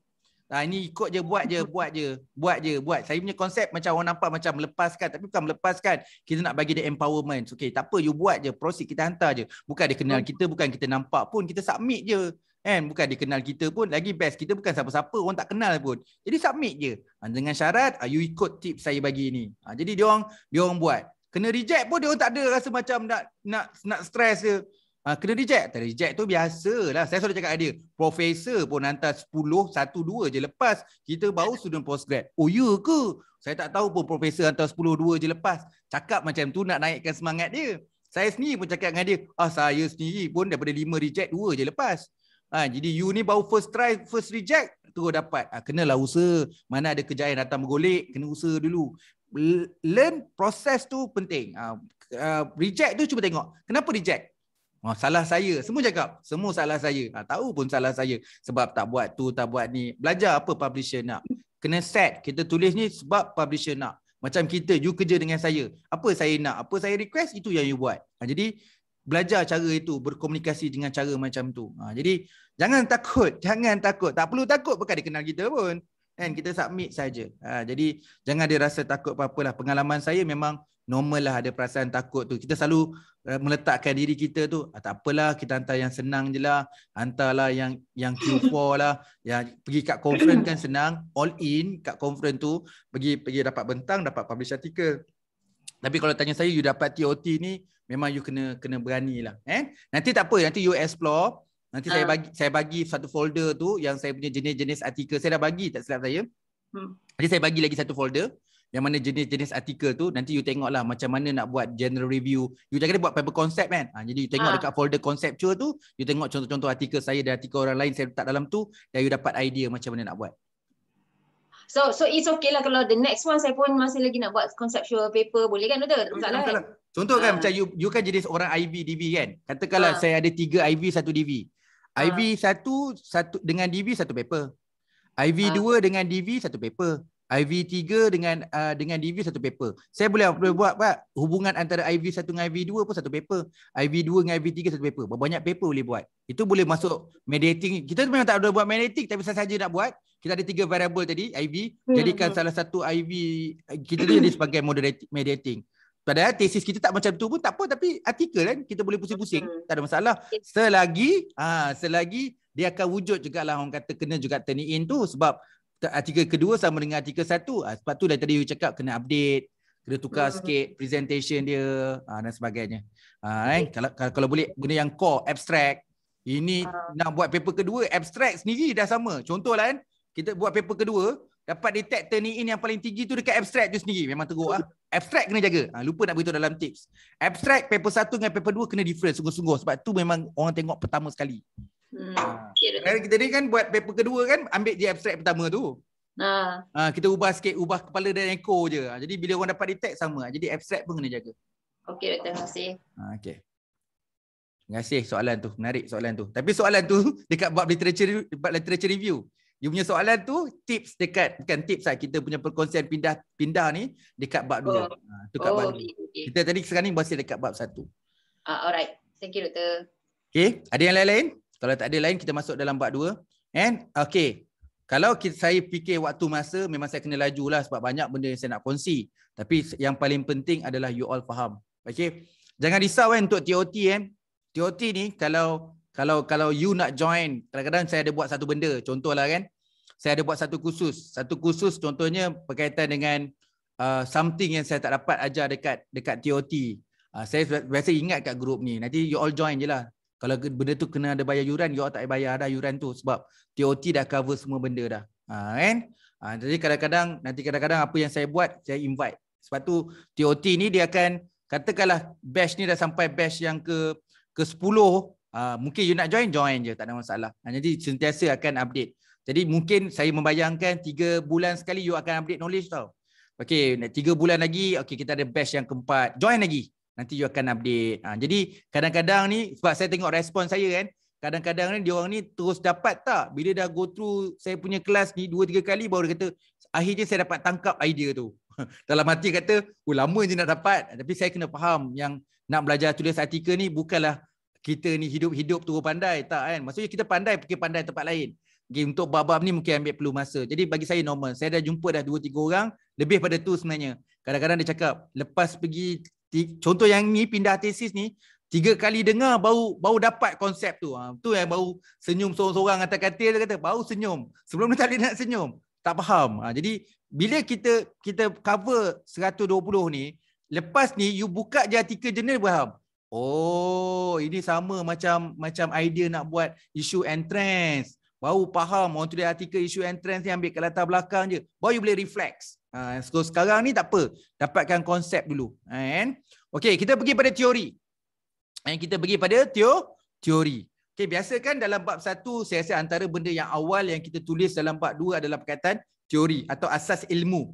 Ha, ini ikut je, buat je, buat je, buat je, buat. Saya punya konsep macam orang nampak macam melepaskan. Tapi bukan melepaskan. Kita nak bagi dia empowerment. Okay, tak apa, you buat je. Proceed, kita hantar je. Bukan dia kenal kita, bukan kita nampak pun. Kita submit je. Kan? Bukan dia kenal kita pun. Lagi best, kita bukan siapa-siapa. Orang tak kenal pun. Jadi submit je. Ha, dengan syarat, ha, you ikut tips saya bagi ni. Ha, jadi dia orang, dia orang buat. Kena reject pun dia orang tak ada rasa macam nak nak nak stress je. Ah, kena reject. Tak reject tu biasalah. Saya selalu cakap dia, profesor pun hantar 10, 1, 2 je lepas. Kita baru student postgrad. Oh, ya ke? Saya tak tahu pun profesor hantar 10, 2 je lepas. Cakap macam tu nak naikkan semangat dia. Saya sendiri pun cakap dengan dia, ah saya sendiri pun daripada 5 reject, 2 je lepas. Ha, jadi you ni baru first try, first reject, terus dapat. Ha, kenalah usaha. Mana ada kerja yang datang bergolek, kena usaha dulu. Learn proses tu penting. Ha, reject tu cuba tengok. Kenapa reject? Oh, salah saya. Semua cakap. Semua salah saya. Ha, tahu pun salah saya. Sebab tak buat tu, tak buat ni. Belajar apa publisher nak. Kena set. Kita tulis ni sebab publisher nak. Macam kita, you kerja dengan saya. Apa saya nak, apa saya request, itu yang you buat. Ha, jadi, belajar cara itu. Berkomunikasi dengan cara macam tu. Ha, jadi, jangan takut. Jangan takut. Tak perlu takut bukan dikenal kita pun. And kita submit saja. Ha, jadi, jangan ada rasa takut apa-apalah. Pengalaman saya memang normal lah ada perasaan takut tu. Kita selalu eh, meletakkan diri kita tu, ah, tak apalah kita hantar yang senang je lah, hantarlah yang yang Q4 lah, yang pergi kat conference kan senang, all in kat conference tu, pergi pergi dapat bentang, dapat publish artikel. Tapi kalau tanya saya, you dapat TOT ni, memang you kena kena berani lah. Eh? Nanti tak apa, nanti you explore, nanti uh. saya ah. bagi saya bagi satu folder tu yang saya punya jenis-jenis artikel, saya dah bagi tak silap saya. Hmm. Jadi saya bagi lagi satu folder, yang mana jenis-jenis artikel tu nanti you tengok lah macam mana nak buat general review you tak jangan buat paper concept kan ha, jadi you tengok ha. dekat folder conceptual tu you tengok contoh-contoh artikel saya dan artikel orang lain saya letak dalam tu dan you dapat idea macam mana nak buat so so it's okay lah kalau the next one saya pun masih lagi nak buat conceptual paper boleh kan betul tak masalah kan Contoh kan ha. macam you, you kan jenis orang IB, DB kan? Katakanlah ha. saya ada tiga IB, satu DB. Ha. IB satu, satu dengan DB satu paper. IV ha. dua dengan DV satu paper. IV3 dengan uh, dengan DV satu paper. Saya boleh boleh buat Pak hubungan antara IV1 dengan IV2 pun satu paper. IV2 dengan IV3 satu paper. Berapa banyak paper boleh buat? Itu boleh masuk mediating. Kita memang tak ada buat mediating tapi saya saja nak buat. Kita ada tiga variable tadi IV hmm. jadikan hmm. salah satu IV kita jadi sebagai mediating. Padahal tesis kita tak macam tu pun tak apa tapi artikel kan kita boleh pusing-pusing hmm. tak ada masalah. Selagi ah ha, selagi dia akan wujud jugalah orang kata kena juga turn in tu sebab Ah, artikel kedua sama dengan artikel satu. Ha, sebab tu dah tadi you cakap kena update, kena tukar hmm. sikit presentation dia ha, dan sebagainya. Ha, okay. eh, kalau, kalau, kalau boleh guna yang core, abstract. Ini uh. nak buat paper kedua, abstract sendiri dah sama. Contoh lah kan, eh, kita buat paper kedua, dapat detector ni in yang paling tinggi tu dekat abstract tu sendiri. Memang teruk lah. Abstract kena jaga. Ha, lupa nak beritahu dalam tips. Abstract paper satu dengan paper dua kena different sungguh-sungguh. Sebab tu memang orang tengok pertama sekali. Hmm. Ha. Kita ni kan buat paper kedua kan ambil je abstract pertama tu. Ha. ha. Kita ubah sikit, ubah kepala dan echo je. Ha, jadi bila orang dapat detect sama. Ha, jadi abstract pun kena jaga. Okey, doktor. Terima kasih. Ha, okay. Terima kasih soalan tu. Menarik soalan tu. Tapi soalan tu dekat buat literature, buat literature review. You punya soalan tu tips dekat kan tips lah kita punya perkongsian pindah pindah ni dekat bab dua. Oh. Ha, tu kat oh, bab okay, okay. Kita tadi sekarang ni masih dekat bab satu. Uh, alright. Thank you doktor. Okay. Ada yang lain-lain? Kalau tak ada lain kita masuk dalam bab 2. And okay. Kalau kita, saya fikir waktu masa memang saya kena lah sebab banyak benda yang saya nak kongsi. Tapi yang paling penting adalah you all faham. Okay. Jangan risau kan untuk TOT kan. TOT ni kalau kalau kalau you nak join, kadang-kadang saya ada buat satu benda. Contoh lah kan. Saya ada buat satu khusus. Satu khusus contohnya berkaitan dengan uh, something yang saya tak dapat ajar dekat dekat TOT. Uh, saya biasa ingat kat grup ni. Nanti you all join je lah kalau benda tu kena ada bayar yuran, you tak payah bayar dah yuran tu sebab TOT dah cover semua benda dah. Ha, kan? Ha, jadi kadang-kadang, nanti kadang-kadang apa yang saya buat, saya invite. Sebab tu TOT ni dia akan, katakanlah batch ni dah sampai batch yang ke ke 10, ha, mungkin you nak join, join je. Tak ada masalah. Ha, jadi sentiasa akan update. Jadi mungkin saya membayangkan 3 bulan sekali you akan update knowledge tau. Okay, 3 bulan lagi, okay, kita ada batch yang keempat. Join lagi nanti you akan update. Ha, jadi kadang-kadang ni sebab saya tengok respon saya kan, kadang-kadang ni dia orang ni terus dapat tak bila dah go through saya punya kelas ni 2 3 kali baru dia kata akhirnya saya dapat tangkap idea tu. Dalam hati kata, oh lama je nak dapat tapi saya kena faham yang nak belajar tulis artikel ni bukanlah kita ni hidup-hidup tu pandai tak kan. Maksudnya kita pandai pergi pandai tempat lain. Okay, untuk babam ni mungkin ambil perlu masa. Jadi bagi saya normal. Saya dah jumpa dah 2 3 orang lebih pada tu sebenarnya. Kadang-kadang dia cakap lepas pergi contoh yang ni pindah tesis ni tiga kali dengar baru baru dapat konsep tu. Ha, tu yang baru senyum seorang-seorang atas katil kata baru senyum. Sebelum ni tak boleh nak senyum. Tak faham. Ha, jadi bila kita kita cover 120 ni, lepas ni you buka je artikel jurnal faham. Oh, ini sama macam macam idea nak buat isu entrance. Baru faham orang tulis artikel isu entrance ni ambil ke latar belakang je. Baru boleh reflex. Ha, so sekarang ni tak apa. Dapatkan konsep dulu. And, okay, kita pergi pada teori. And kita pergi pada teo, teori. Okay, biasa kan dalam bab satu, saya rasa antara benda yang awal yang kita tulis dalam bab dua adalah perkataan teori atau asas ilmu.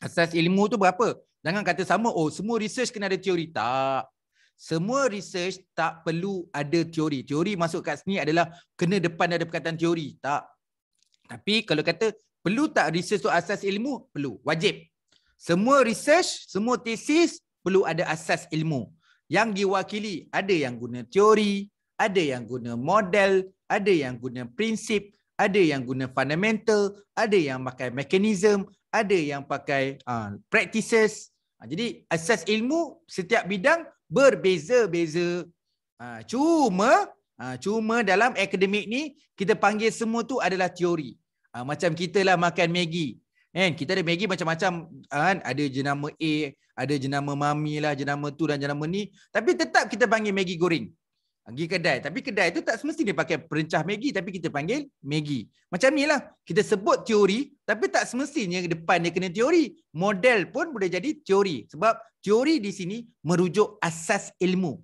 Asas ilmu tu berapa? Jangan kata sama, oh semua research kena ada teori. Tak semua research tak perlu ada teori. Teori masuk kat sini adalah kena depan ada perkataan teori. Tak. Tapi kalau kata perlu tak research tu asas ilmu? Perlu. Wajib. Semua research, semua tesis perlu ada asas ilmu. Yang diwakili ada yang guna teori, ada yang guna model, ada yang guna prinsip, ada yang guna fundamental, ada yang pakai mekanism, ada yang pakai uh, practices. Ah, jadi asas ilmu setiap bidang berbeza-beza. Ha, cuma ha, cuma dalam akademik ni kita panggil semua tu adalah teori. Ha, macam kita lah makan Maggi. Kan? Kita ada Maggi macam-macam. Kan? Ada jenama A, ada jenama Mami lah, jenama tu dan jenama ni. Tapi tetap kita panggil Maggi goreng pergi kedai. Tapi kedai tu tak semestinya dia pakai perencah Maggi tapi kita panggil Maggi. Macam ni lah. Kita sebut teori tapi tak semestinya depan dia kena teori. Model pun boleh jadi teori. Sebab teori di sini merujuk asas ilmu.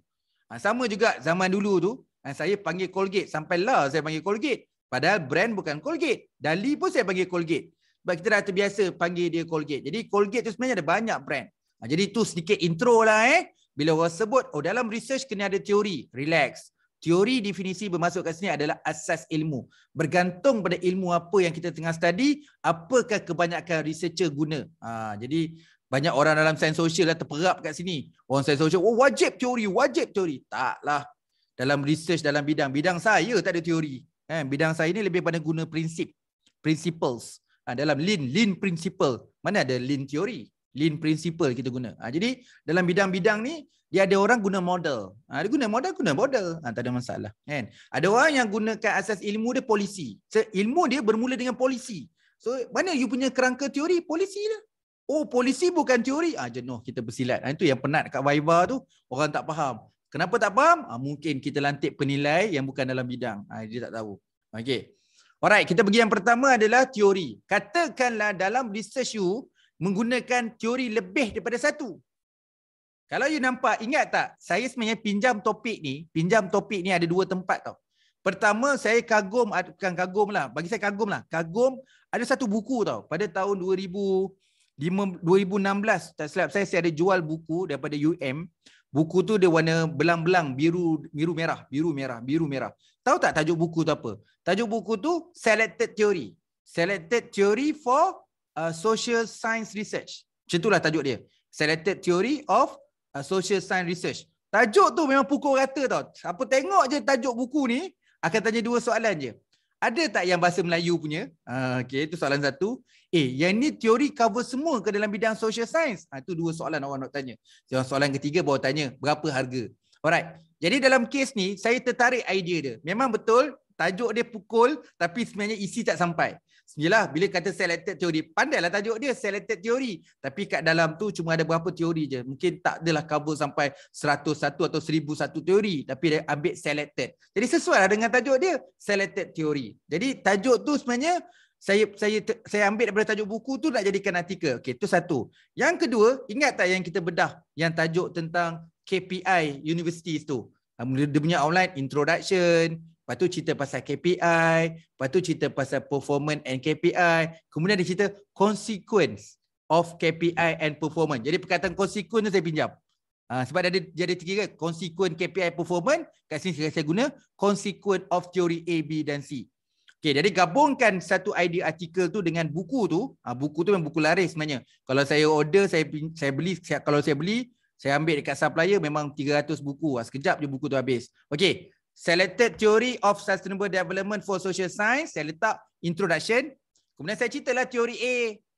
Ha, sama juga zaman dulu tu ha, saya panggil Colgate. Sampai lah saya panggil Colgate. Padahal brand bukan Colgate. Dali pun saya panggil Colgate. Sebab kita dah terbiasa panggil dia Colgate. Jadi Colgate tu sebenarnya ada banyak brand. Ha, jadi tu sedikit intro lah eh. Bila orang sebut, oh dalam research kena ada teori. Relax. Teori definisi bermaksud kat sini adalah asas ilmu. Bergantung pada ilmu apa yang kita tengah study, apakah kebanyakan researcher guna. Ha, jadi banyak orang dalam sains sosial lah terperap kat sini. Orang sains sosial, oh, wajib teori, wajib teori. Taklah. Dalam research dalam bidang, bidang saya tak ada teori. Ha, bidang saya ni lebih pada guna prinsip. Principles. Ha, dalam lean, lean principle. Mana ada lean teori? lean principle kita guna. Ha, jadi dalam bidang-bidang ni dia ada orang guna model. Ha, dia guna model, guna model. Ha, tak ada masalah. Kan? Ada orang yang gunakan asas ilmu dia polisi. So, ilmu dia bermula dengan polisi. So mana you punya kerangka teori? Polisi lah. Oh polisi bukan teori. Ah ha, jenuh kita bersilat. Ha, itu yang penat kat Viva tu. Orang tak faham. Kenapa tak faham? Ha, mungkin kita lantik penilai yang bukan dalam bidang. Ha, dia tak tahu. Okay. Alright, kita pergi yang pertama adalah teori. Katakanlah dalam research you, menggunakan teori lebih daripada satu. Kalau you nampak, ingat tak? Saya sebenarnya pinjam topik ni. Pinjam topik ni ada dua tempat tau. Pertama, saya kagum. Ah, bukan kagum lah. Bagi saya kagum lah. Kagum ada satu buku tau. Pada tahun 2000, 2016, tak silap. Saya, saya ada jual buku daripada UM. Buku tu dia warna belang-belang. Biru, biru merah. Biru merah. Biru merah. Tahu tak tajuk buku tu apa? Tajuk buku tu Selected Theory. Selected Theory for uh, social science research. Macam itulah tajuk dia. Selected theory of uh, social science research. Tajuk tu memang pukul rata tau. Siapa tengok je tajuk buku ni, akan tanya dua soalan je. Ada tak yang bahasa Melayu punya? Uh, ah, okay, itu soalan satu. Eh, yang ni teori cover semua ke dalam bidang social science? Ha, itu dua soalan orang nak tanya. Soalan, soalan ketiga bawa tanya, berapa harga? Alright. Jadi dalam kes ni, saya tertarik idea dia. Memang betul, tajuk dia pukul, tapi sebenarnya isi tak sampai. Yelah, bila kata selected teori, pandailah tajuk dia selected teori. Tapi kat dalam tu cuma ada berapa teori je. Mungkin tak adalah cover sampai 101 atau 1001 teori. Tapi dia ambil selected. Jadi sesuai lah dengan tajuk dia, selected teori. Jadi tajuk tu sebenarnya saya saya saya ambil daripada tajuk buku tu nak jadikan artikel. Okey, tu satu. Yang kedua, ingat tak yang kita bedah yang tajuk tentang KPI universities tu? Ah, dia punya online introduction, lepas tu cerita pasal KPI, lepas tu cerita pasal performance and KPI, kemudian dia cerita consequence of KPI and performance. Jadi perkataan consequence tu saya pinjam. Ha, sebab dia ada, dia ada tiga kan, consequence KPI performance, kat sini saya, saya guna consequence of theory A, B dan C. Okay, jadi gabungkan satu idea artikel tu dengan buku tu, ha, buku tu memang buku laris sebenarnya. Kalau saya order, saya saya beli, kalau saya beli, saya ambil dekat supplier memang 300 buku. Ha, sekejap je buku tu habis. Okey, selected theory of sustainable development for social science saya letak introduction kemudian saya ceritalah teori A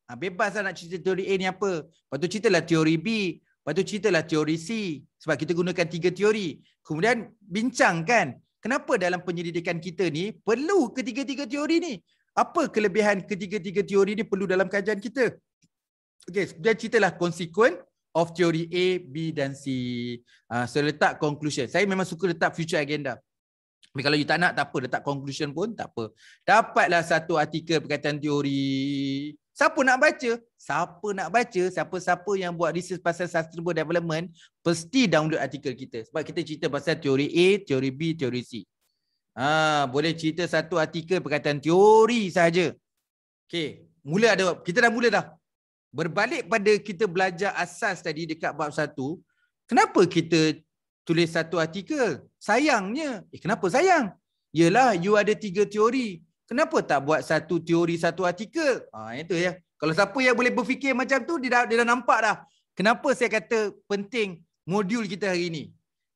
ha, bebaslah nak cerita teori A ni apa lepas tu ceritalah teori B lepas tu ceritalah teori C sebab kita gunakan tiga teori kemudian bincangkan kenapa dalam penyelidikan kita ni perlu ketiga-tiga teori ni apa kelebihan ketiga-tiga teori ni perlu dalam kajian kita Okay, kemudian ceritalah konsekuen of teori A, B dan C. Uh, saya letak conclusion. Saya memang suka letak future agenda. Tapi kalau you tak nak, tak apa. Letak conclusion pun, tak apa. Dapatlah satu artikel berkaitan teori. Siapa nak baca? Siapa nak baca? Siapa-siapa yang buat research pasal sustainable development, pasti download artikel kita. Sebab kita cerita pasal teori A, teori B, teori C. Ha, boleh cerita satu artikel berkaitan teori sahaja. Okay. Mula ada, kita dah mula dah. Berbalik pada kita belajar asas tadi dekat bab satu, kenapa kita tulis satu artikel. Sayangnya, eh kenapa sayang? Yalah you ada tiga teori. Kenapa tak buat satu teori satu artikel? ha, itu ya. Kalau siapa yang boleh berfikir macam tu dia dah dia dah nampak dah. Kenapa saya kata penting modul kita hari ini?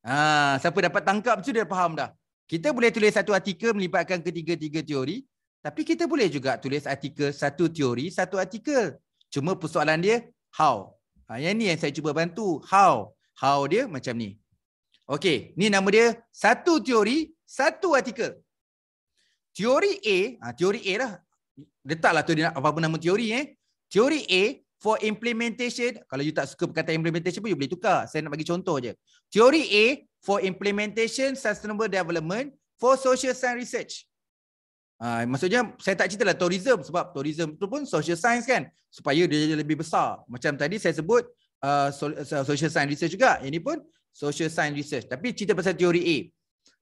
Ha, siapa dapat tangkap tu dia dah faham dah. Kita boleh tulis satu artikel melibatkan ketiga-tiga teori, tapi kita boleh juga tulis artikel satu teori satu artikel. Cuma persoalan dia how. Ha, yang ni yang saya cuba bantu. How? How dia macam ni. Okey, ni nama dia satu teori, satu artikel. Teori A, ha, teori A lah. Letaklah tu dia apa-apa nama teori eh. Teori A for implementation. Kalau you tak suka perkataan implementation pun you boleh tukar. Saya nak bagi contoh je. Teori A for implementation sustainable development for social science research. Ha, maksudnya saya tak ceritalah tourism sebab tourism tu pun social science kan. Supaya dia lebih besar. Macam tadi saya sebut uh, social science research juga. Ini pun social science research tapi cerita pasal teori A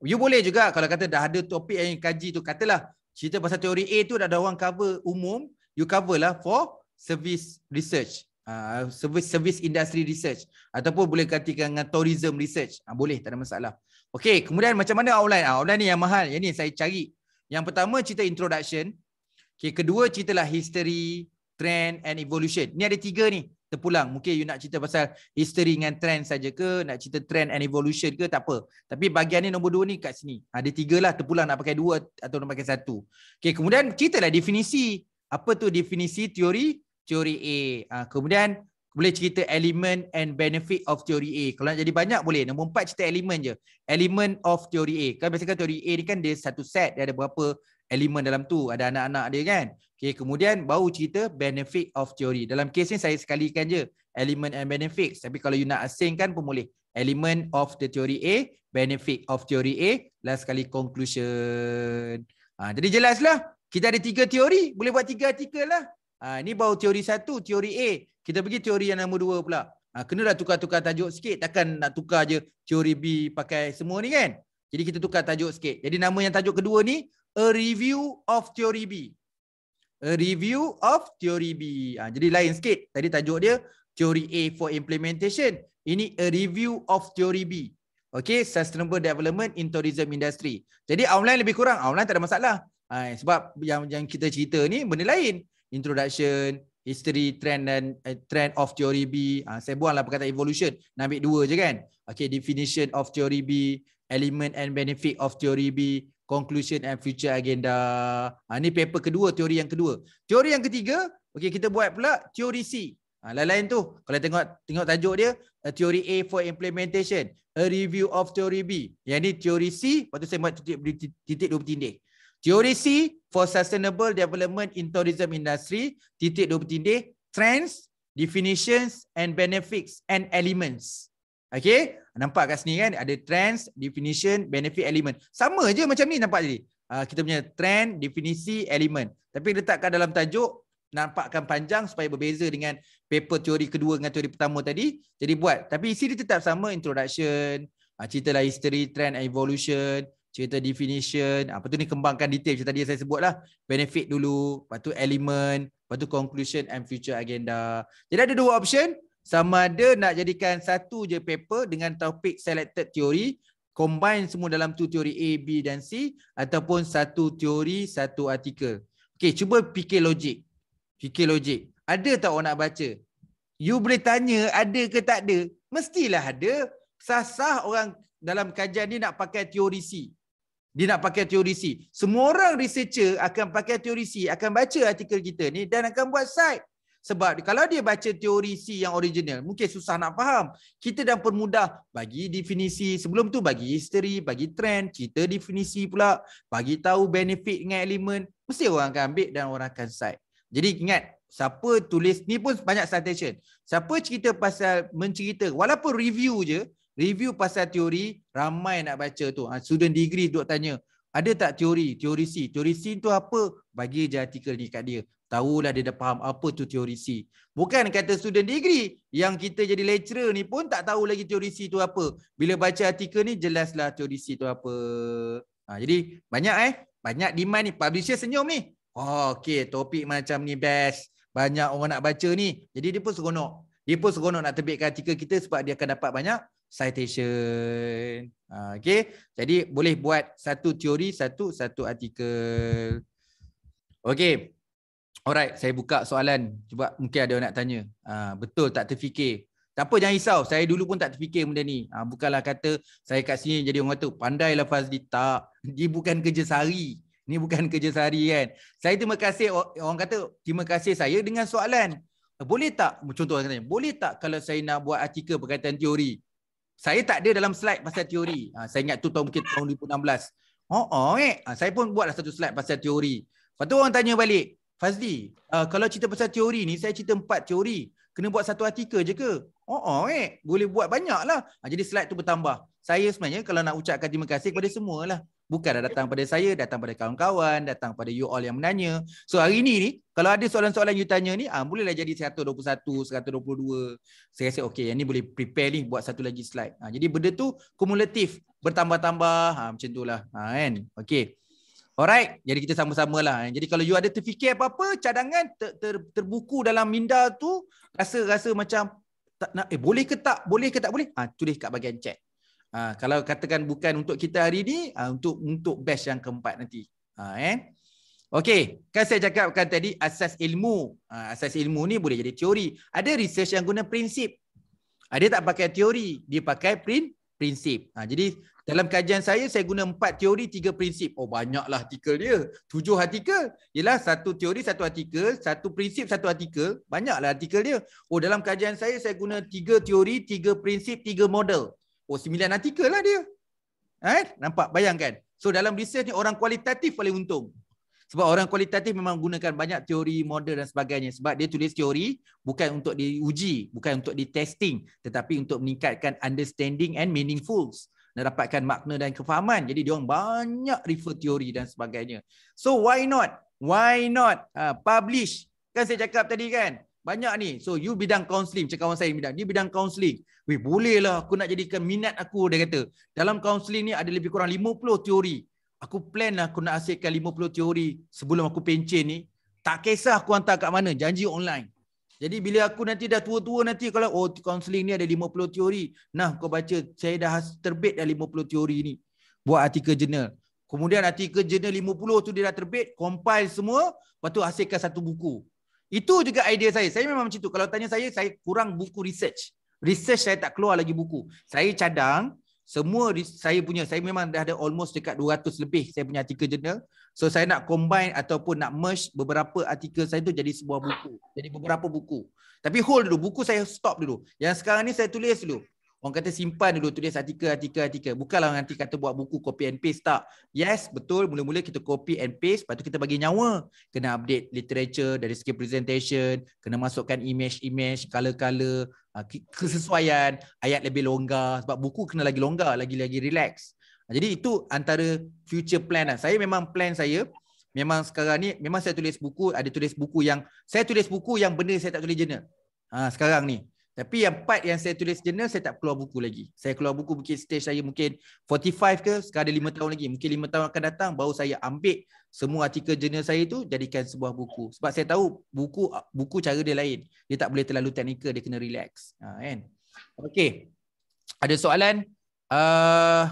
you boleh juga kalau kata dah ada topik yang kaji tu katalah cerita pasal teori A tu dah ada orang cover umum you cover lah for service research ah, service service industry research ataupun boleh katakan dengan tourism research uh, boleh tak ada masalah okey kemudian macam mana outline ah, outline ni yang mahal yang ni saya cari yang pertama cerita introduction okey kedua ceritalah history trend and evolution ni ada tiga ni terpulang. Mungkin you nak cerita pasal history dengan trend saja ke, nak cerita trend and evolution ke, tak apa. Tapi bagian ni nombor dua ni kat sini. Ada ha, tiga lah terpulang nak pakai dua atau nak pakai satu. Okay, kemudian lah definisi. Apa tu definisi teori? Teori A. Ha, kemudian boleh cerita element and benefit of teori A. Kalau nak jadi banyak boleh. Nombor empat cerita element je. Element of teori A. Kan biasanya kan teori A ni kan dia satu set. Dia ada berapa elemen dalam tu. Ada anak-anak dia kan. Okay, kemudian baru cerita benefit of theory. Dalam kes ni saya sekalikan je element and benefits. Tapi kalau you nak asingkan pun boleh. Element of the theory A, benefit of theory A, last sekali conclusion. Ha, jadi jelaslah. Kita ada tiga teori. Boleh buat tiga artikel lah. Ha, ah, ni baru teori satu, teori A. Kita pergi teori yang nombor dua pula. Ha, kenalah tukar-tukar tajuk sikit. Takkan nak tukar je teori B pakai semua ni kan? Jadi kita tukar tajuk sikit. Jadi nama yang tajuk kedua ni, A Review of teori B. A review of theory B. Ha, jadi lain sikit. Tadi tajuk dia theory A for implementation. Ini a review of theory B. Okay, sustainable development in tourism industry. Jadi online lebih kurang. Online tak ada masalah. Ha, sebab yang yang kita cerita ni benda lain. Introduction, history, trend dan uh, eh, trend of theory B. Ha, saya buanglah perkataan evolution. Nak ambil dua je kan. Okay, definition of theory B. Element and Benefit of Theory B, Conclusion and Future Agenda. Ha, ni paper kedua, teori yang kedua. Teori yang ketiga, okay, kita buat pula teori C. Ha, lain-lain tu, kalau tengok tengok tajuk dia, teori A for Implementation, A Review of Theory B. Yang ini teori C, lepas tu saya buat titik, titik, titik dua bertindih. Teori C for Sustainable Development in Tourism Industry, titik dua bertindih, Trends, Definitions and Benefits and Elements. Okay, nampak kat sini kan ada trends, definition, benefit, element. Sama je macam ni nampak tadi. Ah, kita punya trend, definisi, element. Tapi letakkan dalam tajuk, nampakkan panjang supaya berbeza dengan paper teori kedua dengan teori pertama tadi. Jadi buat. Tapi isi dia tetap sama. Introduction, ah, ceritalah history, trend, evolution. Cerita definition, apa ah, tu ni kembangkan detail macam tadi saya sebut lah. Benefit dulu, lepas tu element, lepas tu conclusion and future agenda. Jadi ada dua option, sama ada nak jadikan satu je paper dengan topik selected teori combine semua dalam tu teori A, B dan C ataupun satu teori, satu artikel. Okay, cuba fikir logik. Fikir logik. Ada tak orang nak baca? You boleh tanya ada ke tak ada? Mestilah ada. Sah-sah orang dalam kajian ni nak pakai teori C. Dia nak pakai teori C. Semua orang researcher akan pakai teori C, akan baca artikel kita ni dan akan buat site. Sebab kalau dia baca teori C yang original, mungkin susah nak faham. Kita dah permudah bagi definisi. Sebelum tu bagi history, bagi trend, cerita definisi pula. Bagi tahu benefit dengan elemen. Mesti orang akan ambil dan orang akan cite. Jadi ingat, siapa tulis ni pun banyak citation. Siapa cerita pasal mencerita, walaupun review je, review pasal teori, ramai nak baca tu. Ha, student degree duk tanya ada tak teori, teori C? Teori C tu apa? Bagi je artikel ni kat dia. Tahulah dia dah faham apa tu teori C. Bukan kata student degree yang kita jadi lecturer ni pun tak tahu lagi teori C tu apa. Bila baca artikel ni jelaslah teori C tu apa. Ha, jadi banyak eh. Banyak demand ni. Publisher senyum ni. Oh, ha, okay topik macam ni best. Banyak orang nak baca ni. Jadi dia pun seronok. Dia pun seronok nak terbitkan artikel kita sebab dia akan dapat banyak citation. Ha, okay. Jadi boleh buat satu teori, satu satu artikel. Okay. Alright, saya buka soalan. Cuba mungkin ada orang nak tanya. Ha, betul tak terfikir? Tak apa, jangan risau. Saya dulu pun tak terfikir benda ni. Ha, bukanlah kata saya kat sini jadi orang kata pandai lah Fazli. Tak. Dia bukan kerja sehari. Ni bukan kerja sehari kan. Saya terima kasih orang kata terima kasih saya dengan soalan. Boleh tak contoh saya boleh tak kalau saya nak buat artikel berkaitan teori? Saya tak ada dalam slide pasal teori. Ha, saya ingat tu tahun mungkin tahun 2016. Oh, oh eh. Ha, saya pun buatlah satu slide pasal teori. Lepas tu orang tanya balik, Fazli, uh, kalau cerita pasal teori ni, saya cerita empat teori. Kena buat satu artikel je ke? Oh, oh eh. Boleh buat banyak lah. Ha, jadi slide tu bertambah. Saya sebenarnya kalau nak ucapkan terima kasih kepada semua lah bukan datang pada saya datang pada kawan-kawan datang pada you all yang menanya so hari ini ni kalau ada soalan-soalan you tanya ni ah ha, bolehlah jadi 121 122 saya rasa okey yang ni boleh prepare ni buat satu lagi slide ha, jadi benda tu kumulatif bertambah-tambah ha, macam itulah ha, ah, kan okey Alright, jadi kita sama-sama lah. Jadi kalau you ada terfikir apa-apa, cadangan ter, ter, terbuku dalam minda tu, rasa-rasa macam tak nak, eh boleh ke tak? Boleh ke tak boleh? Ah, ha, tulis kat bahagian chat. Ha, kalau katakan bukan untuk kita hari ini, ha, untuk untuk batch yang keempat nanti. Ha, eh? Okey, kan saya cakapkan tadi asas ilmu. Ha, asas ilmu ni boleh jadi teori. Ada research yang guna prinsip. Ha, dia tak pakai teori, dia pakai prin prinsip. Ha, jadi dalam kajian saya, saya guna empat teori, tiga prinsip. Oh banyaklah artikel dia. Tujuh artikel. Ialah satu teori, satu artikel. Satu prinsip, satu artikel. Banyaklah artikel dia. Oh dalam kajian saya, saya guna tiga teori, tiga prinsip, tiga model. Oh, sembilan artikel lah dia. Eh? Nampak? Bayangkan. So, dalam research ni orang kualitatif paling untung. Sebab orang kualitatif memang gunakan banyak teori, model dan sebagainya. Sebab dia tulis teori bukan untuk diuji, bukan untuk di testing, Tetapi untuk meningkatkan understanding and meaningful. Dan dapatkan makna dan kefahaman. Jadi, dia orang banyak refer teori dan sebagainya. So, why not? Why not? Ha, publish. Kan saya cakap tadi kan? Banyak ni. So, you bidang counselling. Cakap orang saya bidang. Dia bidang counselling. Weh boleh lah aku nak jadikan minat aku dia kata. Dalam kaunseling ni ada lebih kurang 50 teori. Aku plan lah aku nak hasilkan 50 teori sebelum aku pencen ni. Tak kisah aku hantar kat mana. Janji online. Jadi bila aku nanti dah tua-tua nanti kalau oh kaunseling ni ada 50 teori. Nah kau baca saya dah terbit dah 50 teori ni. Buat artikel jurnal. Kemudian artikel jurnal 50 tu dia dah terbit. Compile semua. Lepas tu hasilkan satu buku. Itu juga idea saya. Saya memang macam tu. Kalau tanya saya, saya kurang buku research research saya tak keluar lagi buku. Saya cadang semua saya punya saya memang dah ada almost dekat 200 lebih saya punya artikel jurnal. So saya nak combine ataupun nak merge beberapa artikel saya tu jadi sebuah buku. Jadi beberapa buku. Tapi hold dulu buku saya stop dulu. Yang sekarang ni saya tulis dulu. Orang kata simpan dulu tulis artikel artikel artikel. Bukanlah orang nanti kata buat buku copy and paste tak. Yes, betul mula-mula kita copy and paste, lepas tu kita bagi nyawa. Kena update literature dari segi presentation, kena masukkan image-image, color-color, Ah, kesesuaian ayat lebih longgar sebab buku kena lagi longgar lagi lagi relax ah, jadi itu antara future plan lah. saya memang plan saya memang sekarang ni memang saya tulis buku ada tulis buku yang saya tulis buku yang benda saya tak tulis jurnal ha, sekarang ni tapi yang part yang saya tulis jurnal saya tak keluar buku lagi. Saya keluar buku mungkin stage saya mungkin 45 ke sekarang ada 5 tahun lagi. Mungkin 5 tahun akan datang baru saya ambil semua artikel jurnal saya itu jadikan sebuah buku. Sebab saya tahu buku buku cara dia lain. Dia tak boleh terlalu teknikal, dia kena relax. Ha, kan? Okay. Ada soalan? Uh,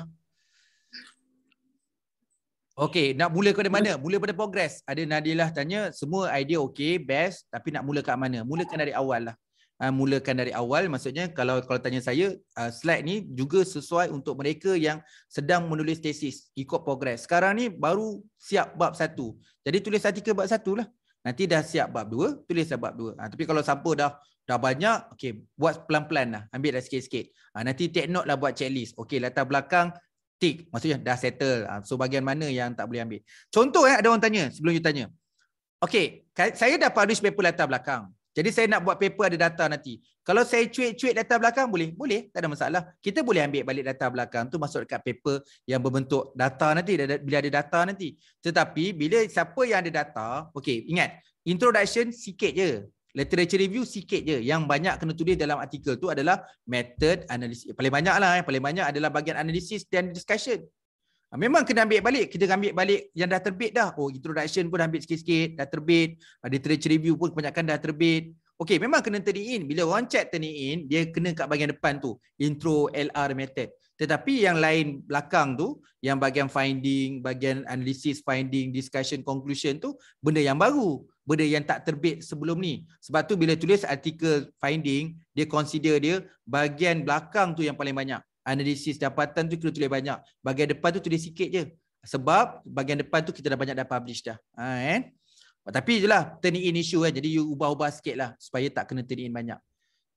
Okey, nak mula ke mana? Mula pada progress. Ada Nadilah tanya, semua idea okey, best, tapi nak mula ke mana? Mulakan dari awal lah. Ah, mulakan dari awal maksudnya kalau kalau tanya saya uh, slide ni juga sesuai untuk mereka yang sedang menulis tesis ikut progres sekarang ni baru siap bab satu jadi tulis artikel bab satu lah nanti dah siap bab dua tulis bab dua ha, tapi kalau siapa dah dah banyak okay buat pelan-pelan lah ambil dah sikit-sikit ha, nanti take note lah buat checklist okey latar belakang tick maksudnya dah settle ha, so bahagian mana yang tak boleh ambil contoh eh ada orang tanya sebelum you tanya Okey, saya dah publish paper latar belakang. Jadi saya nak buat paper ada data nanti. Kalau saya cuit-cuit data belakang boleh? Boleh, tak ada masalah. Kita boleh ambil balik data belakang tu masuk dekat paper yang berbentuk data nanti bila ada data nanti. Tetapi bila siapa yang ada data, okey, ingat, introduction sikit je. Literature review sikit je. Yang banyak kena tulis dalam artikel tu adalah method analysis. Paling banyaklah. Eh. Paling banyak adalah bahagian analysis dan discussion. Ah, memang kena ambil balik. Kita ambil balik yang dah terbit dah. Oh, introduction pun dah ambil sikit-sikit. Dah terbit. Literature ah, review pun kebanyakan dah terbit. Okay, memang kena turn in. Bila orang chat turn in, dia kena kat bahagian depan tu. Intro, LR, method. Tetapi yang lain belakang tu, yang bahagian finding, bahagian analysis, finding, discussion, conclusion tu, benda yang baru. Benda yang tak terbit sebelum ni. Sebab tu bila tulis artikel finding, dia consider dia bahagian belakang tu yang paling banyak analisis dapatan tu kita tulis banyak. Bagian depan tu tulis sikit je. Sebab bagian depan tu kita dah banyak dah publish dah. Ha, eh? tapi je lah, turn in issue kan. Jadi you ubah-ubah sikit lah supaya tak kena turn in banyak.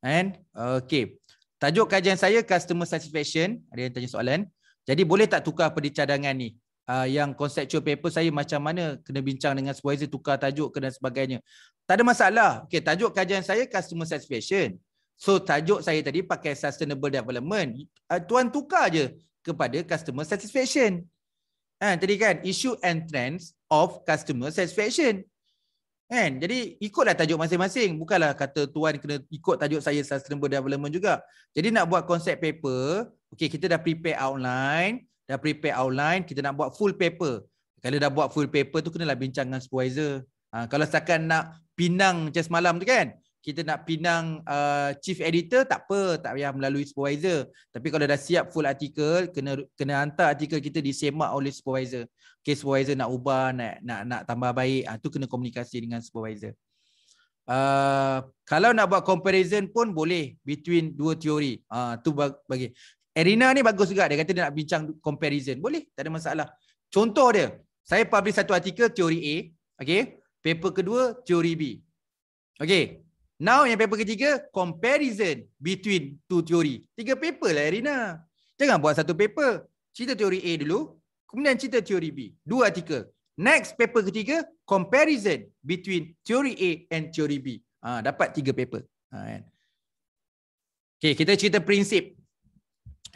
Ha, And, okay. Tajuk kajian saya, customer satisfaction. Ada yang tanya soalan. Jadi boleh tak tukar pada cadangan ni? Uh, yang conceptual paper saya macam mana kena bincang dengan supervisor tukar tajuk ke dan sebagainya. Tak ada masalah. Okay, tajuk kajian saya, customer satisfaction. So tajuk saya tadi pakai sustainable development. Uh, tuan tukar je kepada customer satisfaction. Ha, tadi kan issue and trends of customer satisfaction. Kan? Jadi ikutlah tajuk masing-masing. Bukanlah kata tuan kena ikut tajuk saya sustainable development juga. Jadi nak buat konsep paper. Okey, kita dah prepare outline. Dah prepare outline. Kita nak buat full paper. Kalau dah buat full paper tu kena lah bincang dengan supervisor. Ha, kalau setakat nak pinang macam semalam tu kan kita nak pinang uh, chief editor tak apa tak payah melalui supervisor tapi kalau dah siap full artikel kena kena hantar artikel kita disemak oleh supervisor okay, supervisor nak ubah nak nak, nak tambah baik uh, tu kena komunikasi dengan supervisor uh, kalau nak buat comparison pun boleh between dua teori uh, tu bagi Erina ni bagus juga dia kata dia nak bincang comparison boleh tak ada masalah contoh dia saya publish satu artikel teori A okey paper kedua teori B okey Now yang paper ketiga, comparison between two theory. Tiga paper lah Irina. Jangan buat satu paper. Cerita teori A dulu, kemudian cerita teori B. Dua artikel. Next paper ketiga, comparison between teori A and teori B. Ha, dapat tiga paper. Ha, kan? Okay, kita cerita prinsip.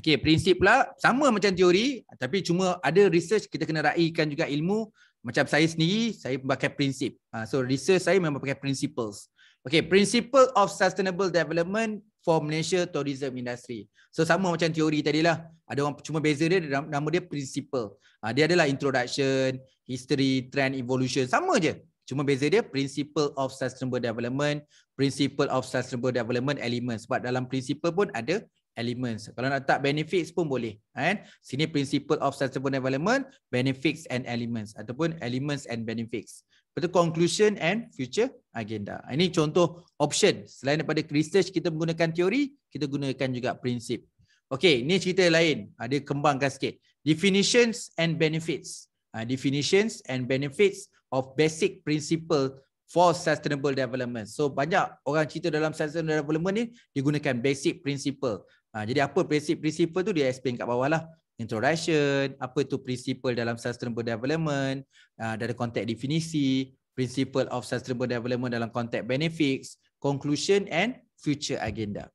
Okay, prinsip pula sama macam teori, tapi cuma ada research kita kena raihkan juga ilmu. Macam saya sendiri, saya pakai prinsip. Ha, so research saya memang pakai principles. Okay, principle of sustainable development for Malaysia tourism industry. So sama macam teori tadi lah. Ada orang cuma beza dia nama dia principle. Ah, dia adalah introduction, history, trend, evolution sama je. Cuma beza dia principle of sustainable development, principle of sustainable development elements. Sebab dalam principle pun ada elements. Kalau nak tak benefits pun boleh. Kan? Sini principle of sustainable development, benefits and elements ataupun elements and benefits. Lepas tu conclusion and future agenda. Ah, ini contoh option. Selain daripada research kita menggunakan teori, kita gunakan juga prinsip. Okay, ini cerita lain. Ada ah, kembangkan sikit. Definitions and benefits. Ah, definitions and benefits of basic principle for sustainable development. So banyak orang cerita dalam sustainable development ni digunakan basic principle. jadi apa basic principle tu dia explain kat bawah lah introduction, apa itu principle dalam sustainable development, ah, dari konteks definisi, principle of sustainable development dalam konteks benefits, conclusion and future agenda.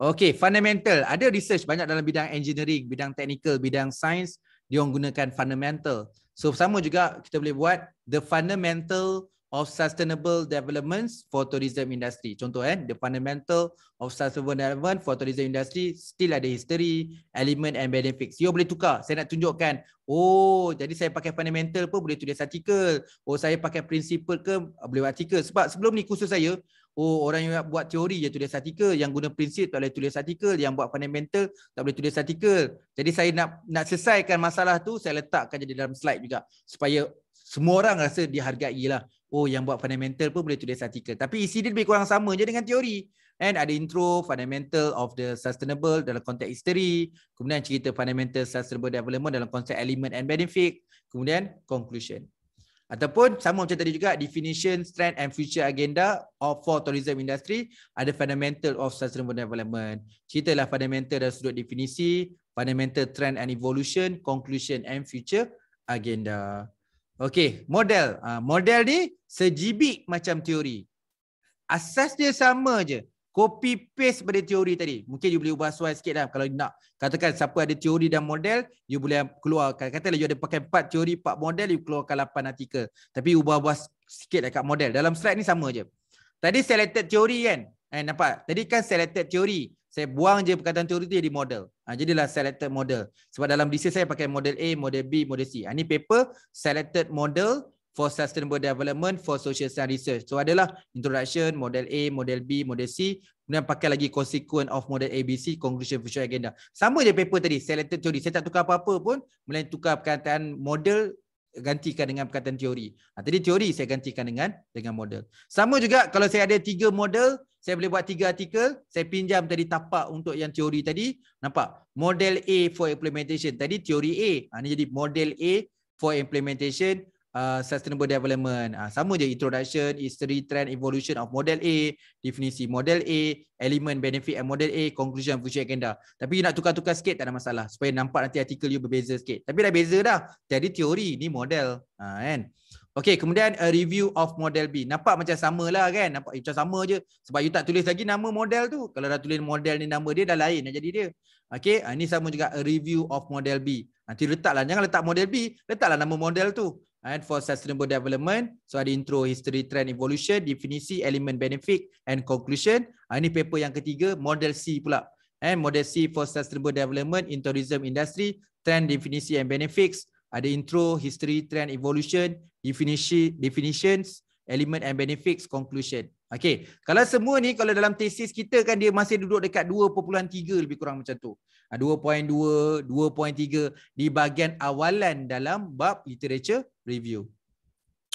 Okay, fundamental. Ada research banyak dalam bidang engineering, bidang technical, bidang science, dia gunakan fundamental. So sama juga kita boleh buat the fundamental of sustainable developments for tourism industry. Contoh eh, the fundamental of sustainable development for tourism industry still ada history, element and benefits. You boleh tukar. Saya nak tunjukkan. Oh, jadi saya pakai fundamental pun boleh tulis artikel. Oh, saya pakai principle ke ah, boleh buat artikel. Sebab sebelum ni khusus saya, oh orang yang buat teori je tulis artikel, yang guna prinsip tak boleh tulis artikel, yang buat fundamental tak boleh tulis artikel. Jadi saya nak nak selesaikan masalah tu, saya letakkan jadi dalam slide juga supaya semua orang rasa dihargai lah. Oh yang buat fundamental pun boleh tulis artikel Tapi isi dia lebih kurang sama je dengan teori And ada intro fundamental of the sustainable dalam konteks history Kemudian cerita fundamental sustainable development dalam konteks element and benefit Kemudian conclusion Ataupun sama macam tadi juga definition trend and future agenda of for tourism industry Ada fundamental of sustainable development Ceritalah fundamental dari sudut definisi Fundamental trend and evolution, conclusion and future agenda Okey, model. Uh, model ni sejibik macam teori. asas dia sama je. Copy paste pada teori tadi. Mungkin you boleh ubah suai sikit lah kalau nak. Katakan siapa ada teori dan model, you boleh keluarkan. Katalah you ada pakai 4 teori, 4 model, you keluarkan 8 artikel. Tapi ubah-ubah sikit dekat lah model. Dalam slide ni sama je. Tadi selected teori kan? Eh, nampak? Tadi kan selected teori saya buang je perkataan teori tu jadi model. Ha, jadilah selected model. Sebab dalam DC saya pakai model A, model B, model C. Ha, ini paper selected model for sustainable development for social science research. So adalah introduction, model A, model B, model C. Kemudian pakai lagi consequence of model A, B, C, conclusion, future agenda. Sama je paper tadi, selected teori. Saya tak tukar apa-apa pun, melainkan tukar perkataan model gantikan dengan perkataan teori. Ha, tadi teori saya gantikan dengan dengan model. Sama juga kalau saya ada tiga model, saya boleh buat tiga artikel, saya pinjam tadi tapak untuk yang teori tadi, nampak? Model A for implementation, tadi teori A, ha, ini jadi model A for implementation uh, sustainable development. Ha, sama je introduction, history, trend, evolution of model A, definisi model A, element, benefit and model A, conclusion, future agenda. Tapi nak tukar-tukar sikit tak ada masalah, supaya nampak nanti artikel you berbeza sikit. Tapi dah beza dah, jadi teori, ni model. Ha, kan? Okay, kemudian a review of model B. Nampak macam sama lah kan? Nampak eh, macam sama je. Sebab you tak tulis lagi nama model tu. Kalau dah tulis model ni, nama dia dah lain dah jadi dia. Okay, ha, ah, ni sama juga a review of model B. Nanti letaklah. Jangan letak model B. Letaklah nama model tu. And for sustainable development. So ada intro, history, trend, evolution, definisi, element, benefit and conclusion. Ha, ah, ini paper yang ketiga, model C pula. And model C for sustainable development in tourism industry. Trend, definisi and benefits. Ada intro, history, trend, evolution definition definitions element and benefits conclusion Okay, kalau semua ni kalau dalam tesis kita kan dia masih duduk dekat 2.3 lebih kurang macam tu 2.2 ah, 2.3 di bahagian awalan dalam bab literature review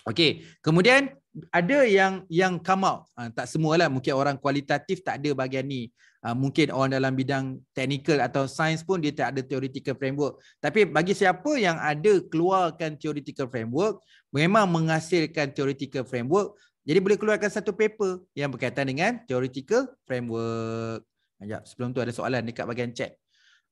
Okay, kemudian ada yang yang come out ha, tak semualah mungkin orang kualitatif tak ada bahagian ni ha, mungkin orang dalam bidang technical atau sains pun dia tak ada theoretical framework tapi bagi siapa yang ada keluarkan theoretical framework memang menghasilkan theoretical framework jadi boleh keluarkan satu paper yang berkaitan dengan theoretical framework ya sebelum tu ada soalan dekat bahagian chat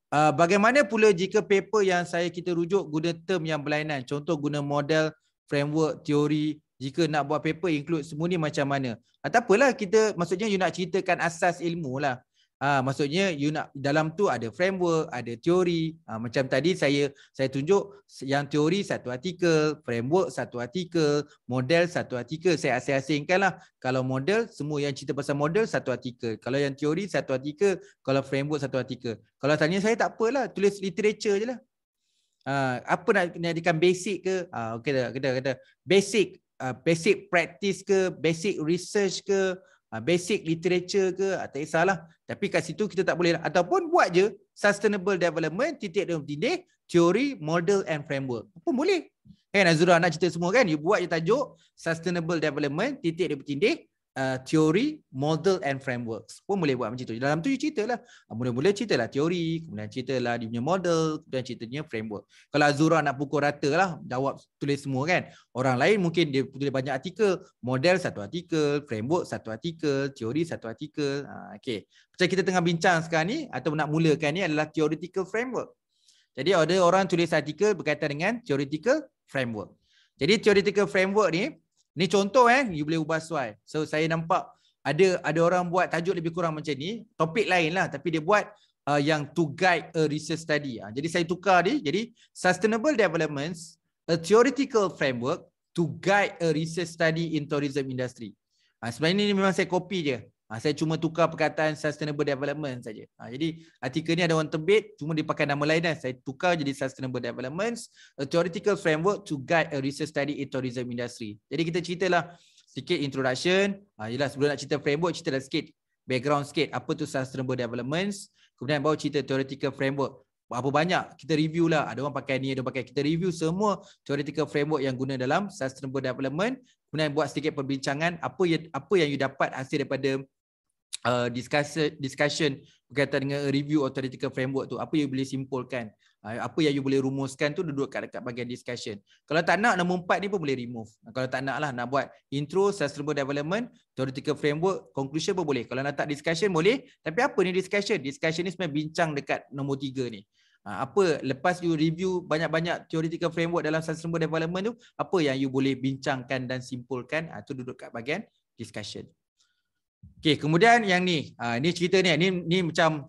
uh, bagaimana pula jika paper yang saya kita rujuk guna term yang berlainan contoh guna model framework teori jika nak buat paper include semua ni macam mana. Ah, tak apalah kita maksudnya you nak ceritakan asas ilmu lah. Ah, maksudnya you nak dalam tu ada framework, ada teori. Ah, macam tadi saya saya tunjuk yang teori satu artikel, framework satu artikel, model satu artikel. Saya asing-asingkan lah. Kalau model semua yang cerita pasal model satu artikel. Kalau yang teori satu artikel, kalau framework satu artikel. Kalau tanya saya tak apalah tulis literature je lah. Uh, apa nak jadikan basic ke uh, ah, kita, kita, kita, basic Uh, basic practice ke, basic research ke, uh, basic literature ke, ah, tak kisahlah. Tapi kat situ kita tak boleh lah. ataupun buat je sustainable development titik dan dinding teori, model and framework. Apa boleh? Kan Azura nak cerita semua kan? You buat je tajuk sustainable development titik dan dinding uh, teori, model and frameworks pun boleh buat macam tu. Dalam tu you ceritalah. Ah, mula-mula lah teori, kemudian cerita lah dia punya model, kemudian ceritanya framework. Kalau Azura nak pukul rata lah, jawab tulis semua kan. Orang lain mungkin dia tulis banyak artikel, model satu artikel, framework satu artikel, teori satu artikel. Ha, ah, okay. Macam kita tengah bincang sekarang ni, atau nak mulakan ni adalah theoretical framework. Jadi ada orang tulis artikel berkaitan dengan theoretical framework. Jadi theoretical framework ni Ni contoh eh, you boleh ubah suai. So saya nampak ada ada orang buat tajuk lebih kurang macam ni. Topik lain lah tapi dia buat uh, yang to guide a research study. Uh, jadi saya tukar ni. Jadi sustainable developments, a theoretical framework to guide a research study in tourism industry. Uh, sebenarnya ni memang saya copy je. Ha, saya cuma tukar perkataan sustainable development saja. Ha, jadi artikel ni ada orang terbit, cuma dia pakai nama lain dah. Saya tukar jadi sustainable development, a theoretical framework to guide a research study in tourism industry. Jadi kita ceritalah sikit introduction. Ha, yelah sebelum nak cerita framework, ceritalah sikit. Background sikit, apa tu sustainable development. Kemudian baru cerita theoretical framework. Apa banyak, kita review lah. Ada orang pakai ni, ada orang pakai. Kita review semua theoretical framework yang guna dalam sustainable development. Kemudian buat sedikit perbincangan apa yang apa yang you dapat hasil daripada uh, discussion discussion berkaitan dengan review authoritative framework tu apa yang boleh simpulkan uh, apa yang you boleh rumuskan tu duduk kat dekat bahagian discussion kalau tak nak nombor empat ni pun boleh remove kalau tak nak lah nak buat intro sustainable development theoretical framework conclusion pun boleh kalau nak tak discussion boleh tapi apa ni discussion discussion ni sebenarnya bincang dekat nombor tiga ni ah, apa lepas you review banyak-banyak theoretical framework dalam sustainable development tu apa yang you boleh bincangkan dan simpulkan ha, tu duduk kat bahagian discussion Okey, kemudian yang ni. Ah ni cerita ni. Ni ni macam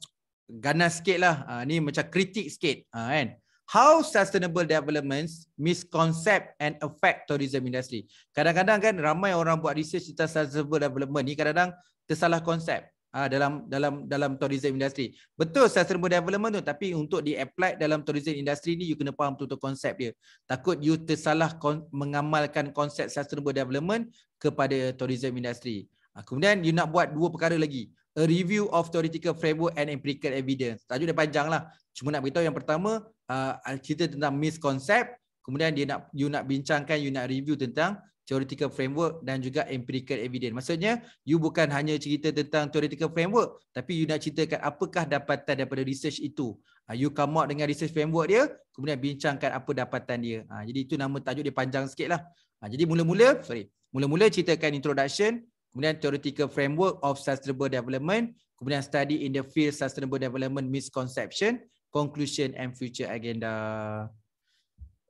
ganas sikitlah. Ah ni macam kritik sikit. Ah kan. How sustainable developments misconcept and affect tourism industry. Kadang-kadang kan ramai orang buat research tentang sustainable development ni kadang-kadang tersalah konsep ah dalam dalam dalam tourism industry. Betul sustainable development tu tapi untuk di apply dalam tourism industry ni you kena faham betul-betul konsep dia. Takut you tersalah kon- mengamalkan konsep sustainable development kepada tourism industry. Ah, kemudian you nak buat dua perkara lagi. A review of theoretical framework and empirical evidence. Tajuk dia panjang lah. Cuma nak beritahu yang pertama, uh, cerita tentang misconcept. Kemudian dia nak you nak bincangkan, you nak review tentang theoretical framework dan juga empirical evidence. Maksudnya, you bukan hanya cerita tentang theoretical framework, tapi you nak ceritakan apakah dapatan daripada research itu. Uh, you come out dengan research framework dia, kemudian bincangkan apa dapatan dia. Uh, jadi itu nama tajuk dia panjang sikit lah. Uh, jadi mula-mula, sorry, mula-mula ceritakan introduction, kemudian theoretical framework of sustainable development, kemudian study in the field sustainable development misconception, conclusion and future agenda.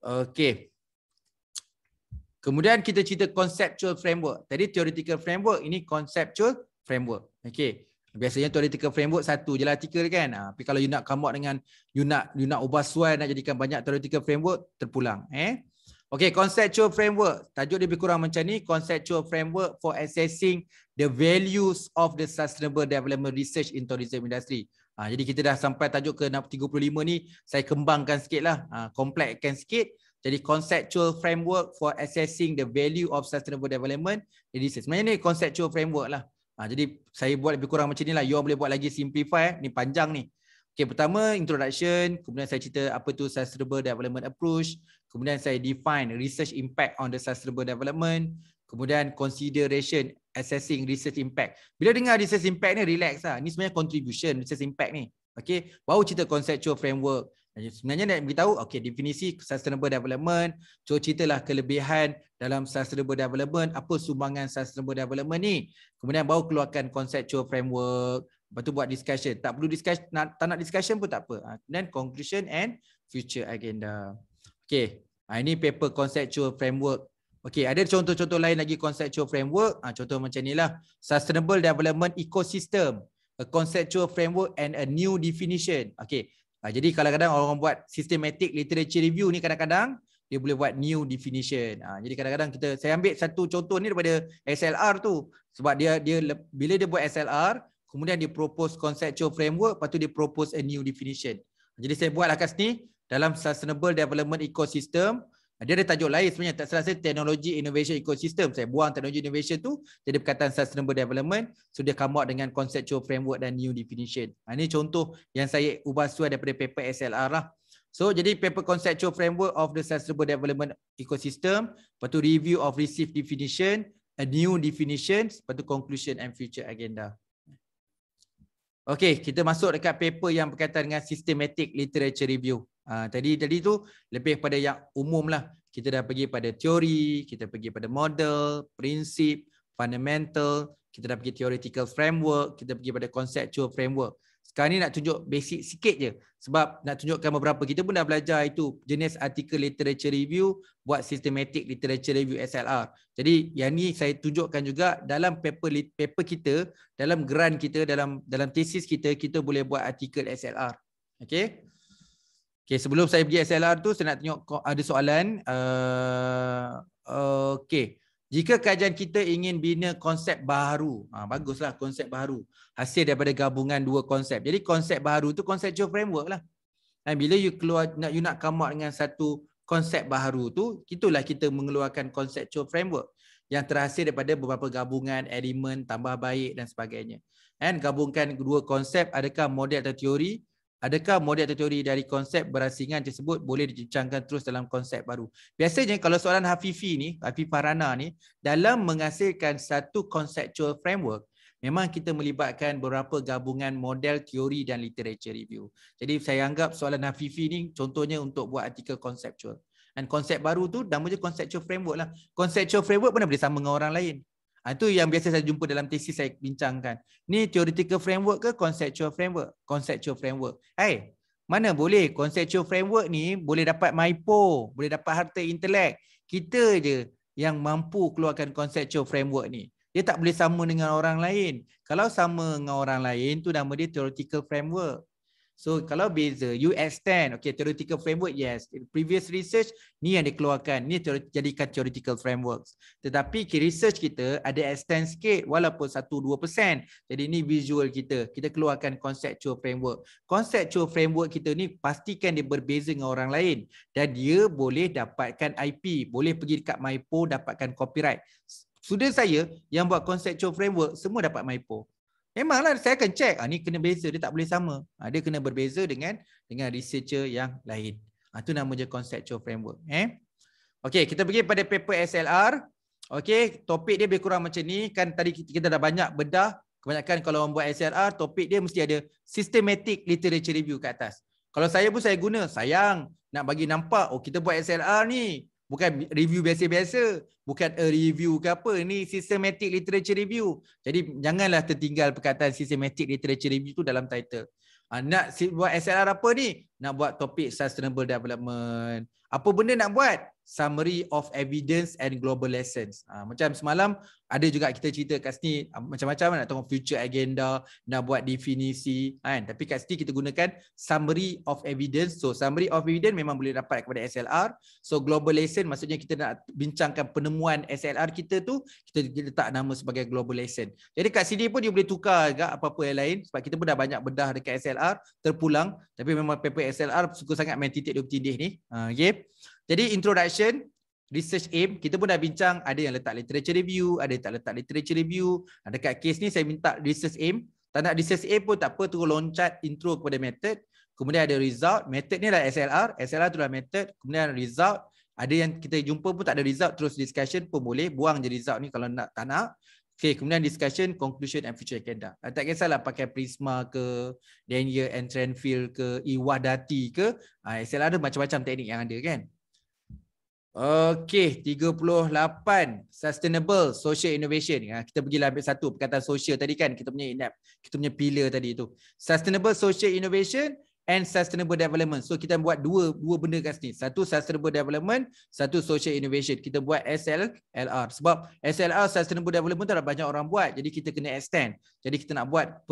Okay. Kemudian kita cerita conceptual framework. Tadi theoretical framework, ini conceptual framework. Okay. Biasanya theoretical framework satu je lah artikel kan. Ah, tapi kalau you nak come up dengan, you nak you nak ubah suai, nak jadikan banyak theoretical framework, terpulang. Eh? Okay, conceptual framework. Tajuk dia lebih kurang macam ni. Conceptual framework for assessing the values of the sustainable development research in tourism industry. Ha, jadi kita dah sampai tajuk ke 35 ni. Saya kembangkan sikit lah. Ha, ah, Kompletkan sikit. Jadi conceptual framework for assessing the value of sustainable development in research. Sebenarnya ni conceptual framework lah. Ha, jadi saya buat lebih kurang macam ni lah. You boleh buat lagi simplify. Eh. Ni panjang ni. Okay, pertama introduction. Kemudian saya cerita apa tu sustainable development approach kemudian saya define research impact on the sustainable development, kemudian consideration assessing research impact. Bila dengar research impact ni relax lah. Ni sebenarnya contribution research impact ni. Okay, baru cerita conceptual framework. Sebenarnya nak beritahu, okay, definisi sustainable development, cuba ceritalah kelebihan dalam sustainable development, apa sumbangan sustainable development ni. Kemudian baru keluarkan conceptual framework, lepas tu buat discussion. Tak perlu discussion, nak, tak nak discussion pun tak apa. Then ha, conclusion and future agenda. Okay, ah, ini paper conceptual framework. Okay, ada contoh-contoh lain lagi conceptual framework. Ah, contoh macam inilah. Sustainable Development Ecosystem. A conceptual framework and a new definition. Okay, ah, jadi kadang-kadang orang buat systematic literature review ni kadang-kadang dia boleh buat new definition. Jadi kadang-kadang kita saya ambil satu contoh ni daripada SLR tu. Sebab dia dia bila dia buat SLR, kemudian dia propose conceptual framework, lepas tu dia propose a new definition. Jadi saya buat lah kat sini dalam sustainable development ecosystem dia ada tajuk lain sebenarnya tak salah saya teknologi innovation ecosystem saya buang teknologi innovation tu jadi perkataan sustainable development so dia come out dengan conceptual framework dan new definition ha, ini contoh yang saya ubah suai daripada paper SLR lah so jadi paper conceptual framework of the sustainable development ecosystem lepas tu review of received definition a new definition lepas tu conclusion and future agenda Okay, kita masuk dekat paper yang berkaitan dengan systematic literature review. Ah, tadi tadi tu lebih pada yang umum lah. Kita dah pergi pada teori, kita pergi pada model, prinsip, fundamental, kita dah pergi theoretical framework, kita pergi pada conceptual framework. Sekarang ni nak tunjuk basic sikit je. Sebab nak tunjukkan beberapa kita pun dah belajar itu jenis artikel literature review buat systematic literature review SLR. Jadi yang ni saya tunjukkan juga dalam paper paper kita, dalam grant kita, dalam dalam thesis kita, kita boleh buat artikel SLR. Okay. Okay, sebelum saya pergi SLR tu, saya nak tengok ada soalan. Uh, eh, okay. Jika kajian kita ingin bina konsep baru, ha, baguslah konsep baru. Hasil daripada gabungan dua konsep. Jadi konsep baru tu konsep conceptual framework lah. Dan bila you keluar nak you nak come dengan satu konsep baru tu, itulah kita mengeluarkan konsep conceptual framework yang terhasil daripada beberapa gabungan elemen tambah baik dan sebagainya. Dan gabungkan dua konsep adakah model atau teori? Adakah model atau teori dari konsep berasingan tersebut boleh dicincangkan terus dalam konsep baru? Biasanya kalau soalan Hafifi ni, Hafifi Parana ni, dalam menghasilkan satu conceptual framework, memang kita melibatkan beberapa gabungan model teori dan literature review. Jadi saya anggap soalan Hafifi ni contohnya untuk buat artikel conceptual. Dan konsep baru tu nama je conceptual framework lah. Conceptual framework mana boleh sama dengan orang lain. Ha, itu yang biasa saya jumpa dalam tesis saya bincangkan. Ni theoretical framework ke conceptual framework? Conceptual framework. Hey, mana boleh conceptual framework ni boleh dapat MIPO, boleh dapat harta intelek. Kita je yang mampu keluarkan conceptual framework ni. Dia tak boleh sama dengan orang lain. Kalau sama dengan orang lain, tu nama dia theoretical framework. So kalau beza US 10 okay theoretical framework yes previous research ni yang dikeluarkan ni jadikan theoretical frameworks tetapi research kita ada extend sikit walaupun 1 2% jadi ni visual kita kita keluarkan conceptual framework conceptual framework kita ni pastikan dia berbeza dengan orang lain dan dia boleh dapatkan IP boleh pergi dekat MyPO dapatkan copyright Student saya yang buat conceptual framework semua dapat MyPO. Memanglah saya akan check. Ah ni kena beza dia tak boleh sama. Ah dia kena berbeza dengan dengan researcher yang lain. Ah tu nama je conceptual framework eh. Okey, kita pergi pada paper SLR. Okey, topik dia lebih kurang macam ni. Kan tadi kita dah banyak bedah. Kebanyakan kalau orang buat SLR, topik dia mesti ada systematic literature review kat atas. Kalau saya pun saya guna, sayang nak bagi nampak oh kita buat SLR ni, bukan review biasa-biasa, bukan a review ke apa, ni systematic literature review. Jadi janganlah tertinggal perkataan systematic literature review tu dalam title. Ha, nak buat SLR apa ni? Nak buat topik sustainable development. Apa benda nak buat? summary of evidence and global lessons. Uh, macam semalam ada juga kita cerita kat sini ah, macam-macam kan, nak tengok future agenda, nak buat definisi kan. Tapi kat sini kita gunakan summary of evidence. So summary of evidence memang boleh dapat kepada SLR. So global lesson maksudnya kita nak bincangkan penemuan SLR kita tu kita letak nama sebagai global lesson. Jadi kat sini pun dia boleh tukar juga apa-apa yang lain sebab kita pun dah banyak bedah dekat SLR terpulang tapi memang paper SLR suka sangat main titik dua ni. Uh, ah, okay. Jadi introduction, research aim, kita pun dah bincang ada yang letak literature review, ada yang tak letak literature review. Dekat case ni saya minta research aim. Tak nak research aim pun tak apa, terus loncat intro kepada method. Kemudian ada result, method ni lah SLR, SLR tu lah method. Kemudian result, ada yang kita jumpa pun tak ada result, terus discussion pun boleh. Buang je result ni kalau nak tak nak. Okay, kemudian discussion, conclusion and future agenda. Ah, tak kisahlah pakai Prisma ke, Daniel and Trenfield ke, Iwadati ke. Ah, SLR ada macam-macam teknik yang ada kan. Okey, 38 sustainable social innovation. Ah, kita pergi ambil satu perkataan sosial tadi kan kita punya inap, kita punya pillar tadi tu. Sustainable social innovation and sustainable development. So kita buat dua dua benda kat sini. Satu sustainable development, satu social innovation. Kita buat SLR. Sebab SLR sustainable development tu ada banyak orang buat. Jadi kita kena extend. Jadi kita nak buat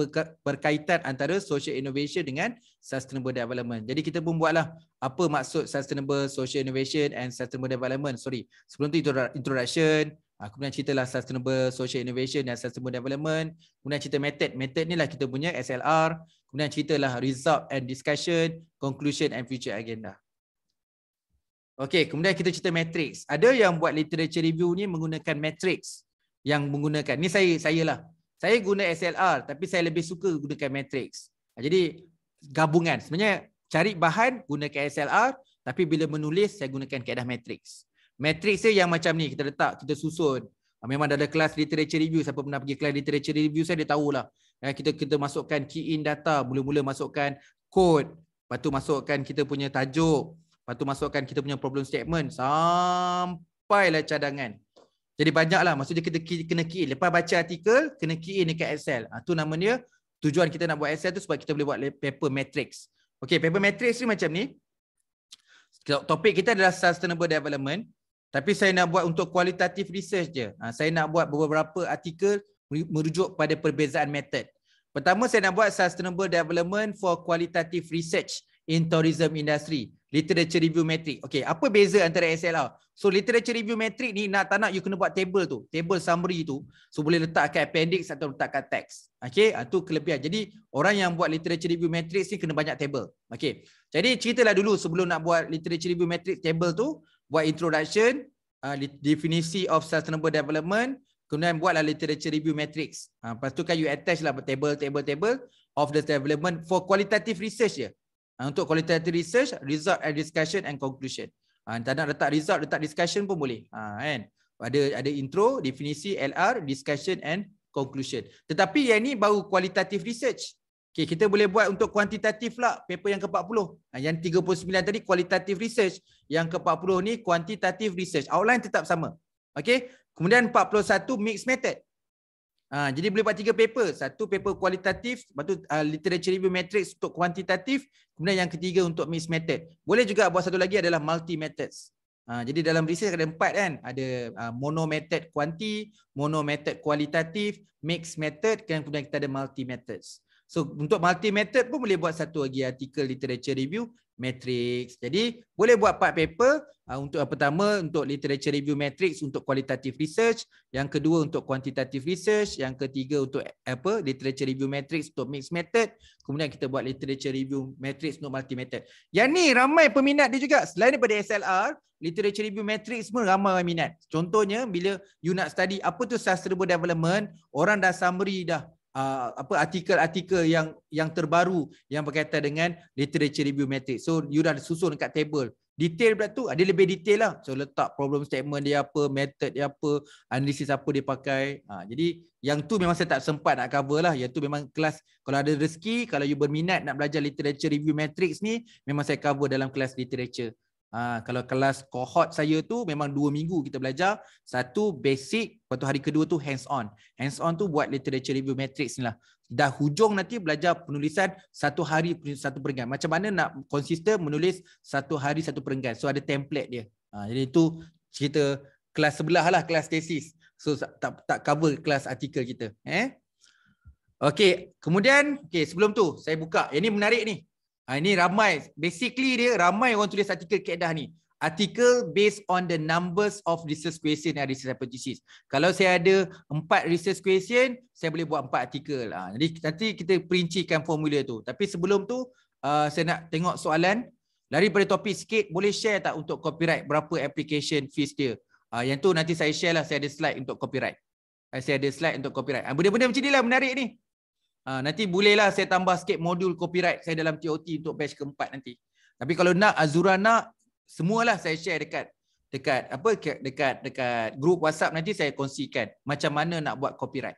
berkaitan antara social innovation dengan sustainable development. Jadi kita pun buatlah apa maksud sustainable social innovation and sustainable development. Sorry. Sebelum tu introduction, Aku punya cerita lah sustainable social innovation dan sustainable development. Kemudian cerita method. Method ni lah kita punya SLR. Kemudian ceritalah result and discussion, conclusion and future agenda. Okey, kemudian kita cerita matrix. Ada yang buat literature review ni menggunakan matrix yang menggunakan. Ni saya saya lah. Saya guna SLR tapi saya lebih suka gunakan matrix. Jadi gabungan. Sebenarnya cari bahan gunakan SLR tapi bila menulis saya gunakan kaedah matrix. Matrix dia yang macam ni kita letak, kita susun. Ah, memang dah ada kelas literature review siapa pernah pergi kelas literature review saya eh, dia tahulah eh, kita kita masukkan key in data mula-mula masukkan kod. lepas tu masukkan kita punya tajuk lepas tu masukkan kita punya problem statement sampailah cadangan jadi banyaklah maksudnya kita kena key in lepas baca artikel kena key in dekat excel ha, nama dia tujuan kita nak buat excel tu sebab kita boleh buat paper matrix Okay, paper matrix ni macam ni topik kita adalah sustainable development tapi saya nak buat untuk kualitatif research je. Ha, saya nak buat beberapa artikel merujuk pada perbezaan method. Pertama saya nak buat sustainable development for qualitative research in tourism industry. Literature review metric. Okay, apa beza antara SLR? So literature review metric ni nak tak nak you kena buat table tu. Table summary tu. So boleh letak kat appendix atau letak kat teks. Okay, itu ha, kelebihan. Jadi orang yang buat literature review matrix ni kena banyak table. Okay, jadi ceritalah dulu sebelum nak buat literature review matrix table tu buat introduction, uh, definisi of sustainable development, kemudian buatlah literature review matrix. Uh, lepas tu kan you attach lah table, table, table of the development for qualitative research je. Uh, untuk qualitative research, result and discussion and conclusion. Uh, tak nak letak result, letak discussion pun boleh. Uh, kan? Ada ada intro, definisi, LR, discussion and conclusion. Tetapi yang ni baru qualitative research. Okay, kita boleh buat untuk kuantitatif lah paper yang ke-40. Ha, yang 39 tadi kualitatif research. Yang ke-40 ni kuantitatif research. Outline tetap sama. Okay. Kemudian 41 mixed method. Ha, jadi boleh buat tiga paper. Satu paper kualitatif. Lepas tu uh, literature review matrix untuk kuantitatif. Kemudian yang ketiga untuk mixed method. Boleh juga buat satu lagi adalah multi methods. Ha, jadi dalam research ada empat kan. Ada uh, mono method kuanti, mono method kualitatif, mixed method. Kemudian kita ada multi methods. So untuk multi method pun boleh buat satu lagi artikel literature review matrix. Jadi boleh buat part paper uh, untuk yang pertama untuk literature review matrix untuk qualitative research, yang kedua untuk quantitative research, yang ketiga untuk apa literature review matrix untuk mixed method. Kemudian kita buat literature review matrix untuk multi method. Yang ni ramai peminat dia juga selain daripada SLR literature review matrix semua ramai orang minat. Contohnya bila you nak study apa tu sustainable development, orang dah summary dah uh, apa artikel-artikel yang yang terbaru yang berkaitan dengan literature review matrix So you dah susun dekat table. Detail pula tu, ada ah, lebih detail lah. So letak problem statement dia apa, method dia apa, analisis apa dia pakai. Ha, jadi yang tu memang saya tak sempat nak cover lah. Yang tu memang kelas, kalau ada rezeki, kalau you berminat nak belajar literature review matrix ni, memang saya cover dalam kelas literature. Ha, kalau kelas cohort saya tu memang dua minggu kita belajar. Satu basic, lepas tu hari kedua tu hands on. Hands on tu buat literature review matrix ni lah. Dah hujung nanti belajar penulisan satu hari satu perenggan. Macam mana nak konsisten menulis satu hari satu perenggan. So ada template dia. Ha, jadi tu cerita kelas sebelah lah kelas tesis. So tak, tak cover kelas artikel kita. Eh? Okay, kemudian okay, sebelum tu saya buka. Yang ni menarik ni. Ha, ini ramai, basically dia ramai orang tulis artikel keedah ni. Artikel based on the numbers of research question and research hypothesis. Kalau saya ada empat research question, saya boleh buat empat artikel. Ha, jadi nanti kita perincikan formula tu. Tapi sebelum tu, uh, saya nak tengok soalan. Lari pada topik sikit, boleh share tak untuk copyright berapa application fees dia? Uh, yang tu nanti saya share lah, saya ada slide untuk copyright. Eh, saya ada slide untuk copyright. Ha, benda-benda uh, macam ni lah menarik ni. Ah, nanti bolehlah saya tambah sikit modul copyright saya dalam TOT untuk batch keempat nanti. Tapi kalau nak Azura nak semualah saya share dekat dekat apa dekat dekat group WhatsApp nanti saya kongsikan macam mana nak buat copyright.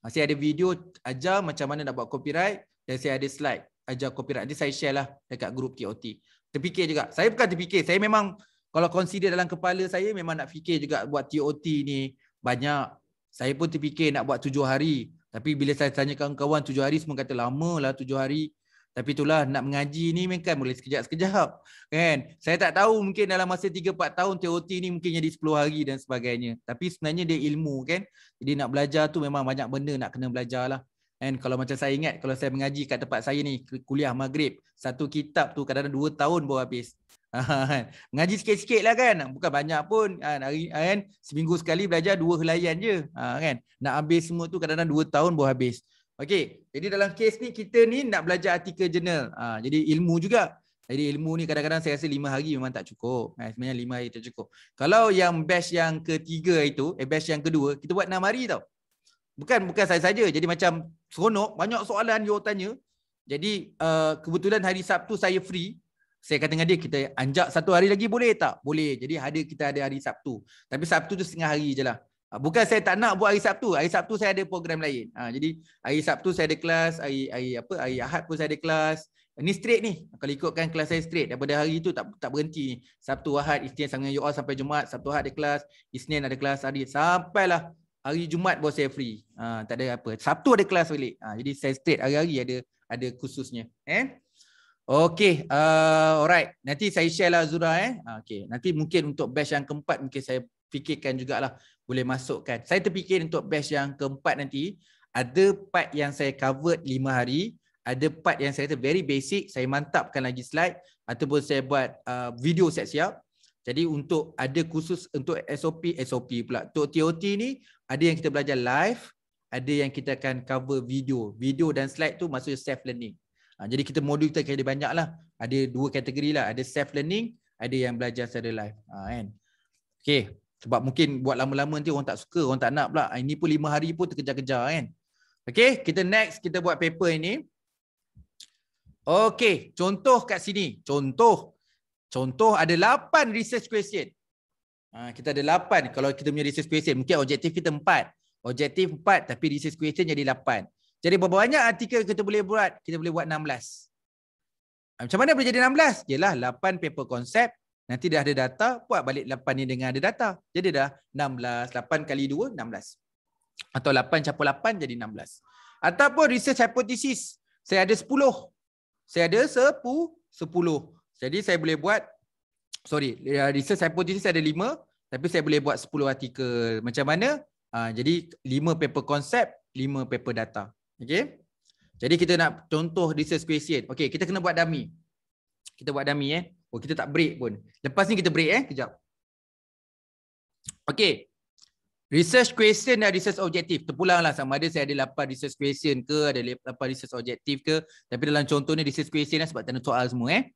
Ah, saya ada video ajar macam mana nak buat copyright dan saya ada slide ajar copyright. Nanti saya share lah dekat group TOT. Terfikir juga. Saya bukan terfikir. Saya memang kalau consider dalam kepala saya memang nak fikir juga buat TOT ni banyak. Saya pun terfikir nak buat tujuh hari. Tapi bila saya tanya kawan-kawan tujuh hari semua kata lama lah tujuh hari. Tapi itulah nak mengaji ni kan boleh sekejap-sekejap. Kan? Saya tak tahu mungkin dalam masa tiga empat tahun TOT ni mungkin jadi sepuluh hari dan sebagainya. Tapi sebenarnya dia ilmu kan. Jadi nak belajar tu memang banyak benda nak kena belajar lah. And kalau macam saya ingat kalau saya mengaji kat tempat saya ni kuliah maghrib satu kitab tu kadang-kadang dua tahun baru habis. Ah, kan. Ngaji sikit-sikit lah kan Bukan banyak pun kan. hari, ah, kan? Seminggu sekali belajar dua helayan je ah, kan? Nak habis semua tu kadang-kadang dua tahun baru habis Okey, jadi dalam kes ni kita ni nak belajar artikel jurnal Jadi ilmu juga Jadi ilmu ni kadang-kadang saya rasa lima hari memang tak cukup eh, Sebenarnya lima hari tak cukup Kalau yang batch yang ketiga itu Eh batch yang kedua Kita buat enam hari tau Bukan bukan saya saja. Jadi macam seronok Banyak soalan you tanya jadi uh, kebetulan hari Sabtu saya free saya kata dengan dia kita anjak satu hari lagi boleh tak? Boleh. Jadi hari kita ada hari Sabtu. Tapi Sabtu tu setengah hari je lah. Ah, bukan saya tak nak buat hari Sabtu. Hari Sabtu saya ada program lain. Ha, jadi hari Sabtu saya ada kelas. Hari, hari, apa, hari Ahad pun saya ada kelas. Ini straight ni. Kalau ikutkan kelas saya straight. Daripada hari tu tak tak berhenti. Sabtu, Ahad, Isnin sama dengan you all sampai Jumaat. Sabtu, Ahad ada kelas. Isnin ada kelas hari. Sampailah hari Jumaat boleh saya free. Ha, tak ada apa. Sabtu ada kelas balik. Ha, jadi saya straight hari-hari ada ada khususnya. Eh? Okay, uh, alright. Nanti saya share lah Zura eh. Ah, okey, nanti mungkin untuk batch yang keempat mungkin saya fikirkan jugalah boleh masukkan. Saya terfikir untuk batch yang keempat nanti ada part yang saya cover 5 hari, ada part yang saya kata very basic, saya mantapkan lagi slide ataupun saya buat uh, video siap-siap. Jadi untuk ada khusus untuk SOP SOP pula. Untuk TOT ni ada yang kita belajar live, ada yang kita akan cover video. Video dan slide tu maksudnya self learning. Ha, jadi kita modul kita ada banyak lah. Ada dua kategori lah. Ada self-learning, ada yang belajar secara live. Ha, kan? Okay. Sebab mungkin buat lama-lama nanti orang tak suka, orang tak nak pula. Ha, ini pun lima hari pun terkejar-kejar kan. Okay, kita next kita buat paper ini. Okay, contoh kat sini. Contoh. Contoh ada lapan research question. Ha, kita ada lapan kalau kita punya research question. Mungkin objektif kita empat. Objektif empat tapi research question jadi lapan. Jadi berapa banyak artikel kita boleh buat? Kita boleh buat 16. Ah, macam mana boleh jadi 16? Yalah 8 paper konsep. Nanti dah ada data. Buat balik 8 ni dengan ada data. Jadi dah 16. 8 kali 2, 16. Atau 8 campur 8 jadi 16. Ataupun research hypothesis. Saya ada 10. Saya ada 10. 10. Jadi saya boleh buat. Sorry. Ya, research hypothesis saya ada 5. Tapi saya boleh buat 10 artikel. Macam mana? Ah, jadi 5 paper konsep. 5 paper data. Okay, Jadi kita nak contoh research question. Okay, kita kena buat dummy. Kita buat dummy eh. Oh, kita tak break pun. Lepas ni kita break eh, kejap. Okay, Research question dan research objective. lah sama ada saya ada 8 research question ke, ada 8 research objective ke. Tapi dalam contoh ni research question lah sebab tanda soal semua eh.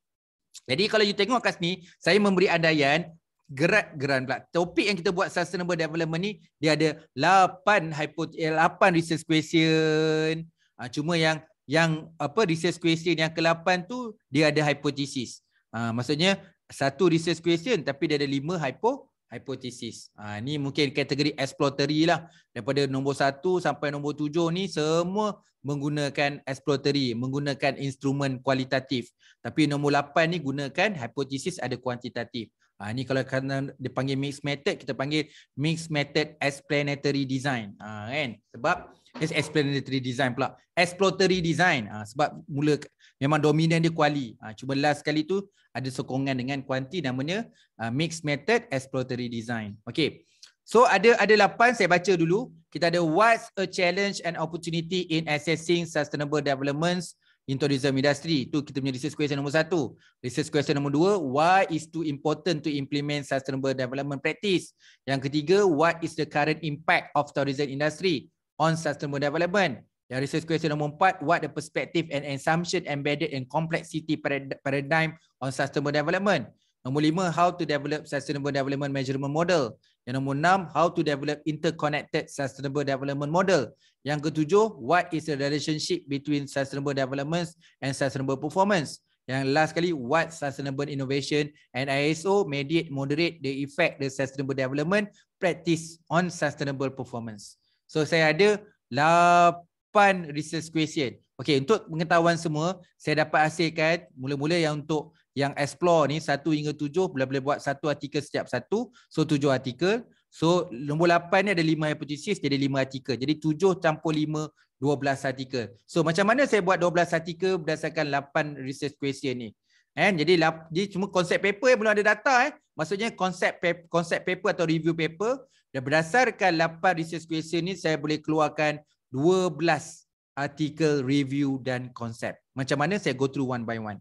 Jadi kalau you tengok kat sini, saya memberi andaian Grad Grant pula. Topik yang kita buat sustainable development ni dia ada 8 hypothesis 8 research question. Ha, cuma yang yang apa research question yang ke-8 tu dia ada hypothesis. Ha, maksudnya satu research question tapi dia ada 5 hypo hypothesis. Ha, ni mungkin kategori exploratory lah. Daripada nombor 1 sampai nombor 7 ni semua menggunakan exploratory, menggunakan instrumen kualitatif. Tapi nombor 8 ni gunakan hypothesis ada kuantitatif. Ha, ah, ini kalau kena dipanggil mixed method, kita panggil mixed method explanatory design. Ha, kan? Sebab it's explanatory design pula. Exploratory design. Ha, sebab mula memang dominan dia kuali. Ha, cuma last sekali tu ada sokongan dengan kuanti namanya ha, mixed method exploratory design. Okay. So ada ada lapan saya baca dulu. Kita ada what's a challenge and opportunity in assessing sustainable developments uh, in tourism industry. Itu kita punya research question nombor satu. Research question nombor dua, why is too important to implement sustainable development practice? Yang ketiga, what is the current impact of tourism industry on sustainable development? Yang research question nombor empat, what the perspective and assumption embedded in complexity paradigm on sustainable development? Nombor lima, how to develop sustainable development measurement model? Yang nombor enam, how to develop interconnected sustainable development model. Yang ketujuh, what is the relationship between sustainable developments and sustainable performance. Yang last sekali, what sustainable innovation and ISO mediate, moderate the effect the sustainable development practice on sustainable performance. So saya ada lapan research question. Okay, untuk pengetahuan semua, saya dapat hasilkan mula-mula yang untuk yang explore ni satu hingga tujuh boleh-boleh buat satu artikel setiap satu so tujuh artikel so nombor lapan ni ada lima hipotesis jadi lima artikel jadi tujuh campur lima, dua belas artikel so macam mana saya buat dua belas artikel berdasarkan lapan research question ni And, eh, jadi dia cuma konsep paper yang belum ada data eh maksudnya konsep paper, konsep paper atau review paper dan berdasarkan lapan research question ni saya boleh keluarkan dua belas artikel review dan konsep macam mana saya go through one by one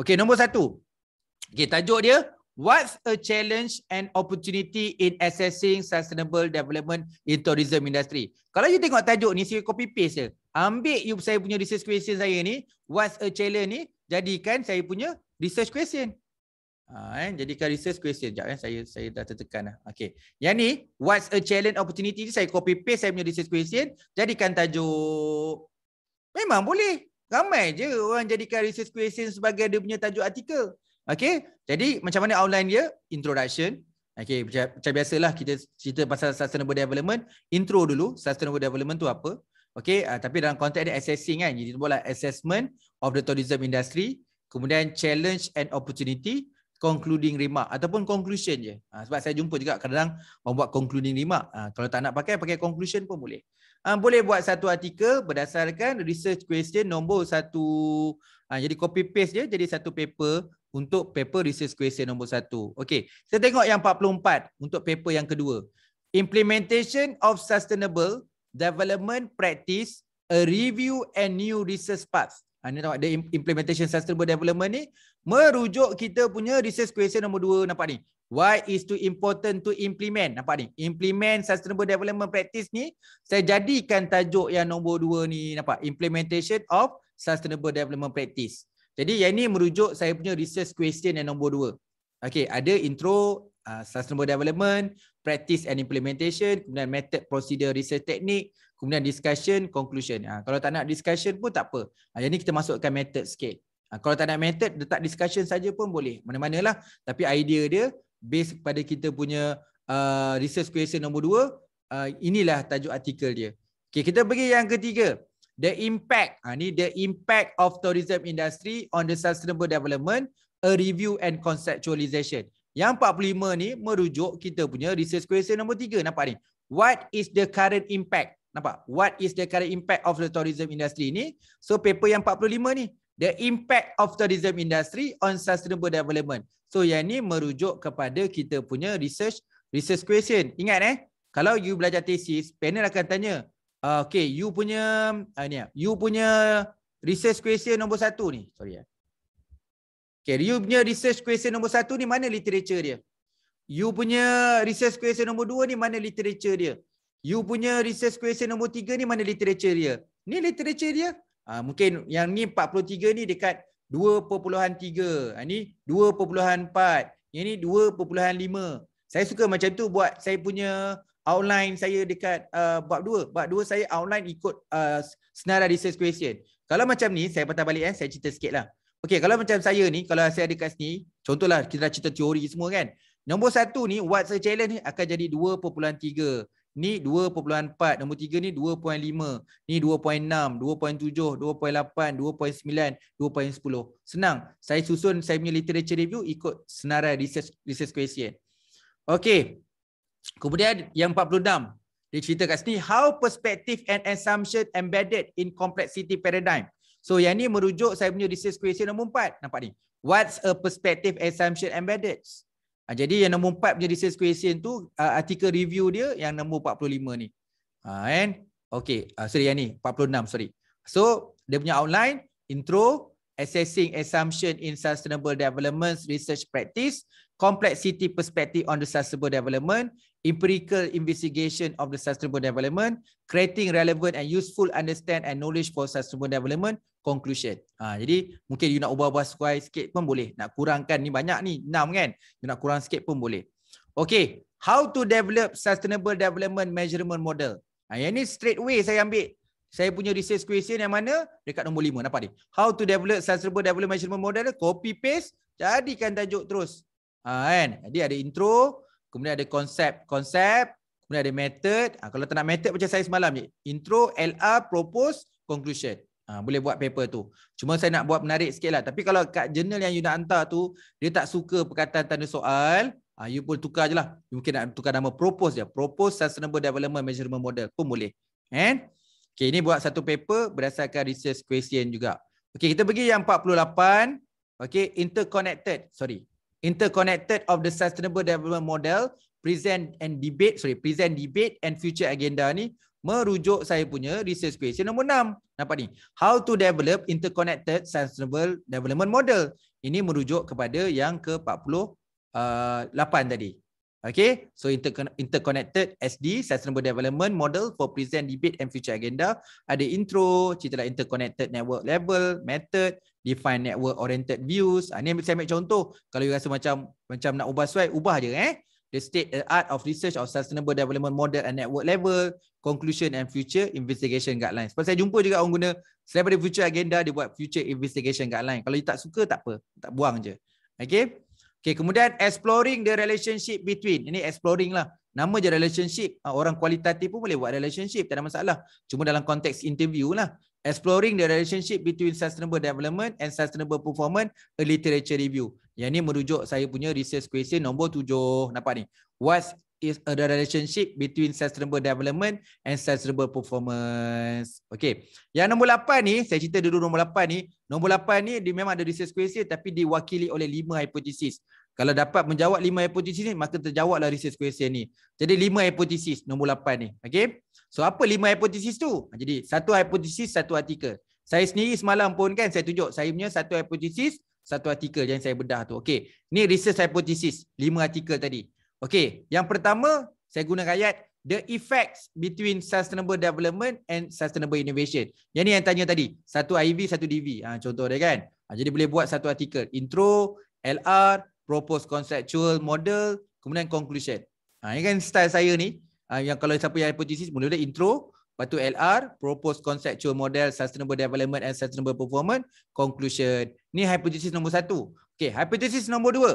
Okay, nombor satu. Okay, tajuk dia. What's a challenge and opportunity in assessing sustainable development in tourism industry? Kalau you tengok tajuk ni, saya copy paste je. Ambil you saya punya research question saya ni. What's a challenge ni? Jadikan saya punya research question. Ha, eh, jadikan research question. Sekejap, eh, saya, saya dah tertekan. Lah. Okay. Yang ni, what's a challenge opportunity ni? Saya copy paste saya punya research question. Jadikan tajuk. Memang boleh. Ramai je orang jadikan research question sebagai dia punya tajuk artikel. Okay. Jadi macam mana outline dia? Introduction. Okay. Macam, macam biasalah kita cerita pasal sustainable development. Intro dulu. Sustainable development tu apa. Okay. Uh, ah, tapi dalam konteks ni assessing kan. Jadi tu bolehlah assessment of the tourism industry. Kemudian challenge and opportunity. Concluding remark. Ataupun conclusion je. Uh, sebab saya jumpa juga kadang-kadang membuat concluding remark. Uh, kalau tak nak pakai, pakai conclusion pun boleh uh, boleh buat satu artikel berdasarkan research question nombor satu. Uh, jadi copy paste dia jadi satu paper untuk paper research question nombor satu. Okay, kita tengok yang 44 untuk paper yang kedua. Implementation of sustainable development practice, a review and new research path. Ha, ni nampak, the implementation sustainable development ni merujuk kita punya research question nombor dua, nampak ni why is too important to implement nampak ni implement sustainable development practice ni saya jadikan tajuk yang nombor dua ni nampak implementation of sustainable development practice jadi yang ni merujuk saya punya research question yang nombor dua. Okay, ada intro uh, sustainable development practice and implementation kemudian method procedure research technique kemudian discussion conclusion ha, kalau tak nak discussion pun tak apa ha, yang ni kita masukkan method sikit Ha, kalau tak nak method letak discussion saja pun boleh mana mana lah. tapi idea dia based pada kita punya uh, research question nombor dua, uh, inilah tajuk artikel dia Okay, kita pergi yang ketiga the impact ha, ni the impact of tourism industry on the sustainable development a review and conceptualization yang 45 ni merujuk kita punya research question nombor tiga. nampak ni what is the current impact nampak what is the current impact of the tourism industry ni so paper yang 45 ni the impact of tourism industry on sustainable development. So yang ni merujuk kepada kita punya research research question. Ingat eh, kalau you belajar thesis, panel akan tanya, uh, okay, you punya uh, ni, ah, you punya research question nombor satu ni. Sorry ya. Okay, you punya research question nombor satu ni mana literature dia? You punya research question nombor dua ni mana literature dia? You punya research question nombor tiga ni mana literature dia? Ni literature dia? Ah, mungkin yang ni 43 ni dekat 2.3. Ini 2.4. Yang ni 2.5. Saya suka macam tu buat saya punya outline saya dekat uh, bab 2. Bab 2 saya outline ikut uh, senarai research question. Kalau macam ni, saya patah balik kan, eh, saya cerita sikit lah. Okay, kalau macam saya ni, kalau saya ada kat sini, contohlah kita dah cerita teori semua kan. Nombor satu ni, what's a challenge ni akan jadi 2.3 ni 2.4, nombor 3 ni 2.5, ni 2.6, 2.7, 2.8, 2.9, 2.10. Senang. Saya susun saya punya literature review ikut senarai research, research question. Okey. Kemudian yang 46. Dia cerita kat sini how perspective and assumption embedded in complexity paradigm. So yang ni merujuk saya punya research question nombor 4. Nampak ni. What's a perspective assumption embedded? Ha, jadi yang nombor 4 punya research question tu uh, artikel review dia yang nombor 45 ni. Ha kan? Okey, uh, sorry yang ni 46 sorry. So dia punya outline, intro, Assessing Assumption in Sustainable Development Research Practice, Complexity Perspective on the Sustainable Development, Empirical Investigation of the Sustainable Development, Creating Relevant and Useful Understand and Knowledge for Sustainable Development, Conclusion. Ha, jadi mungkin you nak ubah-ubah sekuai sikit pun boleh. Nak kurangkan ni banyak ni, enam kan? You nak kurang sikit pun boleh. Okay, how to develop Sustainable Development Measurement Model? Ha, yang ni straight away saya ambil saya punya research question yang mana dekat nombor 5 nampak ni how to develop sensible development measurement model copy paste jadikan tajuk terus ha, kan jadi ada intro kemudian ada konsep konsep kemudian ada method ha, kalau tak nak method macam saya semalam je intro LR propose conclusion ha, boleh buat paper tu cuma saya nak buat menarik sikit lah tapi kalau kat journal yang you nak hantar tu dia tak suka perkataan tanda soal ha, you pun tukar je lah you mungkin nak tukar nama propose je propose sensible development measurement model pun boleh kan Okay, ini buat satu paper berdasarkan research question juga. Okay, kita pergi yang 48. Okay, interconnected, sorry. Interconnected of the sustainable development model present and debate, sorry, present debate and future agenda ni merujuk saya punya research question nombor 6. Nampak ni? How to develop interconnected sustainable development model. Ini merujuk kepada yang ke 48 uh, tadi. Okay, so inter interconnected SD, Sustainable Development Model for Present, Debate and Future Agenda. Ada intro, cerita lah interconnected network level, method, define network oriented views. Ha, ni saya ambil contoh, kalau you rasa macam macam nak ubah suai, ubah je eh. The state of art of research of sustainable development model and network level, conclusion and future investigation guidelines. Sebab saya jumpa juga orang guna, selain daripada future agenda, dia buat future investigation guidelines. Kalau you tak suka, tak apa. Tak buang je. Okay. Okay, kemudian exploring the relationship between. Ini exploring lah. Nama je relationship. Ah, orang kualitatif pun boleh buat relationship. Tak ada masalah. Cuma dalam konteks interview lah. Exploring the relationship between sustainable development and sustainable performance. A literature review. Yang ni merujuk saya punya research question nombor tujuh. Nampak ni? What's is a relationship between sustainable development and sustainable performance. Okay. Yang nombor lapan ni, saya cerita dulu nombor lapan ni. Nombor lapan ni dia memang ada research question tapi diwakili oleh lima hipotesis. Kalau dapat menjawab lima hipotesis ni, maka terjawablah research question ni. Jadi lima hipotesis nombor lapan ni. Okay. So apa lima hipotesis tu? Jadi satu hipotesis, satu artikel. Saya sendiri semalam pun kan saya tunjuk saya punya satu hipotesis, satu artikel yang saya bedah tu. Okey. Ni research hypothesis, lima artikel tadi. Okey, yang pertama saya guna kayat the effects between sustainable development and sustainable innovation. Yang ni yang tanya tadi, satu IV, satu DV. Ha, contoh dia kan. Ha, jadi boleh buat satu artikel, intro, LR, propose conceptual model, kemudian conclusion. Ha, ini kan style saya ni. Ha, yang kalau siapa yang hipotesis, mula-mula intro, lepas tu LR, propose conceptual model, sustainable development and sustainable performance, conclusion. Ni hipotesis nombor satu. Okay, hipotesis nombor dua.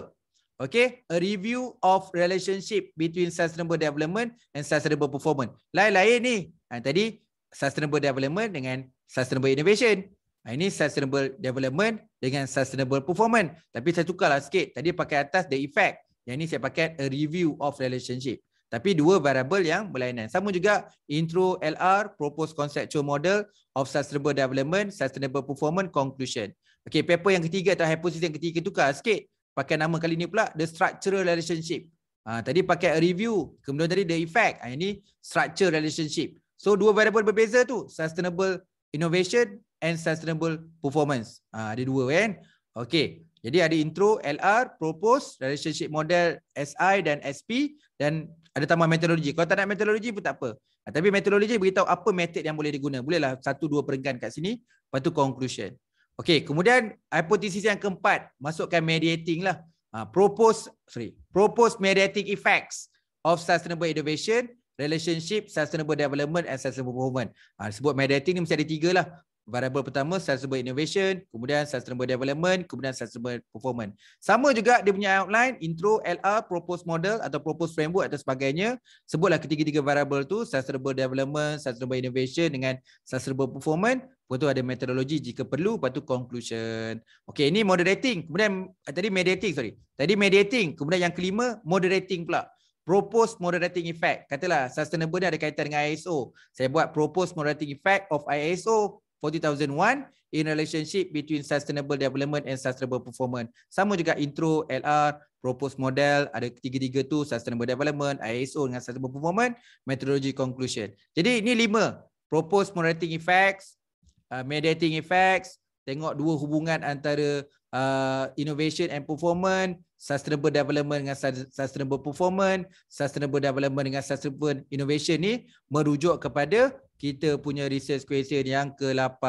Okay, a review of relationship between sustainable development and sustainable performance. Lain-lain ni. Ha, tadi, sustainable development dengan sustainable innovation. Ha, ini sustainable development dengan sustainable performance. Tapi saya tukarlah sikit. Tadi pakai atas the effect. Yang ni saya pakai a review of relationship. Tapi dua variable yang berlainan. Sama juga intro LR, propose conceptual model of sustainable development, sustainable performance conclusion. Okay, paper yang ketiga atau hypothesis yang ketiga tukar sikit pakai nama kali ni pula the structural relationship. Ha, tadi pakai a review, kemudian tadi the effect. Ha, ini structure relationship. So dua variable berbeza tu, sustainable innovation and sustainable performance. Ha, ada dua kan? Okay, Jadi ada intro, LR, propose, relationship model, SI dan SP dan ada tambah metodologi. Kalau tak nak metodologi pun tak apa. Ha, tapi metodologi beritahu apa method yang boleh diguna. Bolehlah satu dua perenggan kat sini. Lepas tu conclusion. Okey, kemudian hipotesis yang keempat, masukkan mediating lah. Uh, propose, sorry, propose mediating effects of sustainable innovation, relationship, sustainable development and sustainable improvement. Uh, ah, sebut mediating ni mesti ada tiga lah. Variable pertama, sustainable innovation, kemudian sustainable development, kemudian sustainable performance. Sama juga dia punya outline, intro, LR, propose model atau propose framework atau sebagainya. Sebutlah ketiga-tiga variable tu, sustainable development, sustainable innovation dengan sustainable performance. Lepas tu ada metodologi jika perlu, lepas tu conclusion. Okey, ini moderating. Kemudian eh, tadi mediating, sorry. Tadi mediating. Kemudian yang kelima, moderating pula. Propose moderating effect. Katalah sustainable ni ada kaitan dengan ISO. Saya buat propose moderating effect of ISO 40001 in relationship between sustainable development and sustainable performance. Sama juga intro, LR, propose model, ada tiga tiga tu sustainable development, ISO dengan sustainable performance, methodology conclusion. Jadi ini lima. Propose moderating effects, Uh, mediating effects, tengok dua hubungan antara uh, innovation and performance, sustainable development dengan sustainable performance, sustainable development dengan sustainable innovation ni merujuk kepada kita punya research question yang ke-8.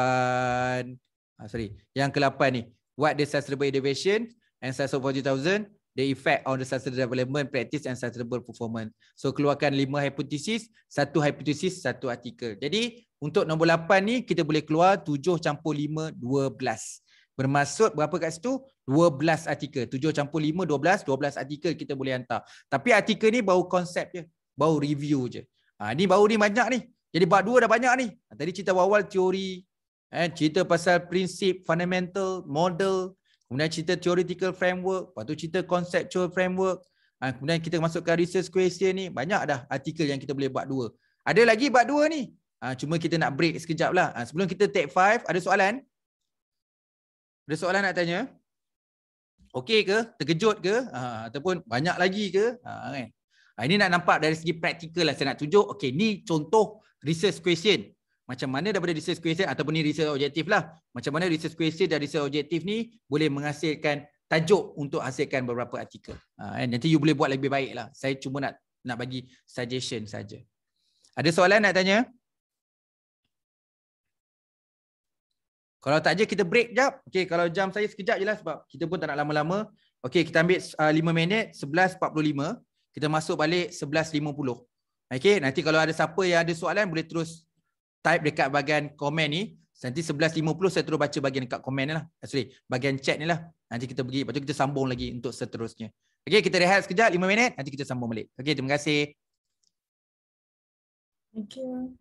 Ah, sorry, yang ke-8 ni. What the sustainable innovation and sustainable 2000 the effect on the sustainable development practice and sustainable performance. So keluarkan lima hipotesis, satu hipotesis satu artikel. Jadi untuk nombor 8 ni kita boleh keluar 7 campur 5 12. Bermaksud berapa kat situ? 12 artikel. 7 campur 5 12, 12 artikel kita boleh hantar. Tapi artikel ni baru konsep je, baru review je. Ah ni baru ni banyak ni. Jadi bab 2 dah banyak ni. Ha, tadi cerita awal teori eh cerita pasal prinsip fundamental model kemudian cerita theoretical framework lepas tu cerita conceptual framework eh, kemudian kita masukkan research question ni banyak dah artikel yang kita boleh buat dua ada lagi bab dua ni Ha, cuma kita nak break sekejap lah. Ha, sebelum kita take five, ada soalan? Ada soalan nak tanya? Okey ke? Terkejut ke? Ha, ataupun banyak lagi ke? Ha, kan? ha, ini nak nampak dari segi praktikal lah saya nak tunjuk. Okey, ni contoh research question. Macam mana daripada research question ataupun ni research objektif lah. Macam mana research question dan research objektif ni boleh menghasilkan tajuk untuk hasilkan beberapa artikel. Ha, kan? Nanti you boleh buat lebih baik lah. Saya cuma nak nak bagi suggestion saja. Ada soalan nak Tanya? Kalau tak je kita break jap. Okey kalau jam saya sekejap jelah sebab kita pun tak nak lama-lama. Okey kita ambil uh, 5 minit 11.45 kita masuk balik 11.50. Okey nanti kalau ada siapa yang ada soalan boleh terus type dekat bahagian komen ni. Nanti 11.50 saya terus baca bahagian dekat komen ni lah. Eh, sorry, bahagian chat ni lah. Nanti kita pergi, lepas tu kita sambung lagi untuk seterusnya. Okay, kita rehat sekejap 5 minit, nanti kita sambung balik. Okay, terima kasih. Thank you.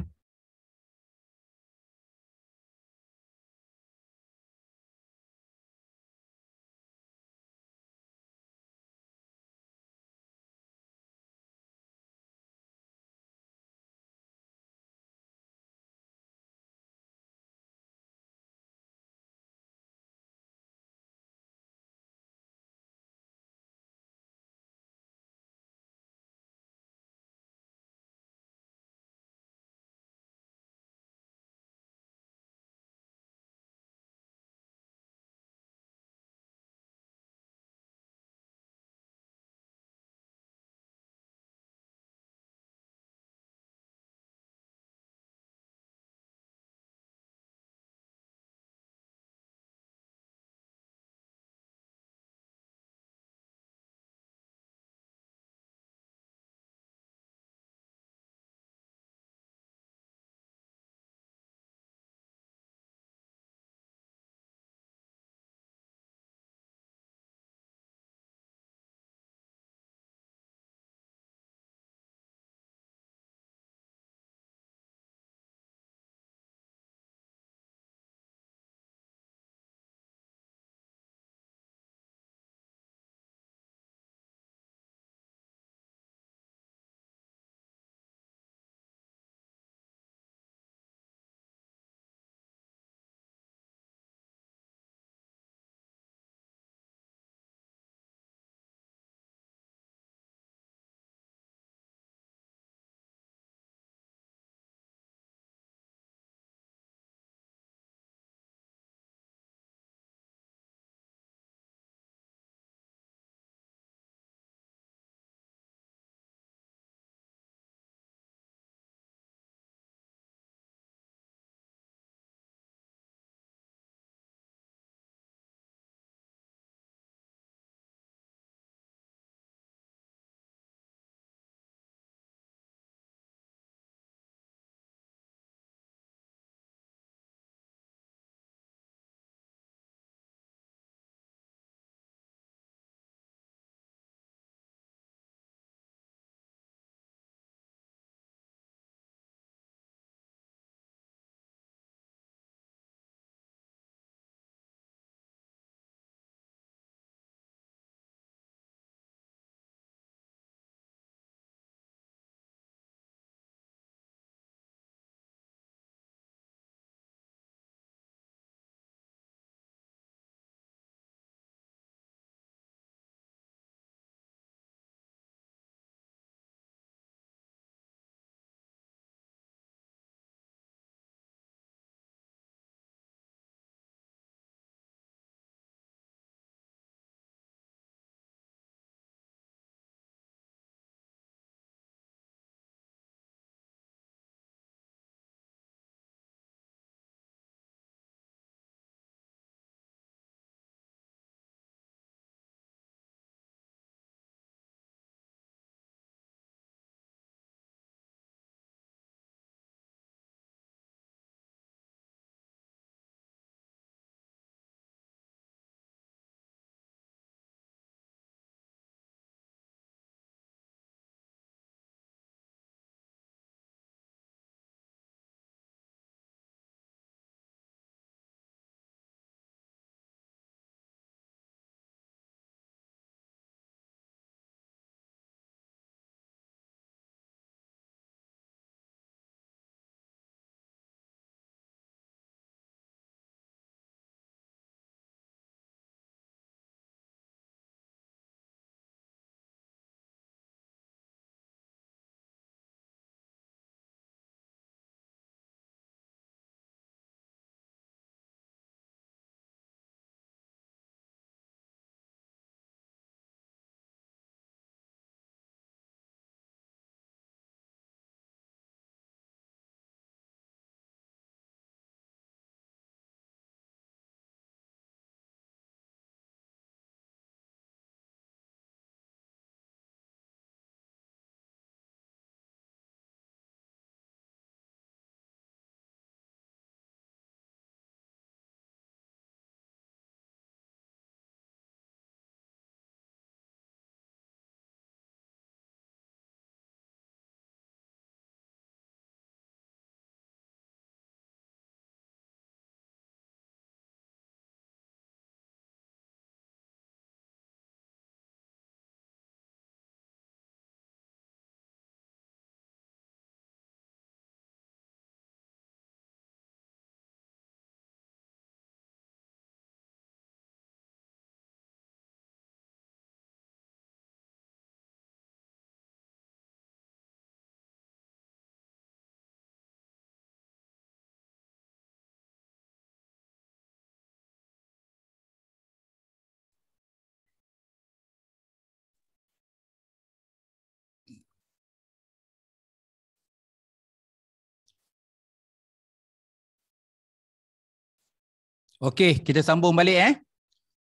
Okey, kita sambung balik eh.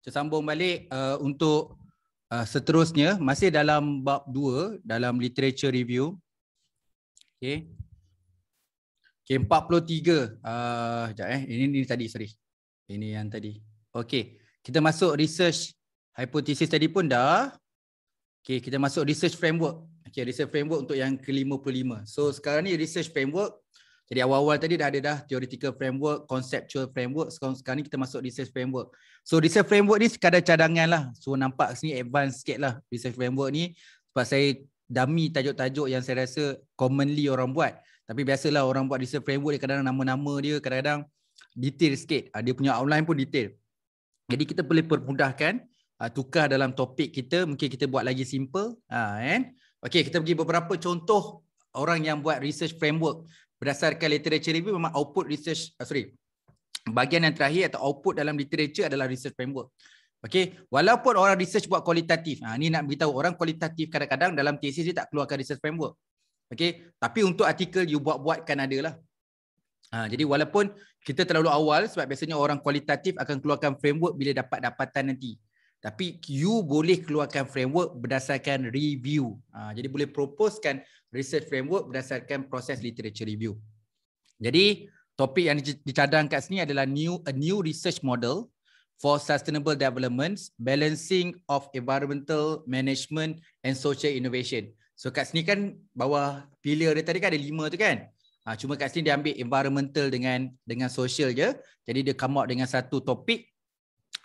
Kita sambung balik uh, untuk uh, seterusnya masih dalam bab 2 dalam literature review. Okey. Okey 43 a uh, jap eh ini ni tadi sorry. Ini yang tadi. Okey, kita masuk research hypothesis tadi pun dah. Okey, kita masuk research framework. Okey, research framework untuk yang ke-55. So sekarang ni research framework jadi awal-awal tadi dah ada dah theoretical framework, conceptual framework. Sekarang, sekarang ni kita masuk research framework. So research framework ni sekadar cadangan lah. So nampak sini advance sikit lah research framework ni. Sebab saya dummy tajuk-tajuk yang saya rasa commonly orang buat. Tapi biasalah orang buat research framework dia kadang-kadang nama-nama dia kadang-kadang detail sikit. Ah, dia punya outline pun detail. Jadi kita boleh permudahkan ah, tukar dalam topik kita. Mungkin kita buat lagi simple. Ah, and. Okay, kita pergi beberapa contoh orang yang buat research framework berdasarkan literature review memang output research uh, sorry bahagian yang terakhir atau output dalam literature adalah research framework Okay, walaupun orang research buat kualitatif ha ni nak beritahu orang kualitatif kadang-kadang dalam thesis dia tak keluarkan research framework Okay, tapi untuk artikel you buat-buatkan adalah ha jadi walaupun kita terlalu awal sebab biasanya orang kualitatif akan keluarkan framework bila dapat dapatan nanti tapi you boleh keluarkan framework berdasarkan review ha, jadi boleh proposekan research framework berdasarkan proses literature review. Jadi topik yang dicadang kat sini adalah new a new research model for sustainable development balancing of environmental management and social innovation. So kat sini kan bawah pillar dia tadi kan ada lima tu kan. Ha, cuma kat sini dia ambil environmental dengan dengan social je. Jadi dia come out dengan satu topik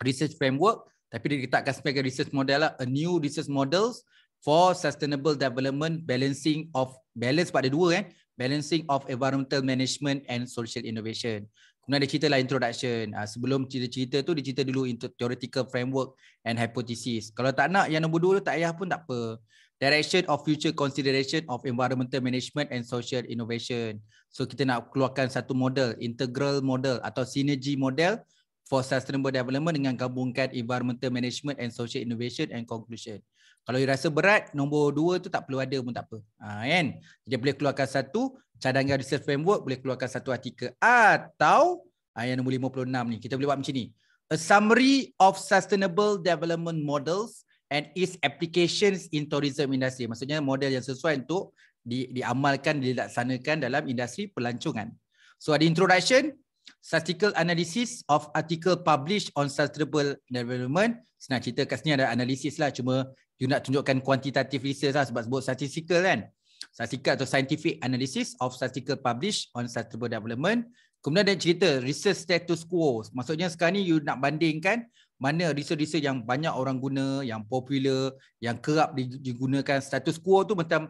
research framework tapi dia letakkan sebagai research model lah, a new research models for sustainable development balancing of balance pada dua eh balancing of environmental management and social innovation kemudian ada cerita lah introduction uh, sebelum cerita-cerita tu dia dulu into theoretical framework and hypothesis kalau tak nak yang nombor dua tu tak payah pun tak apa direction of future consideration of environmental management and social innovation so kita nak keluarkan satu model integral model atau synergy model for sustainable development dengan gabungkan environmental management and social innovation and conclusion. Kalau you rasa berat, nombor dua tu tak perlu ada pun tak apa. Ha, kan? Dia boleh keluarkan satu cadangan research framework, boleh keluarkan satu artikel. Atau ha, yang nombor 56 ni, kita boleh buat macam ni. A summary of sustainable development models and its applications in tourism industry. Maksudnya model yang sesuai untuk di, diamalkan, dilaksanakan dalam industri pelancongan. So ada introduction, statistical analysis of article published on sustainable development. Senang cerita kat sini ada analisis lah. Cuma you nak tunjukkan quantitative research lah sebab sebut statistical kan. Statistical atau scientific analysis of statistical published on sustainable development. Kemudian ada cerita research status quo. Maksudnya sekarang ni you nak bandingkan mana research-research yang banyak orang guna, yang popular, yang kerap digunakan status quo tu macam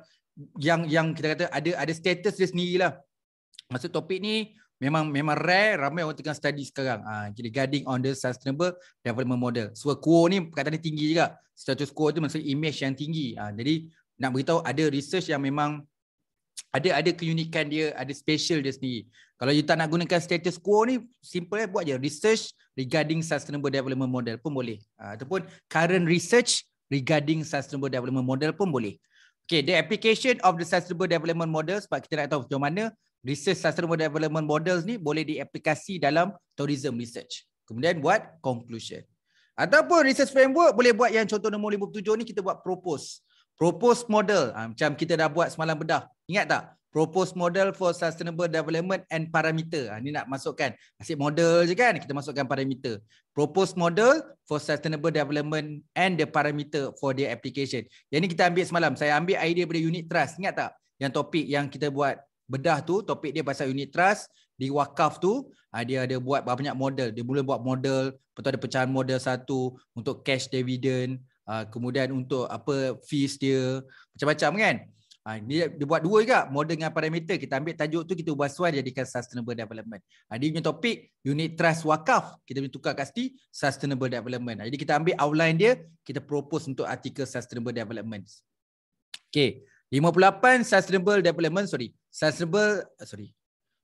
yang yang kita kata ada ada status dia lah. Maksud topik ni memang memang rare ramai orang tengah study sekarang ah uh, regarding on the sustainable development model so quo ni perkataan dia tinggi juga status quo tu maksudnya image yang tinggi uh, jadi nak beritahu ada research yang memang ada ada keunikan dia ada special dia sendiri kalau you tak nak gunakan status quo ni simple eh, buat je research regarding sustainable development model pun boleh uh, ataupun current research regarding sustainable development model pun boleh Okay, the application of the sustainable development model sebab kita nak tahu macam mana research sustainable development models ni boleh diaplikasi dalam tourism research. Kemudian buat conclusion. Ataupun research framework boleh buat yang contoh nombor 57 ni kita buat propose. Propose model ha, macam kita dah buat semalam bedah. Ingat tak? Propose model for sustainable development and parameter. Ha, ni nak masukkan. Asyik model je kan? Kita masukkan parameter. Propose model for sustainable development and the parameter for the application. Yang ni kita ambil semalam. Saya ambil idea daripada unit trust. Ingat tak? Yang topik yang kita buat bedah tu topik dia pasal unit trust di wakaf tu ah, dia ada buat berapa banyak model dia boleh buat model lepas ada pecahan model satu untuk cash dividend ah, kemudian untuk apa fees dia macam-macam kan ah, dia, dia buat dua juga model dengan parameter kita ambil tajuk tu kita buat suai jadikan sustainable development dia punya topik unit trust wakaf kita boleh tukar kasti sustainable development jadi kita ambil outline dia kita propose untuk artikel sustainable development Okay. 58 sustainable development sorry sustainable eh, sorry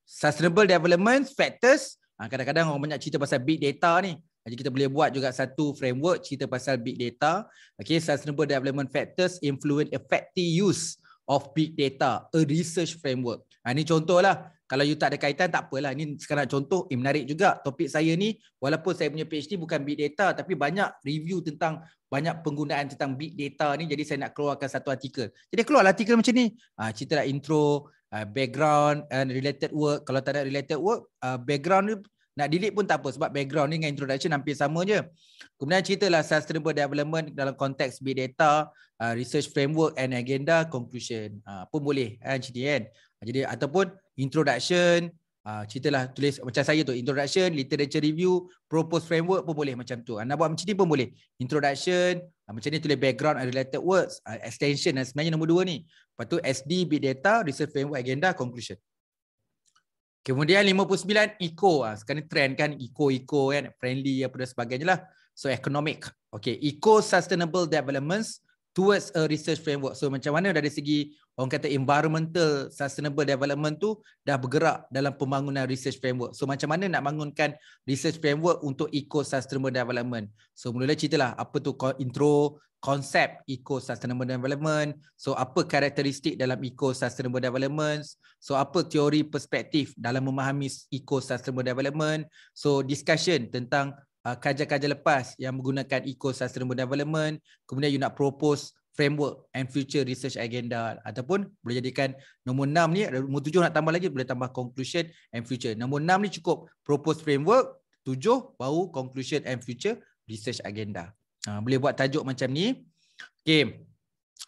sustainable development factors ah, kadang-kadang orang banyak cerita pasal big data ni jadi kita boleh buat juga satu framework cerita pasal big data okay sustainable development factors influence effective use of big data a research framework ha, ah, ini contohlah kalau you tak ada kaitan tak apalah ini sekarang contoh eh, menarik juga topik saya ni walaupun saya punya PhD bukan big data tapi banyak review tentang banyak penggunaan tentang big data ni jadi saya nak keluarkan satu artikel jadi keluarlah artikel macam ni ha, cerita intro Uh, background and related work kalau tak ada related work uh, background ni nak delete pun tak apa sebab background ni dengan introduction hampir sama je kemudian ceritalah sustainable development dalam konteks big data uh, research framework and agenda conclusion uh, pun boleh kan eh, sini kan jadi ataupun introduction Ah, ceritalah tulis macam saya tu introduction literature review proposed framework pun boleh macam tu anda ah, buat macam ni pun boleh introduction uh, macam ni tulis background and related words uh, extension dan sebenarnya nombor dua ni lepas tu SD big data research framework agenda conclusion kemudian 59 eco uh, sekarang ni trend kan eco eco kan friendly apa dan sebagainya lah so economic okay eco sustainable developments towards a research framework. So macam mana dari segi orang kata environmental sustainable development tu dah bergerak dalam pembangunan research framework. So macam mana nak bangunkan research framework untuk eco sustainable development. So mula-mula ceritalah apa tu intro, konsep eco sustainable development. So apa karakteristik dalam eco sustainable development. So apa teori perspektif dalam memahami eco sustainable development. So discussion tentang uh, kajian-kajian lepas yang menggunakan Eco Sustainable Development, kemudian you nak propose framework and future research agenda ataupun boleh jadikan nombor 6 ni, nombor 7 nak tambah lagi boleh tambah conclusion and future. Nombor 6 ni cukup propose framework, 7 baru conclusion and future research agenda. Uh, boleh buat tajuk macam ni. Okay.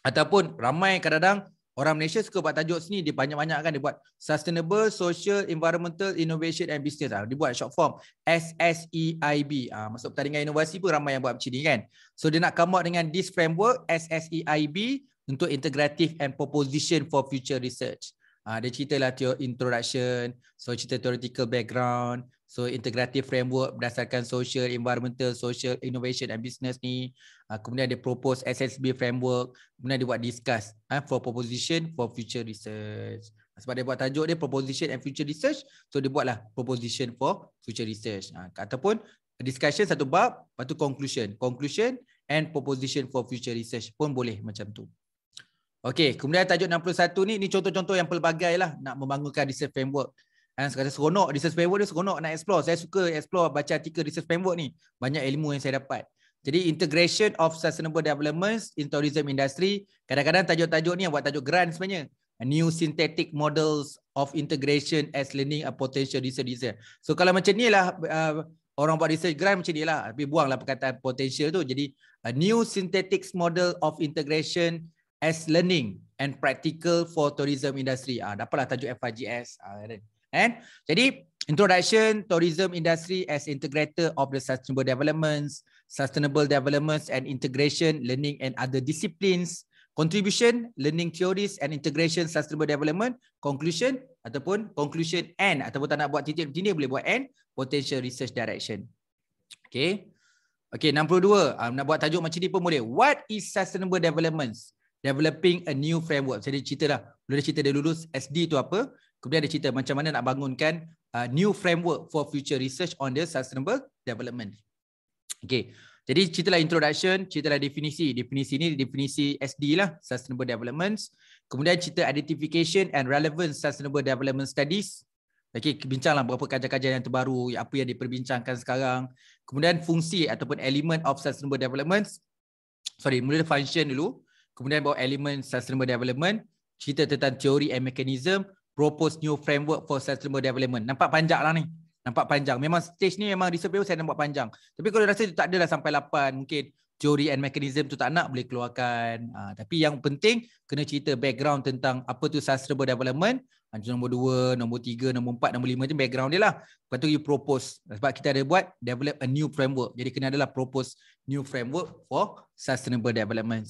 Ataupun ramai kadang-kadang orang Malaysia suka buat tajuk sini dia banyak-banyak kan dia buat sustainable social environmental innovation and business ah dia buat short form SSEIB ah masuk pertandingan inovasi pun ramai yang buat macam ni kan so dia nak come out dengan this framework SSEIB untuk integrative and proposition for future research ah dia ceritalah teo introduction so cerita theoretical background so integrative framework berdasarkan social environmental social innovation and business ni Ah, kemudian dia propose SSB framework, kemudian dia buat discuss uh, for proposition for future research. Ah, sebab dia buat tajuk dia proposition and future research, so dia buatlah proposition for future research. Uh, ataupun discussion satu bab, lepas tu conclusion. Conclusion and proposition for future research pun boleh macam tu. Okay, kemudian tajuk 61 ni, ni contoh-contoh yang pelbagai lah nak membangunkan research framework. saya kata seronok, research framework ni seronok nak explore. Saya suka explore baca artikel research framework ni. Banyak ilmu yang saya dapat. Jadi integration of sustainable developments in tourism industry. Kadang-kadang tajuk-tajuk ni yang buat tajuk grant sebenarnya. A new synthetic models of integration as learning a potential research design. So kalau macam ni lah uh, orang buat research grant macam ni lah. Tapi buanglah perkataan potential tu. Jadi a new synthetic model of integration as learning and practical for tourism industry. Ah, uh, dapatlah tajuk FIGS. Uh, ah, and, and, jadi introduction tourism industry as integrator of the sustainable developments sustainable Development and integration, learning and other disciplines, contribution, learning theories and integration, sustainable development, conclusion ataupun conclusion and ataupun tak nak buat titik sini boleh buat and potential research direction. Okay. Okay, 62. Um, ah, nak buat tajuk macam ni pun boleh. What is sustainable development Developing a new framework. Saya dah cerita dah. Dulu dah cerita dah lulus SD tu apa. Kemudian ada cerita macam mana nak bangunkan uh, new framework for future research on the sustainable development. Okay. Jadi ceritalah introduction, lah definisi. Definisi ni definisi SD lah, Sustainable Development. Kemudian cerita identification and relevance Sustainable Development Studies. Okay, bincanglah berapa kajian-kajian yang terbaru, apa yang diperbincangkan sekarang. Kemudian fungsi ataupun elemen of Sustainable Development. Sorry, mula function dulu. Kemudian bawa elemen Sustainable Development. Cerita tentang teori and mechanism. Propose new framework for Sustainable Development. Nampak panjang lah ni nampak panjang. Memang stage ni memang disappear saya nak nampak panjang. Tapi kalau rasa tu tak adalah sampai 8 mungkin theory and mechanism tu tak nak boleh keluarkan. Ha, tapi yang penting kena cerita background tentang apa tu sustainable development. Ha, ah, nombor 2, nombor 3, nombor 4, nombor 5 tu background dia lah. Lepas tu you propose. Sebab kita ada buat develop a new framework. Jadi kena adalah propose new framework for sustainable development.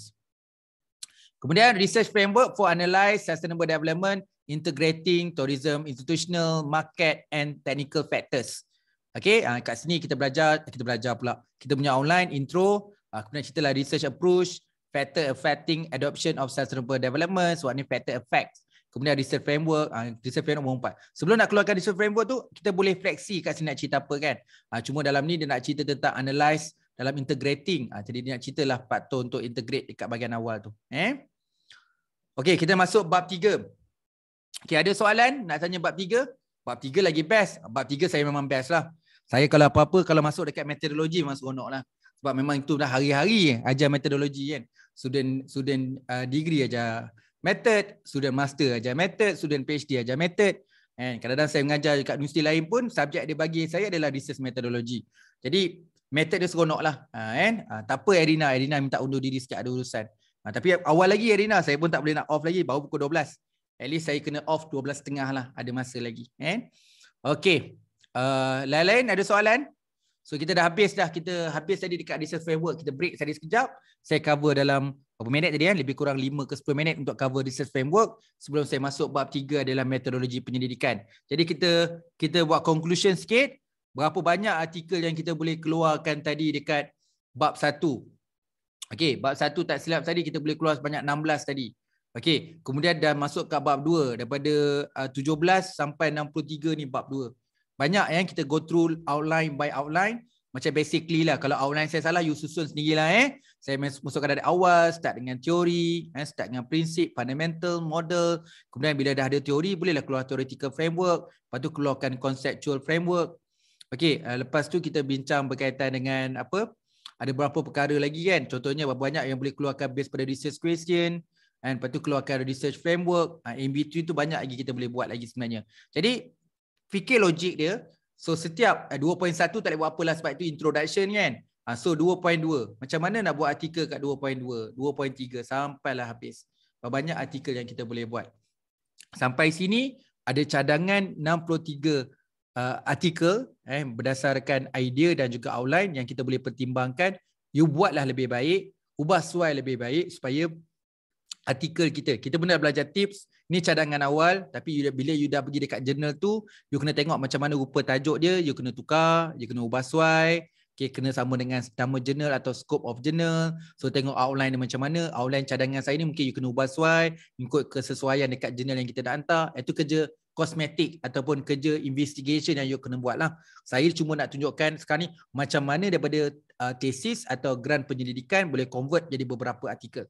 Kemudian research framework for analyze sustainable development integrating tourism institutional market and technical factors. Okay, uh, kat sini kita belajar, eh, kita belajar pula. Kita punya online intro, uh, kemudian cerita lah research approach, factor affecting adoption of sustainable development, so what ni factor effects. Kemudian research framework, uh, research framework nombor empat. Sebelum nak keluarkan research framework tu, kita boleh flexi kat sini nak cerita apa kan. Uh, cuma dalam ni dia nak cerita tentang analyze dalam integrating. Uh, jadi dia nak cerita lah part tu untuk integrate dekat bahagian awal tu. Eh? Okay, kita masuk bab tiga. Okey, ada soalan? Nak tanya bab tiga, Bab tiga lagi best. Bab tiga saya memang best lah. Saya kalau apa-apa, kalau masuk dekat metodologi memang seronok lah. Sebab memang itu dah hari-hari ajar metodologi kan. Student, student uh, degree ajar method, student master ajar method, student PhD ajar method. kadang-kadang saya mengajar dekat universiti lain pun, subjek dia bagi saya adalah research metodologi. Jadi, method dia seronok lah. Ha, kan? ha, tak apa Erina, Erina minta undur diri sikit ada urusan. Ha, tapi awal lagi Erina, saya pun tak boleh nak off lagi, baru pukul 12. At least saya kena off 12 tengah lah. Ada masa lagi. Eh? Okay. Uh, lain-lain uh, ada soalan? So kita dah habis dah. Kita habis tadi dekat research framework. Kita break tadi sekejap. Saya cover dalam berapa minit tadi kan? Lebih kurang 5 ke 10 minit untuk cover research framework. Sebelum saya masuk bab 3 adalah metodologi penyelidikan. Jadi kita kita buat conclusion sikit. Berapa banyak artikel yang kita boleh keluarkan tadi dekat bab 1. Okay, bab satu tak silap tadi. Kita boleh keluar sebanyak 16 tadi. Okey, kemudian dah masuk ke bab 2 daripada uh, 17 sampai 63 ni bab 2. Banyak yang eh, kita go through outline by outline macam basically lah kalau outline saya salah you susun sendirilah eh. Saya masukkan dari awal start dengan teori, eh, start dengan prinsip, fundamental, model. Kemudian bila dah ada teori bolehlah keluar theoretical framework, lepas tu keluarkan conceptual framework. Okey, uh, lepas tu kita bincang berkaitan dengan apa? Ada berapa perkara lagi kan? Contohnya banyak yang boleh keluarkan based pada research question. And lepas tu keluarkan research framework. Ah, in between tu banyak lagi kita boleh buat lagi sebenarnya. Jadi fikir logik dia. So setiap 2.1 ah, tak boleh buat apalah sebab itu introduction kan. Ah, so 2.2. Macam mana nak buat artikel kat 2.2, 2.3 sampailah habis. Banyak artikel yang kita boleh buat. Sampai sini ada cadangan 63 uh, artikel eh, berdasarkan idea dan juga outline yang kita boleh pertimbangkan. You buatlah lebih baik. Ubah suai lebih baik supaya artikel kita. Kita pun dah belajar tips. Ni cadangan awal. Tapi you, bila you dah pergi dekat journal tu, you kena tengok macam mana rupa tajuk dia. You kena tukar. You kena ubah suai. Okay, kena sama dengan nama journal atau scope of journal. So tengok outline dia macam mana. Outline cadangan saya ni mungkin you kena ubah suai. Ikut kesesuaian dekat journal yang kita dah hantar. Itu kerja kosmetik ataupun kerja investigation yang you kena buat lah. Saya cuma nak tunjukkan sekarang ni macam mana daripada uh, thesis atau grant penyelidikan boleh convert jadi beberapa artikel.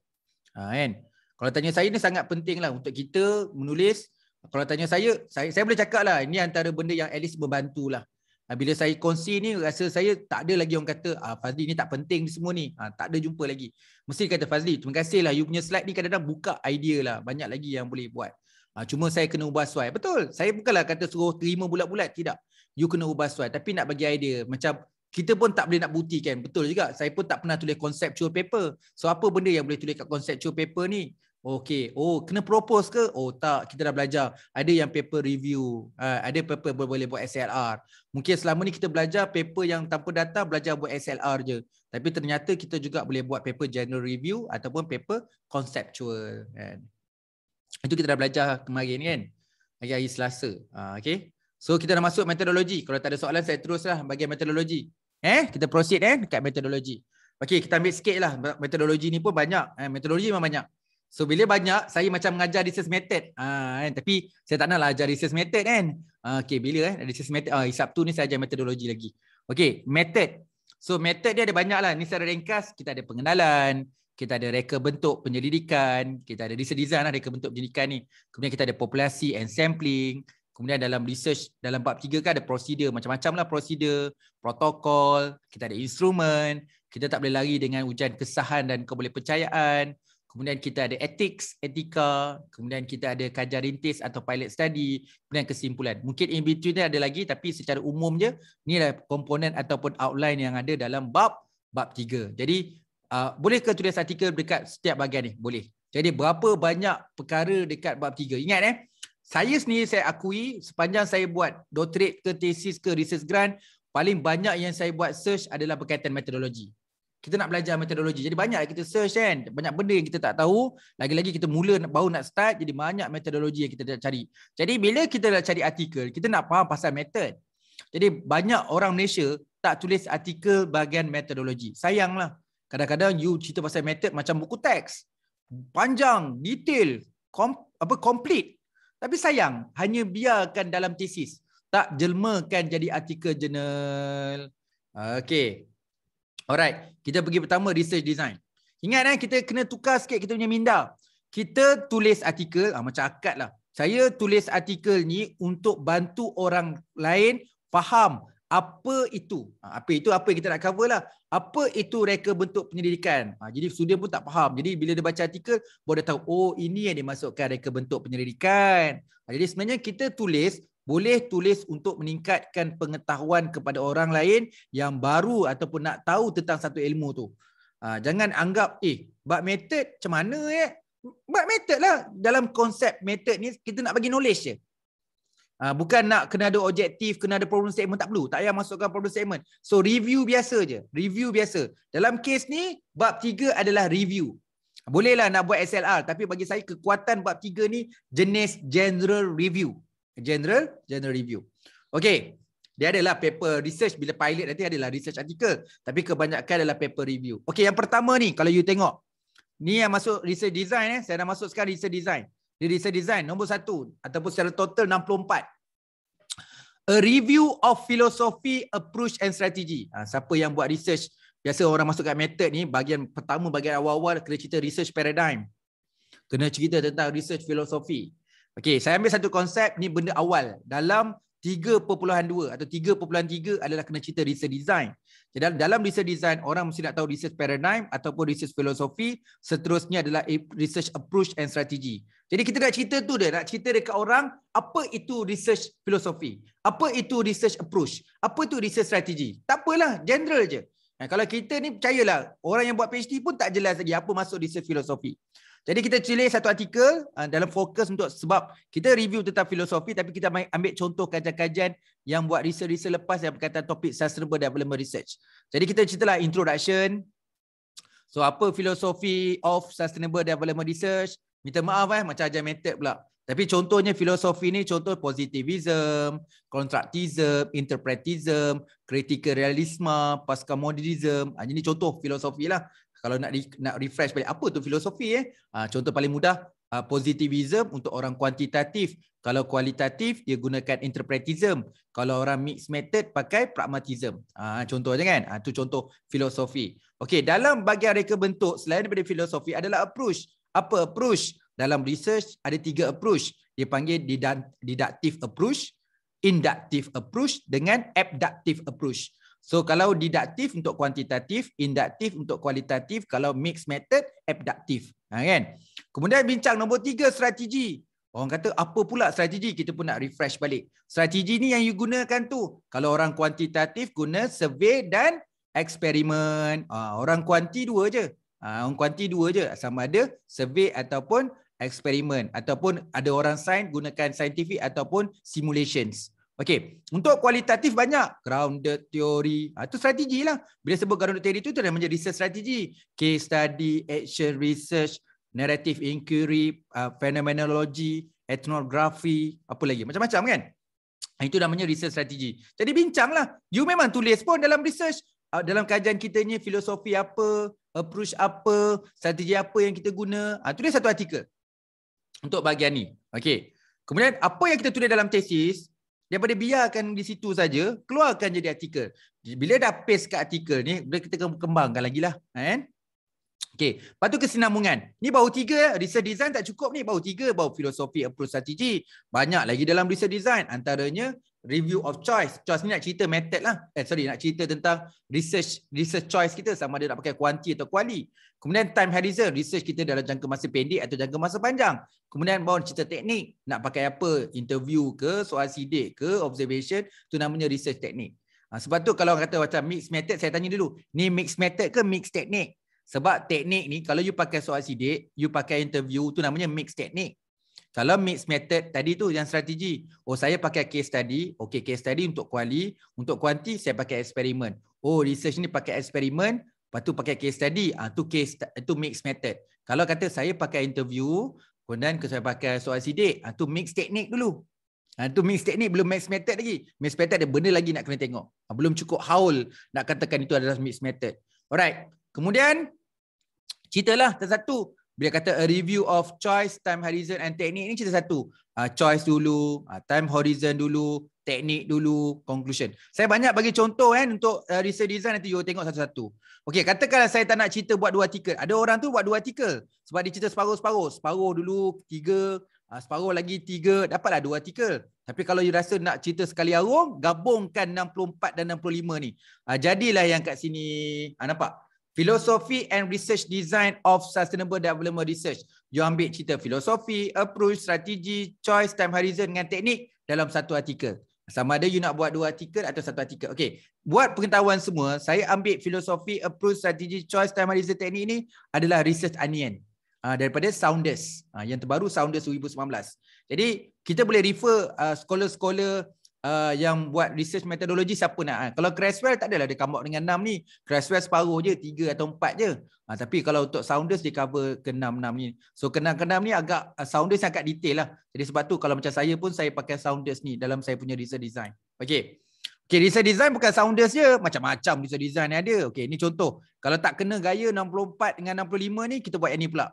Ha, kan? Kalau tanya saya ni sangat penting lah untuk kita menulis. Kalau tanya saya, saya, saya boleh cakap lah ini antara benda yang at least membantu lah. Ah, bila saya kongsi ni rasa saya tak ada lagi orang kata ah, Fazli ni tak penting semua ni. Ah, tak ada jumpa lagi. Mesti kata Fazli terima kasih lah you punya slide ni kadang-kadang buka idea lah. Banyak lagi yang boleh buat. Ah, cuma saya kena ubah suai. Betul. Saya bukanlah kata suruh terima bulat-bulat. Tidak. You kena ubah suai. Tapi nak bagi idea. Macam kita pun tak boleh nak buktikan. Betul juga. Saya pun tak pernah tulis conceptual paper. So apa benda yang boleh tulis kat conceptual paper ni? Okay. Oh, kena propose ke? Oh, tak. Kita dah belajar. Ada yang paper review. Uh, ada paper boleh buat SLR. Mungkin selama ni kita belajar paper yang tanpa data, belajar buat SLR je. Tapi ternyata kita juga boleh buat paper general review ataupun paper conceptual. Kan? Itu kita dah belajar kemarin kan? Hari-hari selasa. Uh, okay. So, kita dah masuk metodologi. Kalau tak ada soalan, saya teruslah bagi metodologi. Eh, kita proceed eh dekat metodologi. Okay, kita ambil sikit lah. Metodologi ni pun banyak. Eh, metodologi memang banyak. So bila banyak saya macam mengajar research method. Ha, kan? tapi saya tak lah, ajar research method kan. Ha, okay, bila eh research method ah ha, tu ni saya ajar metodologi lagi. Okay, method. So method dia ada banyaklah. Ni secara ringkas kita ada pengenalan, kita ada reka bentuk penyelidikan, kita ada research design lah reka bentuk penyelidikan ni. Kemudian kita ada populasi and sampling. Kemudian dalam research dalam bab tiga kan ada prosedur macam-macam lah prosedur, protokol, kita ada instrumen, kita tak boleh lari dengan ujian kesahan dan kebolehpercayaan kemudian kita ada ethics, etika, kemudian kita ada kajar rintis atau pilot study, kemudian kesimpulan. Mungkin in between ni ada lagi tapi secara umum je ni lah komponen ataupun outline yang ada dalam bab bab tiga. Jadi uh, boleh ke tulis artikel dekat setiap bahagian ni? Boleh. Jadi berapa banyak perkara dekat bab tiga? Ingat eh. Saya sendiri saya akui sepanjang saya buat doctorate ke thesis ke research grant paling banyak yang saya buat search adalah berkaitan metodologi kita nak belajar metodologi. Jadi banyak kita search kan, banyak benda yang kita tak tahu. Lagi-lagi kita mula baru nak start, jadi banyak metodologi yang kita nak cari. Jadi bila kita nak cari artikel, kita nak faham pasal method. Jadi banyak orang Malaysia tak tulis artikel bahagian metodologi. Sayanglah. Kadang-kadang you cerita pasal method macam buku teks. Panjang, detail, kom- apa complete. Tapi sayang, hanya biarkan dalam tesis. Tak jelmakan jadi artikel jurnal. Okay. Alright, kita pergi pertama research design. Ingat kan, kita kena tukar sikit kita punya minda. Kita tulis artikel, ah, macam akad lah. Saya tulis artikel ni untuk bantu orang lain faham apa itu. Ah, apa itu, apa kita nak cover lah. Apa itu reka bentuk penyelidikan. Ah, jadi student pun tak faham. Jadi bila dia baca artikel, boleh tahu, oh ini yang dimasukkan reka bentuk penyelidikan. Ah, jadi sebenarnya kita tulis boleh tulis untuk meningkatkan pengetahuan kepada orang lain yang baru ataupun nak tahu tentang satu ilmu tu. Ha, jangan anggap, eh, bab method macam mana ya? Eh? Bab method lah. Dalam konsep method ni, kita nak bagi knowledge je. Ha, bukan nak kena ada objektif, kena ada problem statement, tak perlu. Tak payah masukkan problem statement. So, review biasa je. Review biasa. Dalam kes ni, bab tiga adalah review. Bolehlah nak buat SLR, tapi bagi saya kekuatan bab tiga ni jenis general review general general review. Okay, dia adalah paper research bila pilot nanti adalah research article tapi kebanyakan adalah paper review. Okay, yang pertama ni kalau you tengok ni yang masuk research design eh. saya dah masukkan research design. Di research design nombor satu ataupun secara total 64. A review of philosophy, approach and strategy. Ha, siapa yang buat research biasa orang masuk kat method ni bahagian pertama bahagian awal-awal kena cerita research paradigm. Kena cerita tentang research philosophy. Okey, saya ambil satu konsep ni benda awal dalam 3.2 atau 3.3 adalah kena cerita research design. Jadi dalam research design orang mesti nak tahu research paradigm ataupun research philosophy, seterusnya adalah research approach and strategy. Jadi kita nak cerita tu dia nak cerita dekat orang apa itu research philosophy, apa itu research approach, apa itu research strategy. Tak apalah, general je. Nah, kalau kita ni percayalah orang yang buat PhD pun tak jelas lagi apa masuk research philosophy. Jadi kita tulis satu artikel uh, dalam fokus untuk sebab kita review tentang filosofi tapi kita ambil contoh kajian-kajian yang buat riset riset lepas yang berkaitan topik sustainable development research. Jadi kita ceritalah introduction. So apa filosofi of sustainable development research. Minta maaf eh macam ajar method pula. Tapi contohnya filosofi ni contoh positivism, constructivism, interpretism, critical realism, postmodernism. Ini ah, contoh filosofi lah kalau nak nak refresh balik apa tu filosofi eh ah, contoh paling mudah ah, positivism untuk orang kuantitatif kalau kualitatif dia gunakan interpretism kalau orang mixed method pakai pragmatism ah, contoh aja kan tu contoh filosofi okey dalam bahagian reka bentuk selain daripada filosofi adalah approach apa approach dalam research ada tiga approach dia panggil deductive approach inductive approach dengan abductive approach So kalau deductive untuk kuantitatif, inductive untuk kualitatif, kalau mixed method, abductive. Ha, kan? Kemudian bincang nombor tiga, strategi. Orang kata apa pula strategi? Kita pun nak refresh balik. Strategi ni yang you gunakan tu. Kalau orang kuantitatif, guna survey dan eksperimen. Ha, orang kuanti dua je. Ha, orang kuanti dua je. Sama ada survey ataupun eksperimen. Ataupun ada orang sains gunakan scientific ataupun simulations. Okey, untuk kualitatif banyak grounded theory. Ha, itu strategi lah. Bila sebut grounded theory tu, itu dah menjadi research strategi. Case study, action research, narrative inquiry, uh, phenomenology, ethnography, apa lagi. Macam-macam kan? Ha, itu namanya research strategi. Jadi bincanglah. You memang tulis pun dalam research. Uh, dalam kajian kita ni, filosofi apa, approach apa, strategi apa yang kita guna. Itu ha, dia satu artikel. Untuk bahagian ni. Okey. Kemudian, apa yang kita tulis dalam tesis, daripada biarkan di situ saja keluarkan jadi artikel bila dah paste kat artikel ni boleh kita kembangkan lagi lah kan Okay, lepas tu kesinambungan. Ni baru tiga, eh. research design tak cukup ni. Baru tiga, baru filosofi approach strategy. Banyak lagi dalam research design. Antaranya review of choice. Choice ni nak cerita method lah. Eh sorry, nak cerita tentang research research choice kita sama ada nak pakai kuanti atau kuali. Kemudian time horizon, research kita dalam jangka masa pendek atau jangka masa panjang. Kemudian baru cerita teknik, nak pakai apa, interview ke, soal sidik ke, observation, tu namanya research teknik. Ha, sebab tu kalau orang kata macam mixed method, saya tanya dulu, ni mixed method ke mixed teknik? Sebab teknik ni kalau you pakai soal sidik, you pakai interview tu namanya mix teknik. Kalau mix method tadi tu yang strategi. Oh saya pakai case study. okay case study untuk kuali, untuk kuanti saya pakai eksperimen. Oh research ni pakai eksperimen, lepas tu pakai case study. Ah tu case tu mix method. Kalau kata saya pakai interview, kemudian saya pakai soal sidik, ah tu mix teknik dulu. Ha, tu mix teknik belum mix method lagi. Mix method ada benda lagi nak kena tengok. Ha, belum cukup haul nak katakan itu adalah mix method. Alright. Kemudian Ceritalah cerita satu. Bila kata a review of choice, time horizon and teknik ni cerita satu. Uh, choice dulu, uh, time horizon dulu, teknik dulu, conclusion. Saya banyak bagi contoh kan untuk uh, research design nanti you tengok satu-satu. Okey, katakanlah saya tak nak cerita buat dua artikel. Ada orang tu buat dua artikel. Sebab dia cerita separuh-separuh. Separuh dulu, tiga. Uh, separuh lagi tiga. Dapatlah dua artikel. Tapi kalau you rasa nak cerita sekali arung, gabungkan 64 dan 65 ni. Uh, jadilah yang kat sini. Uh, nampak? Philosophy and Research Design of Sustainable Development Research. You ambil cerita filosofi, approach, strategi, choice, time horizon dengan teknik dalam satu artikel. Sama ada you nak buat dua artikel atau satu artikel. Okay, buat pengetahuan semua, saya ambil filosofi, approach, strategi, choice, time horizon, teknik ini adalah Research Onion uh, daripada Saunders Uh, yang terbaru Saunders 2019. Jadi, kita boleh refer uh, ah, scholar-scholar uh, yang buat research methodology siapa nak. Uh. Kalau Creswell tak adalah dia come up dengan 6 ni. Creswell separuh je, 3 atau 4 je. Uh, tapi kalau untuk Sounders dia cover ke 6-6 ni. So ke 6 ni agak uh, Sounders agak detail lah. Jadi sebab tu kalau macam saya pun saya pakai Sounders ni dalam saya punya research design. Okay. Okay, research design bukan sounders je. Macam-macam research design yang ada. Okay, ni contoh. Kalau tak kena gaya 64 dengan 65 ni, kita buat yang ni pula.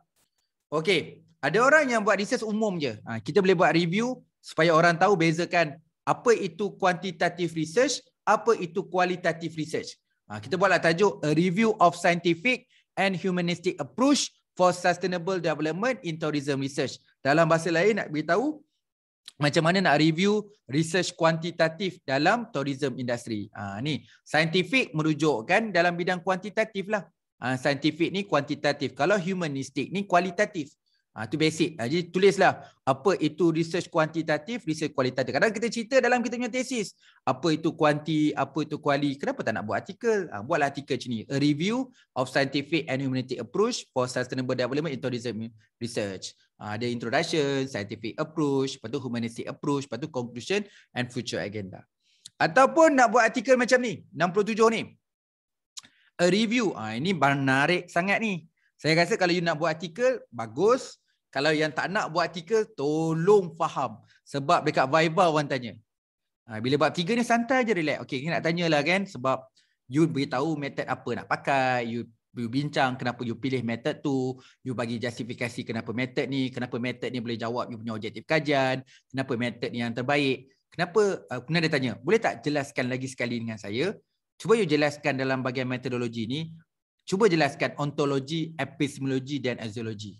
Okay, ada orang yang buat research umum je. Ha, kita boleh buat review supaya orang tahu bezakan apa itu kuantitatif research, apa itu kualitatif research. Ha, kita buatlah tajuk A Review of Scientific and Humanistic Approach for Sustainable Development in Tourism Research. Dalam bahasa lain nak beritahu macam mana nak review research kuantitatif dalam tourism industry. Ha, ni scientific merujukkan dalam bidang kuantitatif lah. Ha, scientific ni kuantitatif. Kalau humanistik ni kualitatif. Ha, tu basic. Ha, jadi tulislah apa itu research kuantitatif, research kualitatif. Kadang kita cerita dalam kita punya tesis. Apa itu kuanti, apa itu kuali. Kenapa tak nak buat artikel? Ha, buatlah artikel macam ni. A review of scientific and humanistic approach for sustainable development in tourism research. Ha, ada introduction, scientific approach, lepas tu humanistic approach, lepas tu conclusion and future agenda. Ataupun nak buat artikel macam ni, 67 ni. A review. Ha, ini menarik sangat ni. Saya rasa kalau you nak buat artikel, bagus. Kalau yang tak nak buat tiga, tolong faham. Sebab dekat Viber orang tanya. Ha, bila bab tiga ni santai je relax. Okay, nak tanya lah kan. Sebab you beritahu method apa nak pakai. You, you bincang kenapa you pilih method tu. You bagi justifikasi kenapa method ni. Kenapa method ni boleh jawab you punya objektif kajian. Kenapa method ni yang terbaik. Kenapa, uh, kena dia tanya. Boleh tak jelaskan lagi sekali dengan saya. Cuba you jelaskan dalam bagian metodologi ni. Cuba jelaskan ontologi, epistemologi dan azeologi.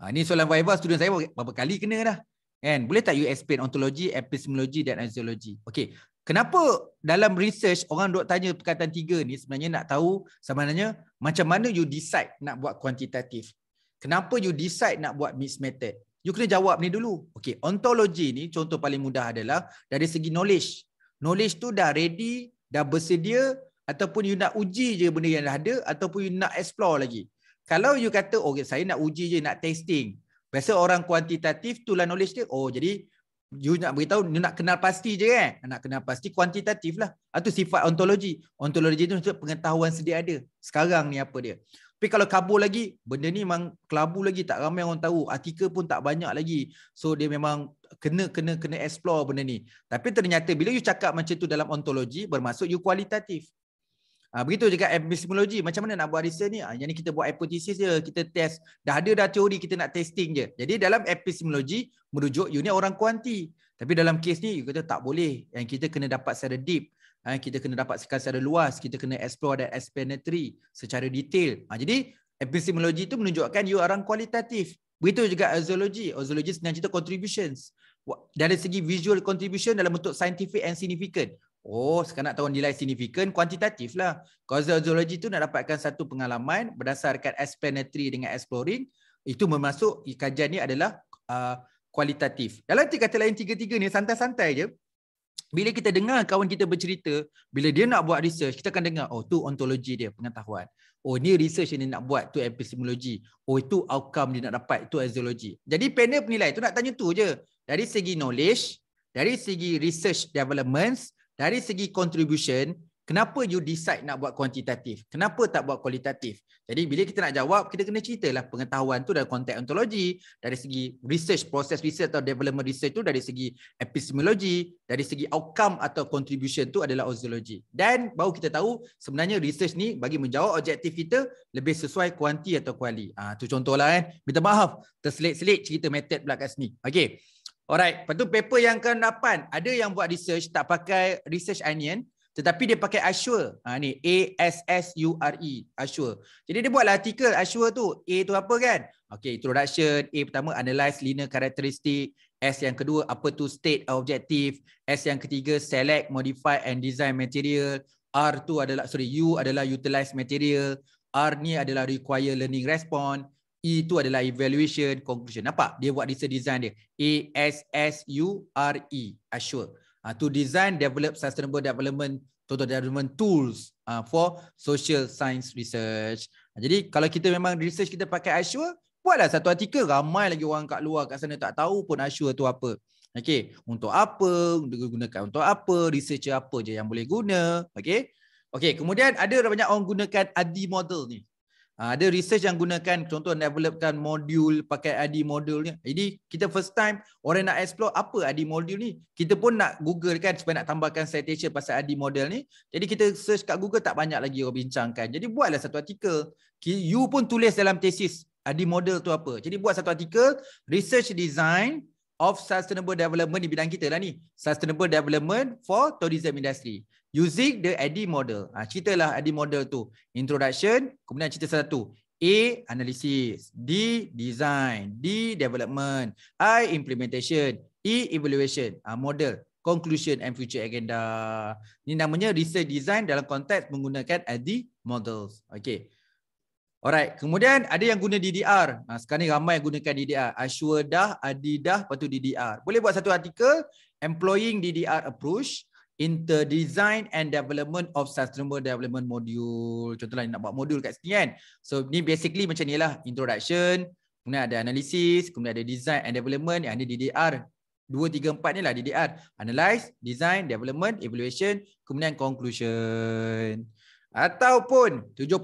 Ha, ni soalan Viva student saya berapa kali kena dah. Kan? Boleh tak you explain ontologi, epistemologi dan axiologi. Okay, Kenapa dalam research orang duk tanya perkataan tiga ni sebenarnya nak tahu sebenarnya macam mana you decide nak buat kuantitatif? Kenapa you decide nak buat mixed method? You kena jawab ni dulu. Okay, ontologi ni contoh paling mudah adalah dari segi knowledge. Knowledge tu dah ready, dah bersedia ataupun you nak uji je benda yang dah ada ataupun you nak explore lagi. Kalau you kata, oh, saya nak uji je, nak testing. Biasa orang kuantitatif tu knowledge dia. Oh, jadi you nak beritahu, you nak kenal pasti je kan? Nak kenal pasti, kuantitatif lah. Itu ah, sifat ontologi. Ontologi tu untuk pengetahuan sedia ada. Sekarang ni apa dia. Tapi kalau kabur lagi, benda ni memang kelabu lagi. Tak ramai orang tahu. Artikel pun tak banyak lagi. So, dia memang kena kena kena explore benda ni. Tapi ternyata bila you cakap macam tu dalam ontologi, bermaksud you kualitatif. Ha, begitu juga epistemologi macam mana nak buat riset ni ha, yang ni kita buat hypothesis je kita test dah ada dah teori kita nak testing je jadi dalam epistemologi merujuk you ni orang kuanti tapi dalam kes ni kita tak boleh yang kita kena dapat secara deep ha, kita kena dapat sekali secara luas kita kena explore dan explanatory secara detail ha, jadi epistemologi tu menunjukkan you orang kualitatif begitu juga azoologi azoologi senang cerita contributions dari segi visual contribution dalam bentuk scientific and significant Oh, sekarang nak tahu nilai signifikan, kuantitatif lah. Causeology tu nak dapatkan satu pengalaman berdasarkan explanatory dengan exploring. Itu memasuk kajian ni adalah uh, kualitatif. Uh, Dalam kata lain tiga-tiga ni, santai-santai je. Bila kita dengar kawan kita bercerita, bila dia nak buat research, kita akan dengar, oh tu ontologi dia, pengetahuan. Oh ni research yang dia nak buat, tu epistemologi. Oh itu outcome dia nak dapat, tu axiology. Jadi panel penilai tu nak tanya tu je. Dari segi knowledge, dari segi research developments, dari segi contribution kenapa you decide nak buat kuantitatif kenapa tak buat kualitatif jadi bila kita nak jawab kita kena ceritalah pengetahuan tu dalam konteks ontologi dari segi research proses research atau development research tu dari segi epistemologi dari segi outcome atau contribution tu adalah ontologi dan baru kita tahu sebenarnya research ni bagi menjawab objektif kita lebih sesuai kuanti atau kuali ah ha, tu contohlah kan minta maaf terselit-selit cerita method pula kat sini okey Alright, lepas tu paper yang ke-8, ada yang buat research tak pakai research onion tetapi dia pakai Azure. Ha ni A S S U R E, Azure. Jadi dia buatlah artikel Azure tu. A tu apa kan? Okay, introduction, A pertama analyze linear characteristic, S yang kedua apa tu state objective, S yang ketiga select, modify and design material, R tu adalah sorry U adalah utilize material, R ni adalah require learning response itu e adalah evaluation conclusion. Nampak? Dia buat research design dia. A-S-S-U-R-E. E. Ah, Assure. Uh, to design, develop sustainable development total development tools uh, for social science research. Uh, jadi kalau kita memang research kita pakai Assure, buatlah satu artikel. Ramai lagi orang kat luar kat sana tak tahu pun Assure tu apa. Okay. Untuk apa, Untuk gunakan untuk apa, researcher apa je yang boleh guna. Okay. Okay, kemudian ada banyak orang gunakan adi model ni. Ah, ada research yang gunakan contoh developkan modul pakai ID modul ni. Jadi kita first time orang nak explore apa ID modul ni, kita pun nak Google kan supaya nak tambahkan citation pasal ID model ni. Jadi kita search kat Google tak banyak lagi orang bincangkan. Jadi buatlah satu artikel. You pun tulis dalam thesis ID model tu apa. Jadi buat satu artikel research design of sustainable development di bidang kita lah ni. Sustainable development for tourism industry using the ADDIE model. Ha, ceritalah ADDIE model tu. Introduction, kemudian cerita satu. A, analysis. D, design. D, development. I, implementation. E, evaluation. Ha, model. Conclusion and future agenda. Ini namanya research design dalam konteks menggunakan ADDIE models. Okay. Alright, kemudian ada yang guna DDR. Ha, sekarang ni ramai yang gunakan DDR. Ashwadah, Adidah, lepas tu DDR. Boleh buat satu artikel, Employing DDR Approach In the design and development of sustainable development module. Contohlah nak buat modul kat sini kan. So ni basically macam ni lah. Introduction, kemudian ada analysis, kemudian ada design and development. Yang ada DDR. 2, 3, 4 ni lah DDR. Analyze, design, development, evaluation, kemudian conclusion. Ataupun 71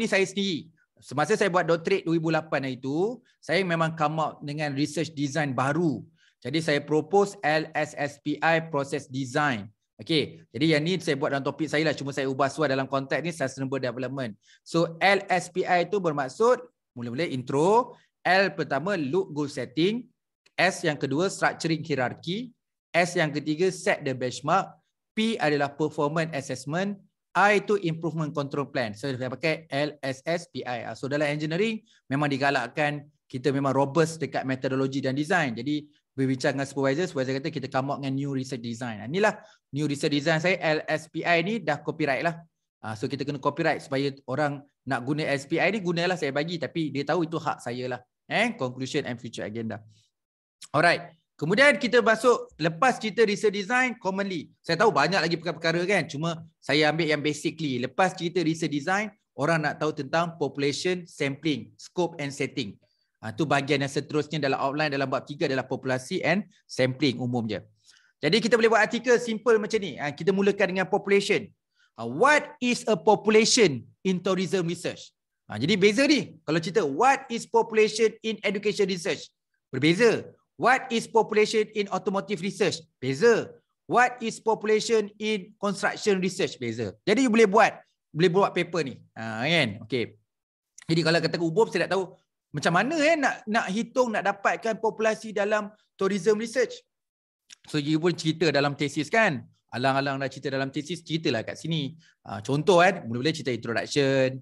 ni saya sendiri. Semasa saya buat doctorate 2008 hari tu, saya memang come out dengan research design baru. Jadi saya propose LSSPI process design. Okey, jadi yang ni saya buat dalam topik saya lah cuma saya ubah suai dalam konteks ni sustainable development. So LSPI tu bermaksud mula-mula intro, L pertama look goal setting, S yang kedua structuring hierarchy, S yang ketiga set the benchmark, P adalah performance assessment, I itu improvement control plan. So saya pakai LSSPI. Ah, so dalam engineering memang digalakkan kita memang robust dekat metodologi dan design. Jadi berbincang dengan supervisor, supervisor kata kita come up dengan new research design. Ah, inilah new research design saya LSPI ni dah copyright lah. Uh, so kita kena copyright supaya orang nak guna LSPI ni gunalah saya bagi tapi dia tahu itu hak saya lah. Eh conclusion and future agenda. Alright. Kemudian kita masuk lepas cerita research design commonly. Saya tahu banyak lagi perkara-perkara kan. Cuma saya ambil yang basically. Lepas cerita research design, orang nak tahu tentang population sampling, scope and setting. Itu ah, ha, bagian yang seterusnya dalam outline dalam bab 3 adalah populasi and sampling umumnya. Jadi kita boleh buat artikel simple macam ni. Ha, kita mulakan dengan population. Ha, what is a population in tourism research? Ha, jadi beza ni. Kalau cerita what is population in education research? Berbeza. What is population in automotive research? Beza. What is population in construction research? Beza. Jadi you boleh buat. Boleh buat paper ni. Ha, kan? Okay. Jadi kalau kata hubung saya tak tahu. Macam mana eh, nak, nak hitung, nak dapatkan populasi dalam tourism research? So you pun cerita dalam tesis kan Alang-alang dah cerita dalam tesis Ceritalah kat sini uh, Contoh kan Mula-mula cerita introduction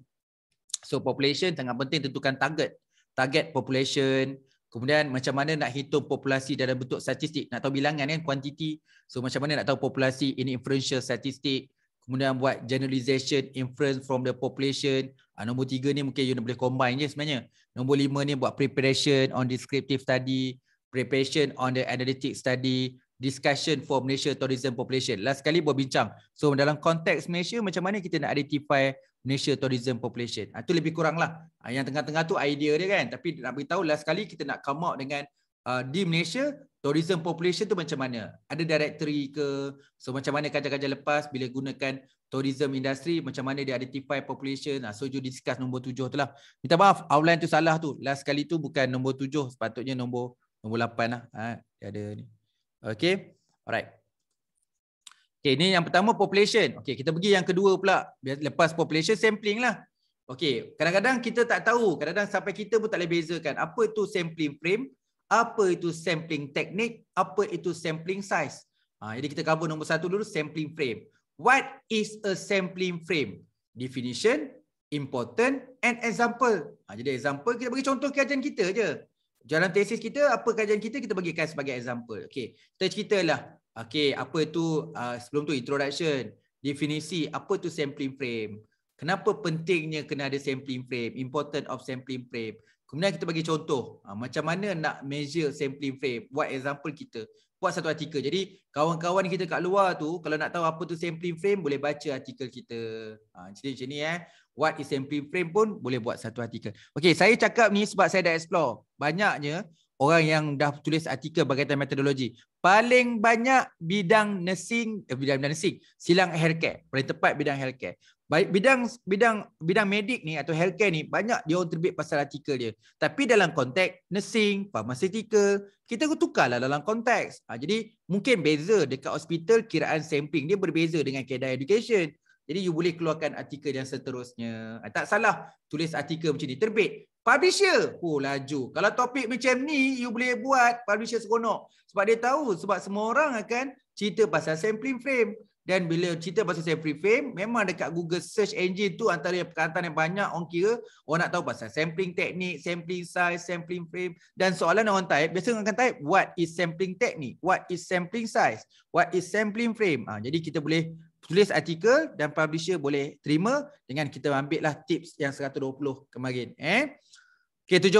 So population sangat penting tentukan target Target population Kemudian macam mana nak hitung populasi dalam bentuk statistik Nak tahu bilangan kan quantity So macam mana nak tahu populasi in inferential statistic Kemudian buat generalization inference from the population uh, Nombor tiga ni mungkin you boleh combine je sebenarnya Nombor lima ni buat preparation on descriptive study Preparation on the analytic study discussion for Malaysia tourism population. Last kali berbincang. So dalam konteks Malaysia macam mana kita nak identify Malaysia tourism population. Itu ah, ha, lebih kurang lah. Ha, ah, yang tengah-tengah tu idea dia kan. Tapi nak beritahu last kali kita nak come out dengan uh, di Malaysia tourism population tu macam mana. Ada directory ke? So macam mana kajian-kajian lepas bila gunakan tourism industry macam mana dia identify population. Ha, so you discuss nombor tujuh tu lah. Minta maaf outline tu salah tu. Last kali tu bukan nombor tujuh sepatutnya nombor nombor lapan lah. Ha, dia ada ni. Okay. Alright. Okay, ini yang pertama population. Okay, kita pergi yang kedua pula. Lepas population, sampling lah. Okay, kadang-kadang kita tak tahu. Kadang-kadang sampai kita pun tak boleh bezakan. Apa itu sampling frame? Apa itu sampling teknik? Apa itu sampling size? Ha, jadi kita cover nombor satu dulu, sampling frame. What is a sampling frame? Definition, important and example. Ha, jadi example, kita bagi contoh kajian kita je. Jalan tesis kita, apa kajian kita, kita bagikan sebagai example. Okay. Kita lah. Okay, apa itu uh, sebelum tu introduction, definisi, apa tu sampling frame. Kenapa pentingnya kena ada sampling frame, important of sampling frame. Kemudian kita bagi contoh, uh, macam mana nak measure sampling frame, buat example kita. Buat satu artikel. Jadi, kawan-kawan kita kat luar tu, kalau nak tahu apa tu sampling frame, boleh baca artikel kita. Uh, ha, macam ni, macam ni eh what is MP frame pun boleh buat satu artikel. Okay, saya cakap ni sebab saya dah explore. Banyaknya orang yang dah tulis artikel berkaitan metodologi. Paling banyak bidang nursing, eh, bidang, bidang nursing, silang healthcare. Paling tepat bidang healthcare. Baik bidang bidang bidang medik ni atau healthcare ni banyak dia orang terbit pasal artikel dia. Tapi dalam konteks nursing, pharmaceutical, kita tukarlah dalam konteks. Ha, jadi mungkin beza dekat hospital kiraan sampling dia berbeza dengan kedai education. Jadi you boleh keluarkan artikel yang seterusnya. Ah, tak salah tulis artikel macam ni. Terbit. Publisher. Oh laju. Kalau topik macam ni you boleh buat publisher seronok. Sebab dia tahu. Sebab semua orang akan cerita pasal sampling frame. Dan bila cerita pasal sampling frame, memang dekat Google search engine tu antara yang perkataan yang banyak orang kira orang nak tahu pasal sampling teknik, sampling size, sampling frame. Dan soalan orang type, biasa orang akan type what is sampling teknik, what is sampling size, what is sampling frame. Ha, jadi kita boleh tulis artikel dan publisher boleh terima dengan kita ambil lah tips yang 120 kemarin eh okey 74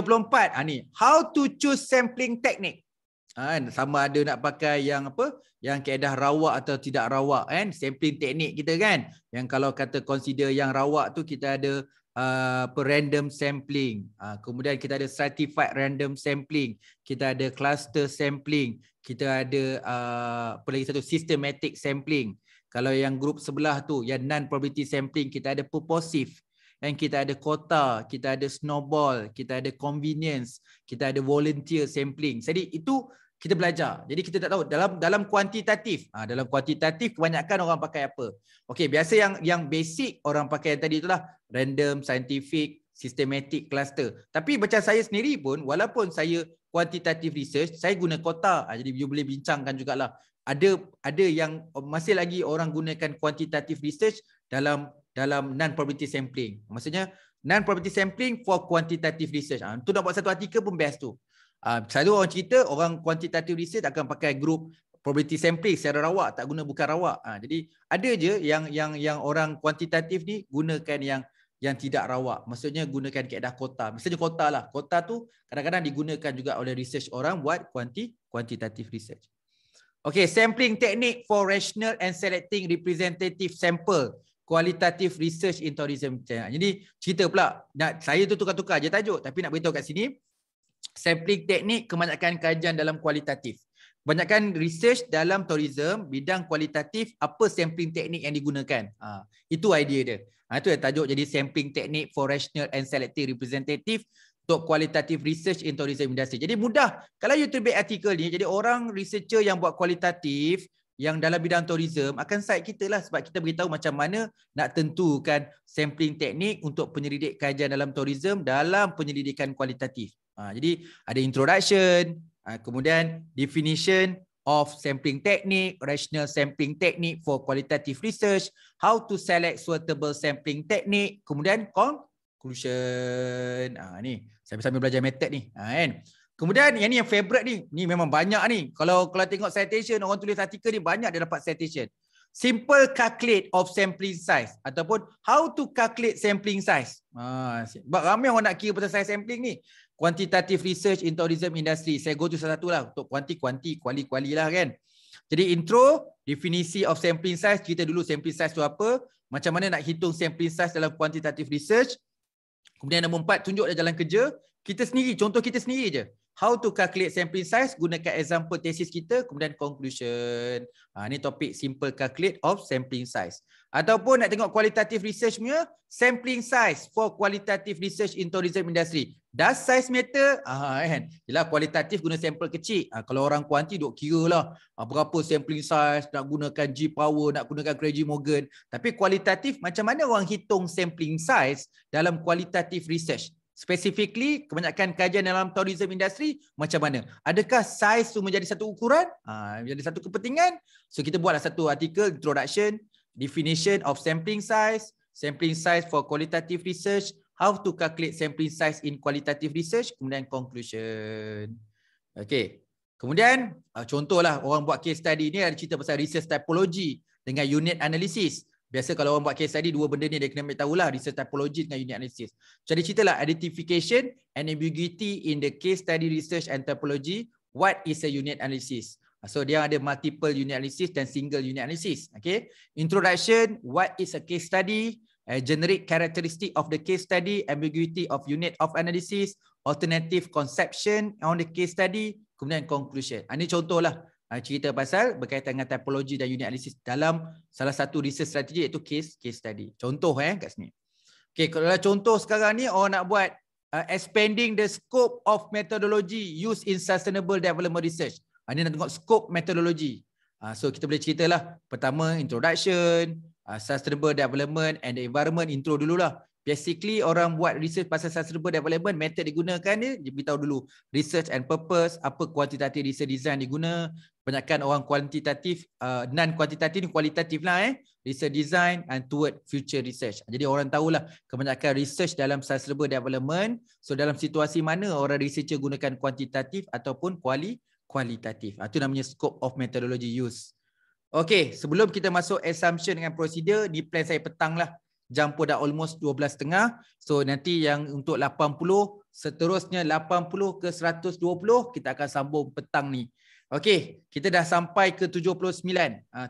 ha ah, ni how to choose sampling technique ah, kan ha, sama ada nak pakai yang apa yang kaedah rawak atau tidak rawak kan sampling teknik kita kan yang kalau kata consider yang rawak tu kita ada ah, apa uh, random sampling uh, kemudian kita ada stratified random sampling kita ada cluster sampling kita ada uh, apa lagi satu systematic sampling kalau yang grup sebelah tu yang non probability sampling kita ada purposive dan kita ada kota, kita ada snowball, kita ada convenience, kita ada volunteer sampling. Jadi itu kita belajar. Jadi kita tak tahu dalam dalam kuantitatif. Ah ha, dalam kuantitatif kebanyakan orang pakai apa? Okey, biasa yang yang basic orang pakai yang tadi itulah random, scientific, systematic cluster. Tapi macam saya sendiri pun walaupun saya kuantitatif research, saya guna kota. Ha, ah, jadi you boleh bincangkan jugalah ada ada yang oh, masih lagi orang gunakan quantitative research dalam dalam non probability sampling maksudnya non probability sampling for quantitative research ah ha, tu nak buat satu artikel pun best tu ah ha, selalu orang cerita orang quantitative research akan pakai group probability sampling secara rawak tak guna bukan rawak ah ha, jadi ada je yang yang yang orang kuantitatif ni gunakan yang yang tidak rawak maksudnya gunakan kaedah kota Maksudnya kota lah kota tu kadang-kadang digunakan juga oleh research orang buat quanti quantitative research Okay, sampling technique for rational and selecting representative sample qualitative research in tourism. Jadi cerita pula, nak, saya tu tukar-tukar je tajuk tapi nak beritahu kat sini sampling teknik kebanyakan kajian dalam kualitatif. Kebanyakan research dalam tourism bidang kualitatif apa sampling teknik yang digunakan. Ha, itu idea dia. Ha, itu yang tajuk jadi sampling teknik for rational and selective representative untuk kualitatif research in tourism industry. Jadi mudah. Kalau you terbit artikel ni, jadi orang researcher yang buat kualitatif yang dalam bidang tourism akan site kita lah sebab kita beritahu macam mana nak tentukan sampling teknik untuk penyelidik kajian dalam tourism dalam penyelidikan kualitatif. Ha, jadi ada introduction, ha, kemudian definition of sampling teknik, rational sampling teknik for qualitative research, how to select suitable sampling teknik, kemudian occlusion ah ha, ni saya sambil belajar method ni ha, kan kemudian yang ni yang favorite ni ni memang banyak ni kalau kalau tengok citation orang tulis artikel ni banyak dia dapat citation simple calculate of sampling size ataupun how to calculate sampling size ha sebab ramai orang nak kira pasal size sampling ni quantitative research in tourism industry saya go tu satu lah untuk kuanti kuanti kuali kuali lah kan jadi intro definisi of sampling size cerita dulu sampling size tu apa macam mana nak hitung sampling size dalam quantitative research Kemudian nombor empat, tunjuklah jalan kerja. Kita sendiri, contoh kita sendiri je. How to calculate sampling size gunakan example thesis kita. Kemudian conclusion. Ha, ni topik simple calculate of sampling size. Ataupun nak tengok kualitatif research punya, sampling size for qualitative research in tourism industry. Does size matter? Ah kan. Yalah kualitatif guna sampel kecil. Ah kalau orang kuanti duk lah. ah, berapa sampling size nak gunakan G power, nak gunakan Craig Morgan. Tapi kualitatif macam mana orang hitung sampling size dalam kualitatif research? Specifically kebanyakan kajian dalam tourism industry macam mana? Adakah size tu menjadi satu ukuran? Ah menjadi satu kepentingan? So kita buatlah satu artikel introduction definition of sampling size, sampling size for qualitative research how to calculate sampling size in qualitative research kemudian conclusion okey kemudian ah, contohlah orang buat case study ni ada cerita pasal research typology dengan unit analysis biasa kalau orang buat case study dua benda ni dia kena ambil tahulah research typology dengan unit analysis jadi ceritalah identification and ambiguity in the case study research and typology what is a unit analysis ah, So dia ada multiple unit analysis dan single unit analysis. Okay. Introduction, what is a case study? a generic characteristic of the case study, ambiguity of unit of analysis, alternative conception on the case study, kemudian conclusion. Ini ha, contohlah ha, cerita pasal berkaitan dengan typology dan unit analysis dalam salah satu research strategi iaitu case case study. Contoh eh kat sini. Okay kalau contoh sekarang ni orang nak buat uh, expanding the scope of methodology used in sustainable development research. Ini ha, nak tengok scope methodology. Uh, so kita boleh ceritalah pertama introduction, Ah, sustainable development and the environment intro dululah. Basically orang buat research pasal sustainable development method digunakan dia, dia beritahu dulu research and purpose, apa kuantitatif research design diguna, banyakkan orang kuantitatif, uh, ah, non kuantitatif ni kualitatif lah eh. Research design and toward future research. Jadi orang tahulah kebanyakan research dalam sustainable development. So dalam situasi mana orang researcher gunakan kuantitatif ataupun kuali kualitatif. Itu ah, namanya scope of methodology use. Okay, sebelum kita masuk assumption dengan prosedur, di plan saya petang lah. Jam pun dah almost 12.30. So nanti yang untuk 80, seterusnya 80 ke 120, kita akan sambung petang ni. Okay, kita dah sampai ke 79. 79 ah,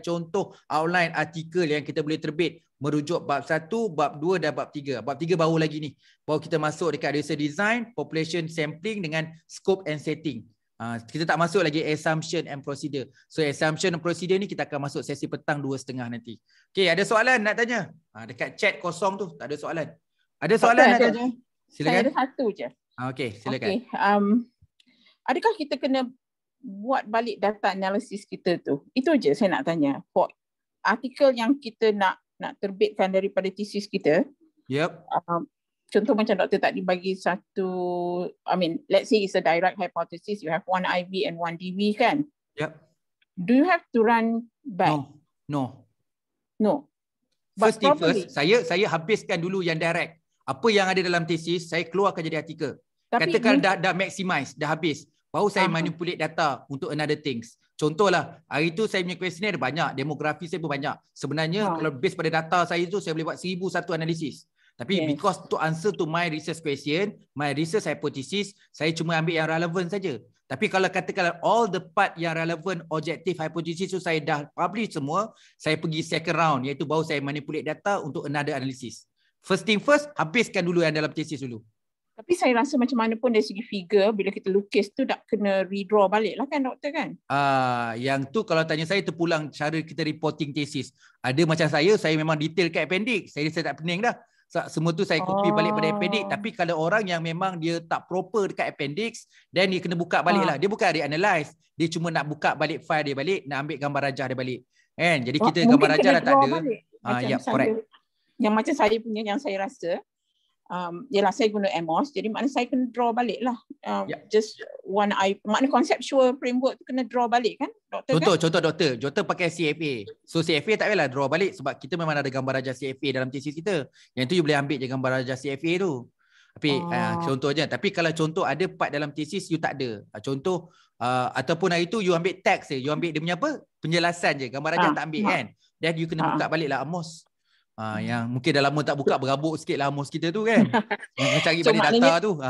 contoh outline artikel yang kita boleh terbit. Merujuk bab 1, bab 2 dan bab 3. Bab 3 baru lagi ni. Baru kita masuk dekat research design, population sampling dengan scope and setting. Ah, kita tak masuk lagi assumption and procedure. So assumption and procedure ni kita akan masuk sesi petang dua setengah nanti. Okay ada soalan nak tanya? Ha, dekat chat kosong tu tak ada soalan. Ada soalan Doktor, nak ada, tanya? Silakan. Saya ada satu je. Ah, okay silakan. Okay, um, adakah kita kena buat balik data analysis kita tu? Itu je saya nak tanya. For artikel yang kita nak nak terbitkan daripada thesis kita. Yep. Um, contoh macam doktor tadi bagi satu I mean let's say it's a direct hypothesis you have one IV and one DV kan? Yep. Do you have to run back? No. No. No. But first thing first, saya saya habiskan dulu yang direct. Apa yang ada dalam tesis, saya keluarkan jadi artikel. Tapi Katakan ini... dah, dah maximize, dah habis. Baru saya uh-huh. manipulate data untuk another things. Contohlah, hari tu saya punya questionnaire banyak. Demografi saya pun banyak. Sebenarnya uh-huh. kalau based pada data saya tu, saya boleh buat seribu satu analisis. Tapi yes. because to answer to my research question, my research hypothesis, saya cuma ambil yang relevant saja. Tapi kalau katakan all the part yang relevant objective hypothesis tu saya dah publish semua, saya pergi second round iaitu baru saya manipulate data untuk another analysis. First thing first, habiskan dulu yang dalam thesis dulu. Tapi saya rasa macam mana pun dari segi figure bila kita lukis tu tak kena redraw balik lah kan doktor kan? Ah, uh, yang tu kalau tanya saya terpulang cara kita reporting thesis. Ada macam saya, saya memang detail kat appendix. Saya rasa tak pening dah semua tu saya copy oh. balik pada appendix oh. tapi kalau orang yang memang dia tak proper dekat appendix then dia kena buka balik oh. lah ah. dia bukan reanalyze dia cuma nak buka balik file dia balik nak ambil gambar rajah dia balik kan jadi oh, kita oh, gambar rajah dah tak ada ah ya correct yang macam saya punya yang saya rasa um, yelah saya guna Amos jadi makna saya kena draw balik lah um, yeah. just one eye makna conceptual framework tu kena draw balik kan doktor contoh, kan? contoh doktor contoh pakai CFA so CFA tak payahlah draw balik sebab kita memang ada gambar raja CFA dalam tesis kita yang tu you boleh ambil je gambar raja CFA tu tapi oh. uh, ah, contoh je tapi kalau contoh ada part dalam tesis you tak ada uh, contoh uh, ataupun hari tu you ambil teks je you ambil dia punya apa penjelasan je gambar raja ha. tak ambil ha. kan then you kena ha. buka balik lah Amos Uh, yang mungkin dah lama tak buka berabuk sikit lah mus kita tu kan cari so, balik data tu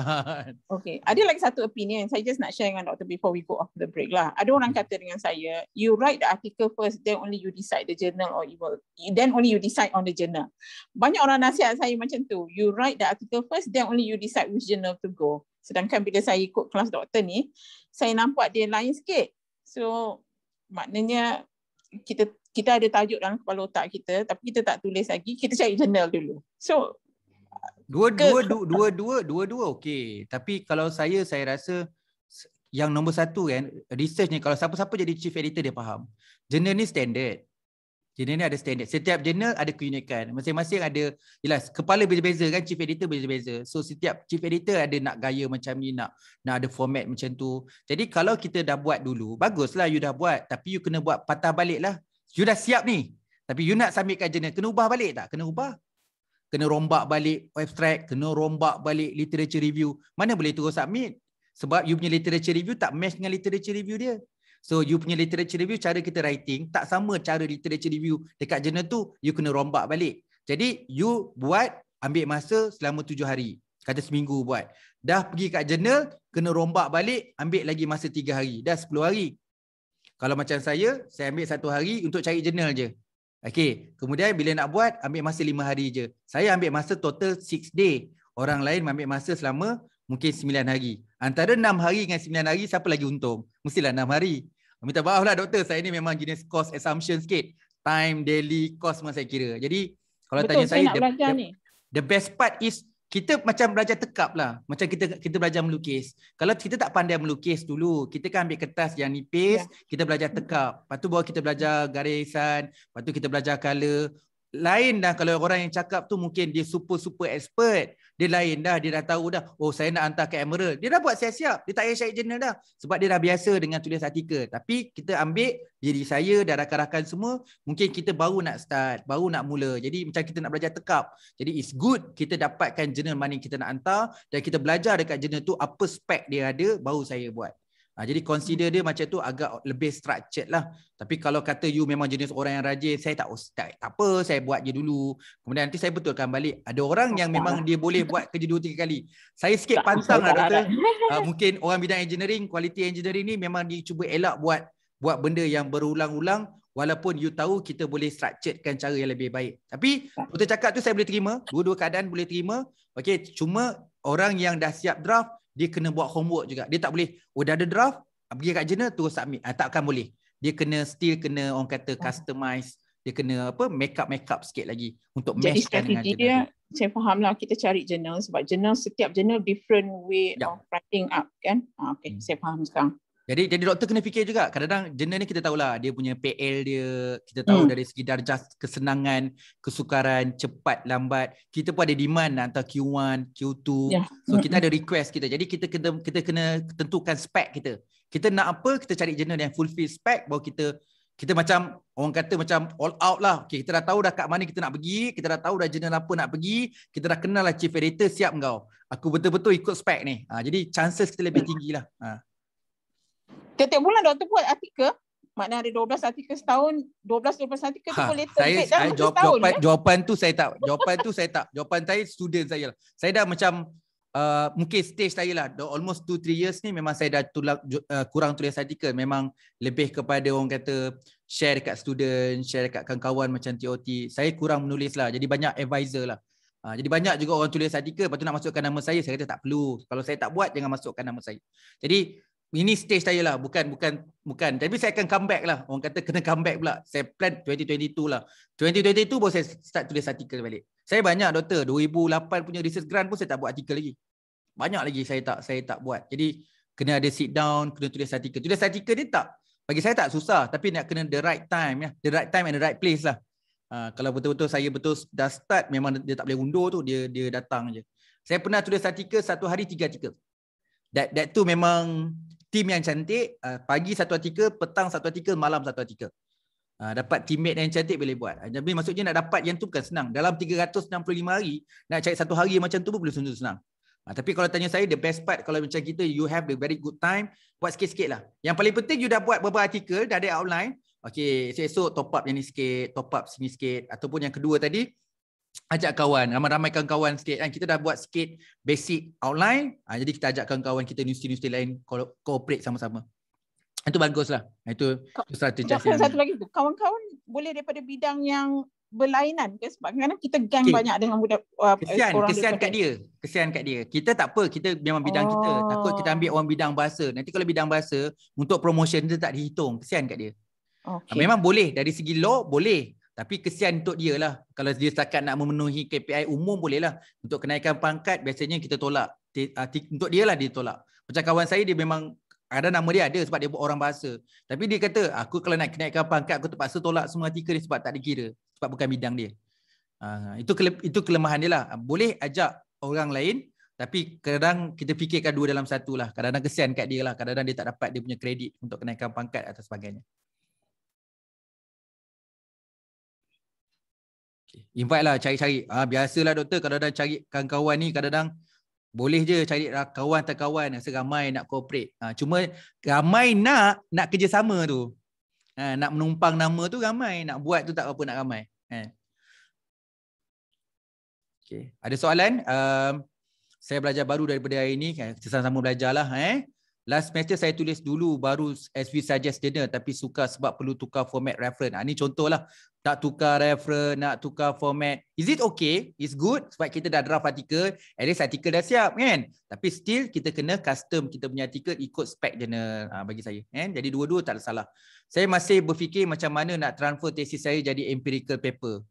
okay. ada lagi satu opinion saya just nak share dengan doktor before we go off the break lah ada orang hmm. kata dengan saya you write the article first then only you decide the journal or you will then only you decide on the journal banyak orang nasihat saya macam tu you write the article first then only you decide which journal to go sedangkan bila saya ikut kelas doktor ni saya nampak dia lain sikit so maknanya kita kita ada tajuk dalam kepala otak kita tapi kita tak tulis lagi kita cari journal dulu so dua ke, dua, dua dua dua dua dua okey tapi kalau saya saya rasa yang nombor satu kan research ni kalau siapa-siapa jadi chief editor dia faham journal ni standard Jurnal ni ada standard. Setiap jurnal ada keunikan. Masing-masing ada, jelas, kepala berbeza beza kan, chief editor berbeza. beza So, setiap chief editor ada nak gaya macam ni, nak nak ada format macam tu. Jadi, kalau kita dah buat dulu, baguslah you dah buat. Tapi, you kena buat patah balik lah. You dah siap ni. Tapi you nak submit kat jurnal, kena ubah balik tak? Kena ubah. Kena rombak balik abstract, kena rombak balik literature review. Mana boleh terus submit? Sebab you punya literature review tak match dengan literature review dia. So you punya literature review, cara kita writing, tak sama cara literature review dekat jurnal tu, you kena rombak balik. Jadi you buat, ambil masa selama tujuh hari. Kata seminggu buat. Dah pergi kat jurnal, kena rombak balik, ambil lagi masa tiga hari. Dah sepuluh hari, kalau macam saya, saya ambil satu hari untuk cari jurnal je. Okey, kemudian bila nak buat, ambil masa lima hari je. Saya ambil masa total six day. Orang lain ambil masa selama mungkin sembilan hari. Antara enam hari dengan sembilan hari, siapa lagi untung? Mestilah enam hari. Minta maaf lah doktor, saya ni memang jenis cost assumption sikit. Time, daily, cost semua saya kira. Jadi kalau Betul, tanya saya, saya the, the, the best part is kita macam belajar tekap lah. Macam kita kita belajar melukis. Kalau kita tak pandai melukis dulu, kita kan ambil kertas yang nipis, yeah. kita belajar tekap. Lepas tu bawah kita belajar garisan, lepas kita belajar color. Lain dah kalau orang yang cakap tu mungkin dia super-super expert dia lain dah dia dah tahu dah oh saya nak hantar ke Emerald dia dah buat siap-siap dia tak payah syarik jurnal dah sebab dia dah biasa dengan tulis artikel tapi kita ambil diri saya dan rakan-rakan semua mungkin kita baru nak start baru nak mula jadi macam kita nak belajar tekap jadi it's good kita dapatkan jurnal mana kita nak hantar dan kita belajar dekat jurnal tu apa spek dia ada baru saya buat Ha, jadi consider dia macam tu agak lebih structured lah. Tapi kalau kata you memang jenis orang yang rajin, saya tak, tak, apa, saya buat je dulu. Kemudian nanti saya betulkan balik. Ada orang yang memang dia boleh buat kerja dua tiga kali. Saya sikit pantang lah doktor. Uh, mungkin orang bidang engineering, quality engineering ni memang dia cuba elak buat buat benda yang berulang-ulang walaupun you tahu kita boleh structuredkan cara yang lebih baik. Tapi doktor cakap tu saya boleh terima. Dua-dua keadaan boleh terima. Okay, cuma orang yang dah siap draft, dia kena buat homework juga. Dia tak boleh, oh dah ada draft, pergi kat jurnal terus submit. Ah, takkan boleh. Dia kena still kena orang kata ah. customize. Dia kena apa make up make up sikit lagi untuk Jadi meshkan dengan Jadi Dia, dia, saya fahamlah kita cari jurnal sebab jurnal setiap jurnal different way yep. Ya. of writing up kan. Ah, okay, hmm. saya faham sekarang. Jadi jadi doktor kena fikir juga. Kadang-kadang jenis ni kita lah dia punya PL dia, kita tahu hmm. dari segi darjah kesenangan, kesukaran, cepat, lambat. Kita pun ada demand antara Q1, Q2. Yeah. So mm-hmm. kita ada request kita. Jadi kita kena kita kena tentukan spek kita. Kita nak apa, kita cari jenis yang fulfill spek. baru kita kita macam orang kata macam all out lah. Okay, kita dah tahu dah kat mana kita nak pergi, kita dah tahu dah jenis apa nak pergi, kita dah kenal lah chief editor siap kau. Aku betul-betul ikut spek ni. Ha, jadi chances kita lebih ya. tinggi lah. Ha. Tiap-tiap bulan doktor buat artikel. Maknanya ada 12 artikel setahun, 12 12 artikel ha, tu boleh terbit saya, dalam setahun. Jawapan, jawapan, ya? eh? jawapan tu saya tak, jawapan tu saya tak. Jawapan saya student saya lah. Saya dah macam uh, mungkin stage saya lah, the almost 2 3 years ni memang saya dah tulak, uh, kurang tulis artikel. Memang lebih kepada orang kata share dekat student, share dekat kawan-kawan macam TOT. Saya kurang menulis lah. Jadi banyak advisor lah. Ha, jadi banyak juga orang tulis artikel, lepas tu nak masukkan nama saya, saya kata tak perlu. Kalau saya tak buat, jangan masukkan nama saya. Jadi mini stage saya lah bukan bukan bukan tapi saya akan comeback lah orang kata kena comeback pula saya plan 2022 lah 2022 baru saya start tulis artikel balik saya banyak doktor 2008 punya research grant pun saya tak buat artikel lagi banyak lagi saya tak saya tak buat jadi kena ada sit down kena tulis artikel tulis artikel ni tak bagi saya tak susah tapi nak kena the right time ya the right time and the right place lah uh, kalau betul-betul saya betul dah start memang dia tak boleh undur tu dia dia datang je saya pernah tulis artikel satu hari tiga artikel that that tu memang tim yang cantik uh, pagi satu artikel, petang satu artikel, malam satu artikel. Uh, dapat teammate yang cantik boleh buat. Uh, jadi maksudnya nak dapat yang tu bukan senang. Dalam 365 hari nak cari satu hari macam tu pun boleh sungguh senang. Uh, tapi kalau tanya saya the best part kalau macam kita you have the very good time buat sikit-sikit lah. Yang paling penting you dah buat beberapa artikel, dah ada outline. Okay, esok, esok top up yang ni sikit, top up sini sikit ataupun yang kedua tadi ajak kawan, ramai-ramaikan kawan sikit kan. Kita dah buat sikit basic outline. Ha, jadi kita ajakkan kawan kita universiti-universiti lain cooperate sama-sama. Ha, itu baguslah. Ha, itu, itu strategi. Satu lagi tu. Kawan-kawan boleh daripada bidang yang berlainan ke? Sebab kadang kita gang okay. banyak dengan budak. Uh, kesian. Kesian kat dia. Kesian kat dia. Kita tak apa. Kita memang bidang oh. kita. Takut kita ambil oh. orang bidang bahasa. Nanti kalau bidang bahasa, untuk promotion dia tak dihitung. Kesian kat dia. Ha, okay. Memang boleh. Dari segi law, boleh. Tapi kesian untuk dia lah. Kalau dia setakat nak memenuhi KPI umum boleh lah. Untuk kenaikan pangkat biasanya kita tolak. Ah, untuk dia lah dia tolak. Macam kawan saya dia memang ada nama dia ada sebab dia buat orang bahasa. Tapi dia kata aku kalau nak kenaikan pangkat aku terpaksa tolak semua tiga artikel sebab tak dikira. Sebab bukan bidang dia. Ah, itu itu kelemahan dia lah. Boleh ajak orang lain tapi kadang kita fikirkan dua dalam satu lah. Kadang-kadang kesian kat dia lah. Kadang-kadang dia tak dapat dia punya kredit untuk kenaikan pangkat atau sebagainya. Okay. Invite lah cari-cari. Ah ha, biasalah doktor kalau dah cari kawan-kawan ni kadang-kadang boleh je cari kawan tak kawan rasa ramai nak cooperate. Ha, cuma ramai nak nak kerjasama tu. Ha, nak menumpang nama tu ramai, nak buat tu tak apa nak ramai. Ha. Ah. Okay. Ada soalan? Um, saya belajar baru daripada hari ini. Kita sama-sama belajarlah. Eh? Last semester saya tulis dulu baru as we suggest dinner tapi suka sebab perlu tukar format reference. Ha, ni contohlah nak tukar reference, nak tukar format. Is it okay? Is good? Sebab kita dah draft artikel. At least artikel dah siap kan? Tapi still kita kena custom kita punya artikel ikut spec jurnal ha, ah, bagi saya. Kan? Jadi dua-dua tak ada salah. Saya masih berfikir macam mana nak transfer tesis saya jadi empirical paper.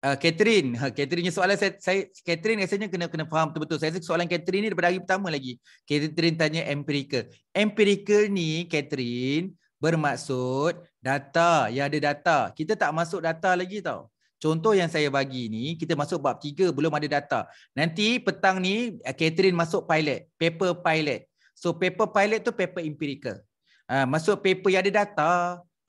Uh, Catherine, ha, Catherine soalan saya, saya Catherine rasanya kena kena faham betul-betul. Saya rasa soalan Catherine ni daripada hari pertama lagi. Catherine tanya empirical. Empirical ni Catherine bermaksud data, yang ada data. Kita tak masuk data lagi tau. Contoh yang saya bagi ni, kita masuk bab 3 belum ada data. Nanti petang ni eh, Catherine masuk pilot, paper pilot. So paper pilot tu paper empirical. Uh, masuk paper yang ada data,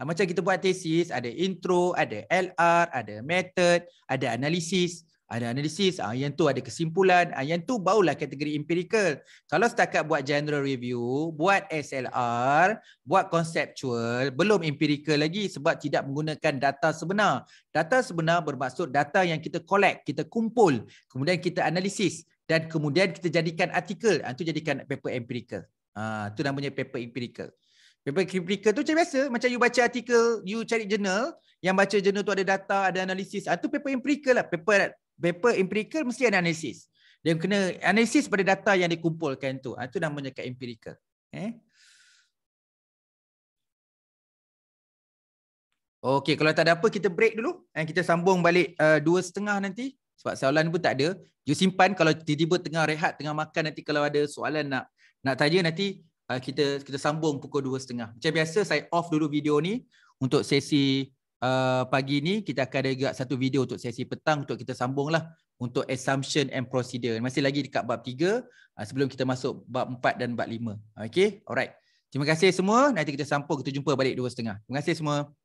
Ah, macam kita buat tesis, ada intro, ada LR, ada method, ada analisis, ah, ada analisis, ah yang tu ada kesimpulan, ah yang tu barulah kategori empirical. Kalau setakat buat general review, buat SLR, buat conceptual, belum empirical lagi sebab tidak menggunakan data sebenar. Data sebenar bermaksud data yang kita collect, kita kumpul, kemudian kita analisis dan kemudian kita jadikan artikel, itu ah, tu jadikan paper empirical. Itu tu namanya paper empirical. Paper critical tu macam biasa macam you baca artikel, you cari jurnal yang baca jurnal tu ada data, ada analisis. Ah tu paper empirical lah. Paper paper empirical mesti ada analisis. Dia kena analisis pada data yang dikumpulkan tu. Ah tu namanya kat empirical. Eh? Okey, kalau tak ada apa kita break dulu. Eh, kita sambung balik uh, setengah nanti sebab soalan pun tak ada. You simpan kalau tiba-tiba tengah rehat, tengah makan nanti kalau ada soalan nak nak tanya nanti Ah, kita kita sambung pukul 2.30. Macam biasa saya off dulu video ni untuk sesi uh, pagi ni kita akan ada juga satu video untuk sesi petang untuk kita sambunglah untuk assumption and procedure. Masih lagi dekat bab 3 uh, ah, sebelum kita masuk bab 4 dan bab 5. Okay, alright. Terima kasih semua. Nanti kita sambung kita jumpa balik 2.30. Terima kasih semua.